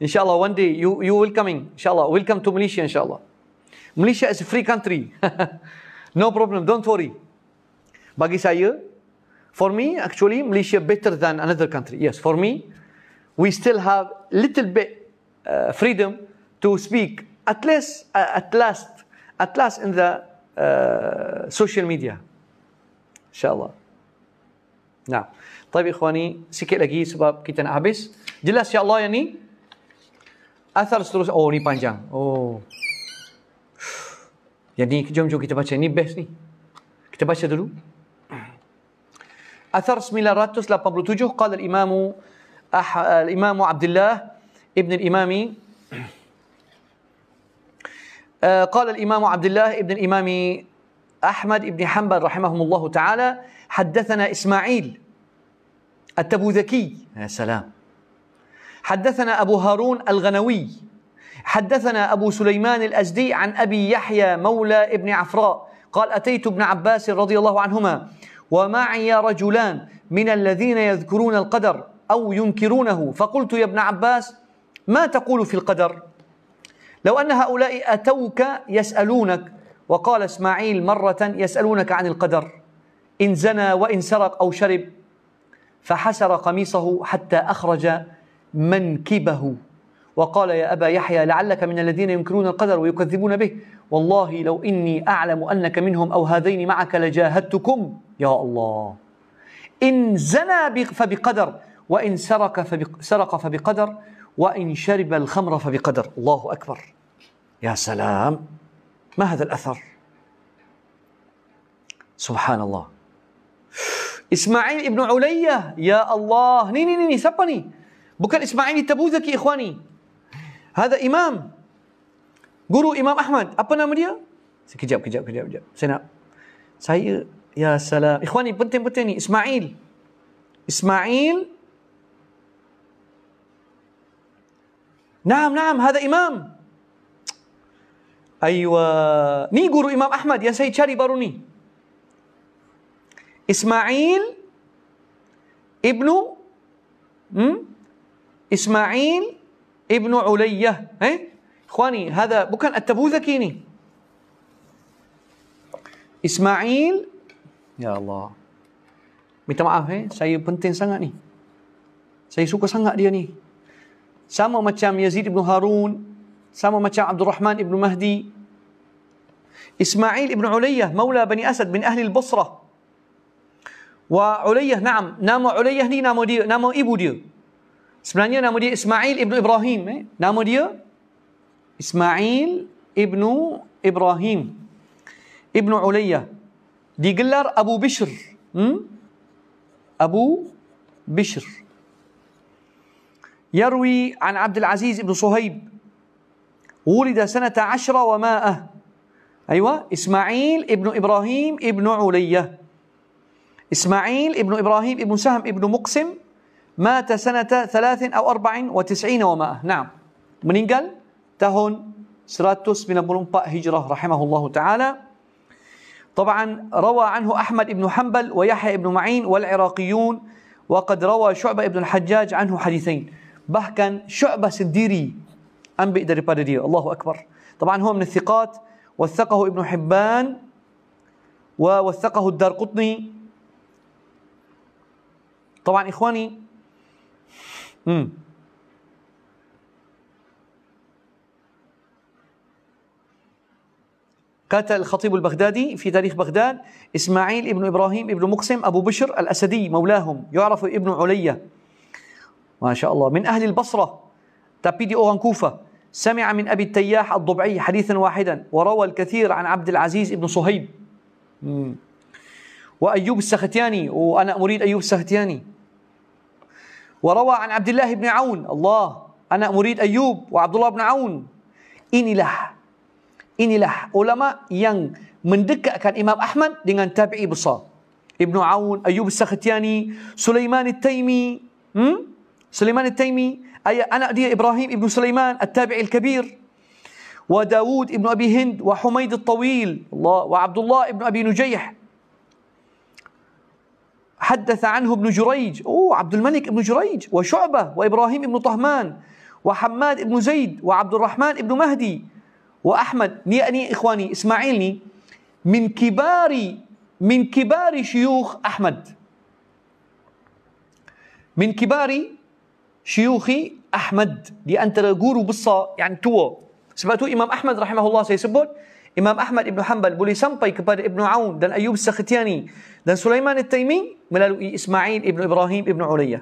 Insya Allah, one day, you, you will coming, insya Allah. Welcome to Malaysia, insya Allah. Malaysia is a free country. (laughs) no problem, don't worry. Bagi saya, For me, actually, Malaysia better than another country. Yes, for me, we still have little bit uh, freedom to speak at least, uh, at last, at last in the uh, social media. Inshallah. شاء نعم. طيب إخواني sikit لقي سبب كي تنعبس جلس يا الله يعني اثر سترس او ني Oh او يعني Oh. Yang ni jom jom kita baca. Ni best ni. أثر سميلاراتوس 87 قال الإمام أح... الإمام عبد الله ابن الإمام آه، قال الإمام عبد الله ابن الإمام أحمد ابن حنبل رحمهم الله تعالى حدثنا إسماعيل التبوذكي يا سلام حدثنا أبو هارون الغنوي حدثنا أبو سليمان الأزدي عن أبي يحيى مولى ابن عفراء قال أتيت ابن عباس رضي الله عنهما ومعي رجلان من الذين يذكرون القدر أو ينكرونه فقلت يا ابن عباس ما تقول في القدر لو أن هؤلاء أتوك يسألونك وقال إسماعيل مرة يسألونك عن القدر إن زنى وإن سرق أو شرب فحسر قميصه حتى أخرج منكبه وقال يا أبا يحيى لعلك من الذين ينكرون القدر ويكذبون به والله لو إني أعلم أنك منهم أو هذين معك لجاهدتكم يا الله إن زنى فبقدر وإن سرق سرق فبقدر وإن شرب الخمر فبقدر الله أكبر يا سلام ما هذا الأثر سبحان الله إسماعيل ابن علية يا الله نيني نيني سبني بكر إسماعيل التبوذكي إخواني هذا إمام guru إمام أحمد أبنا مريا dia كجاب كجاب كجاب kejap saya saya يا سلام اخواني بنتين بنتين اسماعيل اسماعيل نعم نعم هذا امام ايوه ني جورو امام احمد يا سيد شاري باروني اسماعيل ابن اسماعيل ابن عليا ايه اخواني هذا بكن التبوذكيني اسماعيل Ya Allah. Minta maaf eh, saya penting sangat ni. Saya suka sangat dia ni. Sama macam Yazid ibn Harun, sama macam Abdul Rahman ibn Mahdi, Ismail ibn Uliyah, maula Bani Asad bin Ahli Al-Basrah. Wa Uliyah, naam, nama Uliyah ni nama dia, nama ibu dia. Sebenarnya nama dia Ismail ibn Ibrahim. Eh? Nama dia Ismail ibn Ibrahim. ibnu Uliyah. digelar أبو بشر م? أبو بشر يروي عن عبد العزيز بن صهيب ولد سنة عشر ومائة أيوة إسماعيل ابن إبراهيم ابن علية إسماعيل ابن إبراهيم ابن سهم ابن مقسم مات سنة ثلاث أو أربع وتسعين ومائة نعم قال تهون سراتوس بن أبو هجرة رحمه الله تعالى طبعا روى عنه أحمد بن حنبل ويحيى بن معين والعراقيون وقد روى شعبة بن الحجاج عنه حديثين bahkan شعبة سديري أم بيقدر dia الله أكبر طبعا هو من الثقات وثقه ابن حبان ووثقه الدار قطني طبعا اخواني امم قاتل الخطيب البغدادي في تاريخ بغداد إسماعيل ابن إبراهيم ابن مقسم أبو بشر الأسدي مولاهم يعرف ابن علية ما شاء الله من أهل البصرة تابيدي أوغان كوفة سمع من أبي التياح الضبعي حديثا واحدا وروى الكثير عن عبد العزيز ابن صهيب وأيوب السختياني وأنا مريد أيوب السختياني وروى عن عبد الله بن عون الله أنا مريد أيوب وعبد الله بن عون إني لح Inilah ulama yang mendekatkan Imam Ahmad dengan tabi'i besar. Ibnu Aun, Ayub Sakhtiani, Sulaiman Al-Taymi, hmm? Sulaiman Al-Taymi, ayah anak dia Ibrahim Ibnu Sulaiman, Al-Tabi'i Al-Kabir, wa Dawud Ibnu وداود ابن أبي هند وحميد الطويل الله وعبد الله ابن أبي نجيح حدث عنه ابن جريج أوه عبد الملك ابن جريج وشعبة وإبراهيم ابن طهمان وحماد ابن زيد وعبد الرحمن ابن مهدي واحمد ني اني اخواني اسماعيلني من كبار من كبار شيوخ احمد من كبار شيوخ احمد دي انت غورو بصا يعني تو سبتو امام احمد رحمه الله سيسبون امام احمد ابن حنبل بولي سامباي كبار ابن عون دان ايوب السختياني دان سليمان التيمي ملالو اسماعيل ابن ابراهيم ابن عليا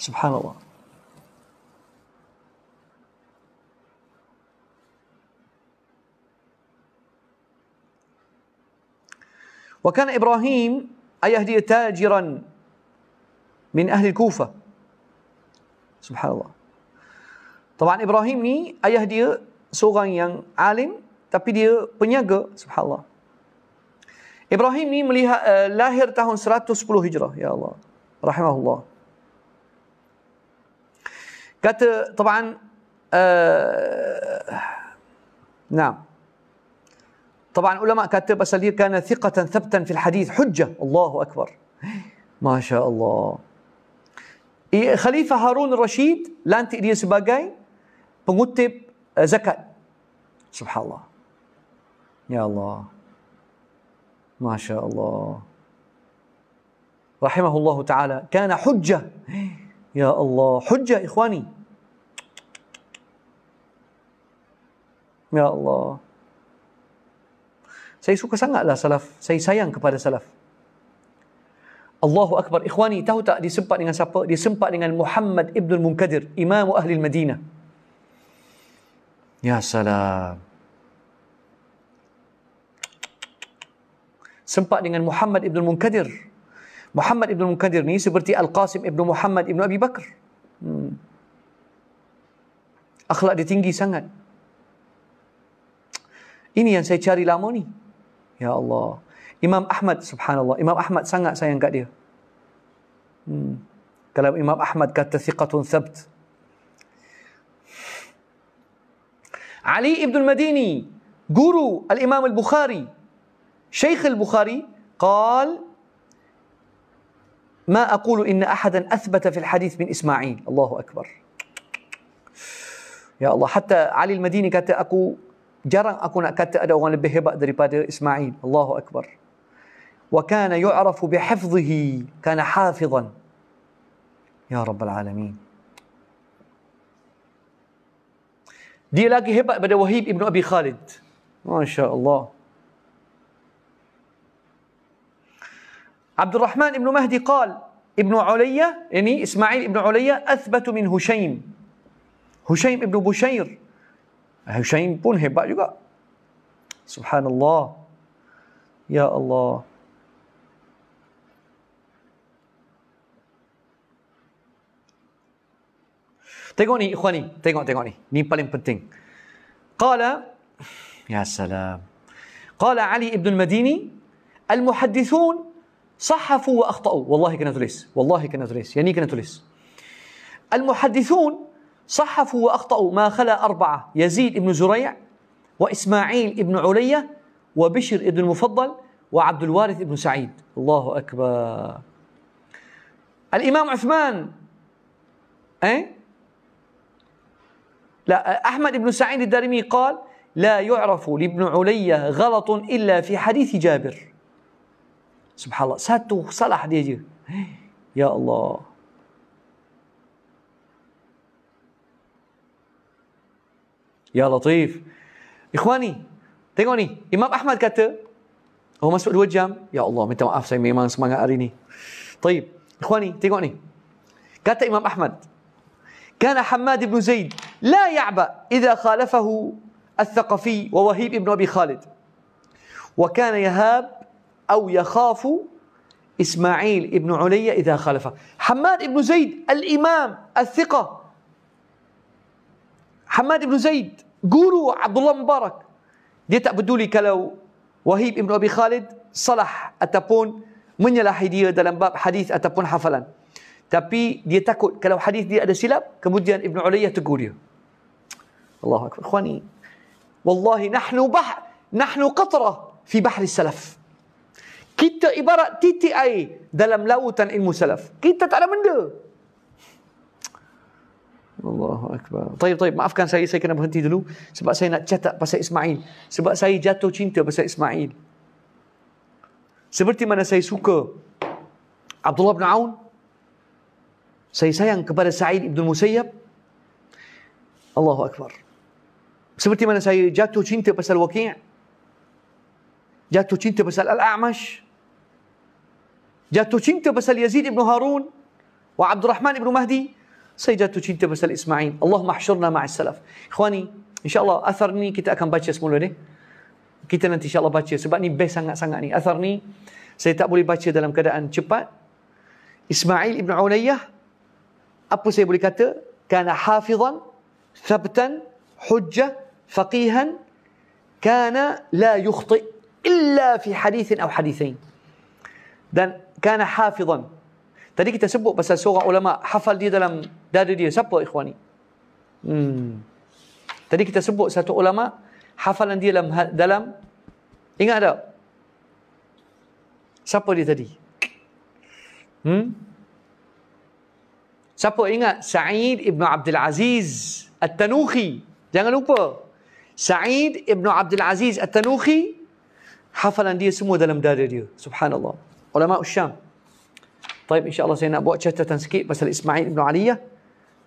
سبحان الله وكان إبراهيم أيه دي تاجرا من أهل الكوفة سبحان الله طبعا إبراهيم ني أيه دي seorang yang alim tapi dia penyaga subhanallah Ibrahim ni melihat uh, lahir tahun 110 Hijrah ya Allah rahimahullah kata tabaan uh, eh, nah طبعا علماء كاتب أساليب كان ثقة ثبتا في الحديث حجة الله أكبر ما شاء الله خليفة هارون الرشيد لانت إليه سباقاي بمكتب آه، زكاة سبحان الله يا الله ما شاء الله رحمه الله تعالى كان حجة يا الله حجة إخواني يا الله Saya suka sangatlah salaf. Saya sayang kepada salaf. Allahu Akbar. Ikhwani, tahu tak dia sempat dengan siapa? Dia sempat dengan Muhammad Ibn Munkadir, Imam Ahli Madinah. Ya salam. Sempat dengan Muhammad Ibn Munkadir. Muhammad Ibn Munkadir ni seperti Al-Qasim Ibn Muhammad Ibn Abi Bakar. Hmm. Akhlak dia tinggi sangat. Ini yang saya cari lama ni. Ya Allah. Imam Ahmad subhanallah. Imam Ahmad sangat sayang kat dia. Hmm. Kalau Imam Ahmad kata thiqatun thabt. Ali ibn al-Madini guru al-Imam al-Bukhari شيخ البخاري قال ما أقول إن أحدا أثبت في الحديث من إسماعيل الله أكبر يا الله حتى علي المديني kata aku jarang aku nak kata ada orang lebih hebat daripada Ismail Allahu akbar wa kana yu'rafu bihifdhihi kana hafizan ya rabbal alamin dia lagi hebat pada Wahib ibnu Abi Khalid Masya Allah عبد الرحمن بن مهدي قال ابن علية يعني إسماعيل بن علية أثبت من هشيم هشيم بن بشير Hussein pun hebat juga. Subhanallah. Ya Allah. Tengok ni ikhwan ni, tengok tengok ni. Ni paling penting. Qala Ya salam. Qala Ali ibn al-Madini al-muhaddithun sahafu wa akhtau. Wallahi kena tulis. Wallahi kena tulis. كنا ni kena tulis. Al-muhaddithun صحفوا وأخطأوا ما خلا أربعة يزيد بن زريع وإسماعيل بن علية وبشر بن المفضل وعبد الوارث بن سعيد الله أكبر الإمام عثمان أي؟ لا أحمد بن سعيد الدارمي قال لا يعرف لابن علية غلط إلا في حديث جابر سبحان الله ساتو صلح ديجي إيه؟ يا الله يا لطيف اخواني tengok امام احمد Ahmad هو مسؤول وجام يا الله متى وقف سيمي maaf saya اريني طيب اخواني tengok ni امام احمد كان حماد بن زيد لا يعبأ إذا خالفه الثقفي ووهيب بن أبي خالد وكان يهاب أو يخاف إسماعيل بن علي إذا خالفه حماد بن زيد الإمام الثقة Hamad ibn Zaid, guru Abdullah Mubarak. Dia tak peduli kalau Wahib ibn Abi Khalid salah ataupun menyalahi dia dalam bab hadis ataupun hafalan. Tapi dia takut kalau hadis dia ada silap, kemudian Ibn Uliyah tegur dia. Allahu akbar. Ikhwani, wallahi nahnu bah nahnu qatrah fi bahri salaf. Kita ibarat titik air dalam lautan ilmu salaf. Kita tak ada benda. Allahu Akbar. Taib, taib. Maafkan saya, saya kena berhenti dulu. Sebab saya nak catat pasal Ismail. Sebab saya jatuh cinta pasal Ismail. Seperti mana saya suka Abdullah bin Aun. Saya sayang kepada Sa'id ibn Musayyab. Allahu Akbar. Seperti mana saya jatuh cinta pasal Waqi'ah. Jatuh cinta pasal Al-A'mash. Jatuh cinta pasal Yazid ibn Harun. Wa Abdurrahman Rahman ibn Mahdi saya jatuh cinta pasal Ismail. Allah mahsyurna ma'as salaf. Ikhwani, insyaAllah athar ni kita akan baca semula ni. Kita nanti insyaAllah baca sebab ni best sangat-sangat ni. Athar ni saya tak boleh baca dalam keadaan cepat. Ismail ibn Aulayyah, apa saya boleh kata? Kana hafizan, thabtan, hujjah, faqihan, kana la yukhti illa fi hadithin atau hadithin. Dan kana hafizan. Tadi kita sebut pasal seorang ulama hafal dia dalam dari dia siapa ikhwani hmm tadi kita sebut satu ulama hafalan dia dalam ha- dalam ingat tak siapa dia tadi hmm siapa ingat Said ibnu Abdul Aziz At-Tanuhi jangan lupa Said ibnu Abdul Aziz At-Tanuhi hafalan dia semua dalam dada dia subhanallah ulama Syam Baik, insyaAllah saya nak buat catatan sikit pasal Ismail Ibn Aliyah.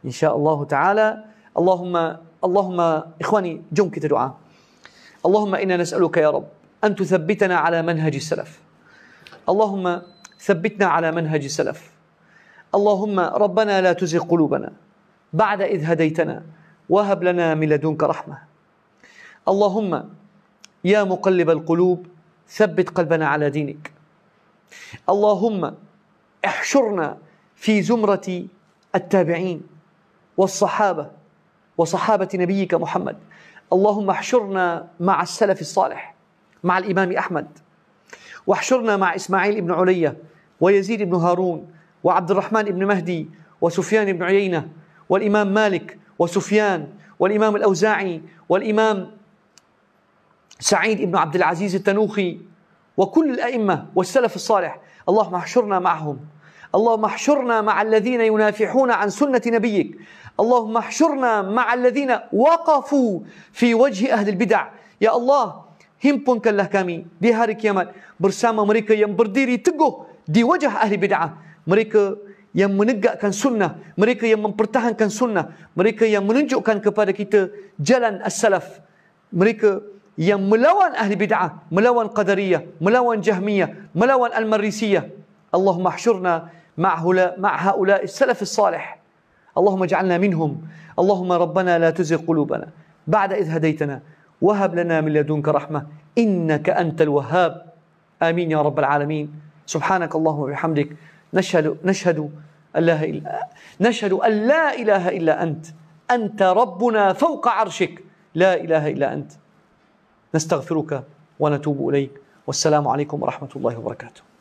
إن شاء الله تعالى اللهم اللهم إخواني جم كده دعاء اللهم إنا نسألك يا رب أن تثبتنا على منهج السلف اللهم ثبتنا على منهج السلف اللهم ربنا لا تزغ قلوبنا بعد إذ هديتنا وهب لنا من لدنك رحمة اللهم يا مقلب القلوب ثبت قلبنا على دينك اللهم احشرنا في زمرة التابعين والصحابة وصحابة نبيك محمد اللهم احشرنا مع السلف الصالح مع الإمام أحمد واحشرنا مع إسماعيل بن علية ويزيد بن هارون وعبد الرحمن بن مهدي وسفيان بن عيينة والإمام مالك وسفيان والإمام الأوزاعي والإمام سعيد بن عبد العزيز التنوخي وكل الأئمة والسلف الصالح اللهم احشرنا معهم اللهم احشرنا مع الذين ينافحون عن سنة نبيك اللهم احشرنا مع الذين وقفوا في وجه أهل البدع Ya Allah, himpunkanlah kami di hari kiamat bersama mereka yang berdiri teguh di wajah ahli bid'ah. Mereka yang menegakkan sunnah. Mereka yang mempertahankan sunnah. Mereka yang menunjukkan kepada kita jalan as-salaf. Mereka yang melawan ahli bid'ah. Melawan qadariyah. Melawan jahmiyah. Melawan al-marisiyah. Allahumma ahsyurna ma'ha'ulai salaf as-salih. as salih اللهم اجعلنا منهم اللهم ربنا لا تزغ قلوبنا بعد إذ هديتنا وهب لنا من لدنك رحمة إنك أنت الوهاب آمين يا رب العالمين سبحانك اللهم وبحمدك نشهد نشهد أن لا إلا نشهد أن لا إله إلا أنت أنت ربنا فوق عرشك لا إله إلا أنت نستغفرك ونتوب إليك والسلام عليكم ورحمة الله وبركاته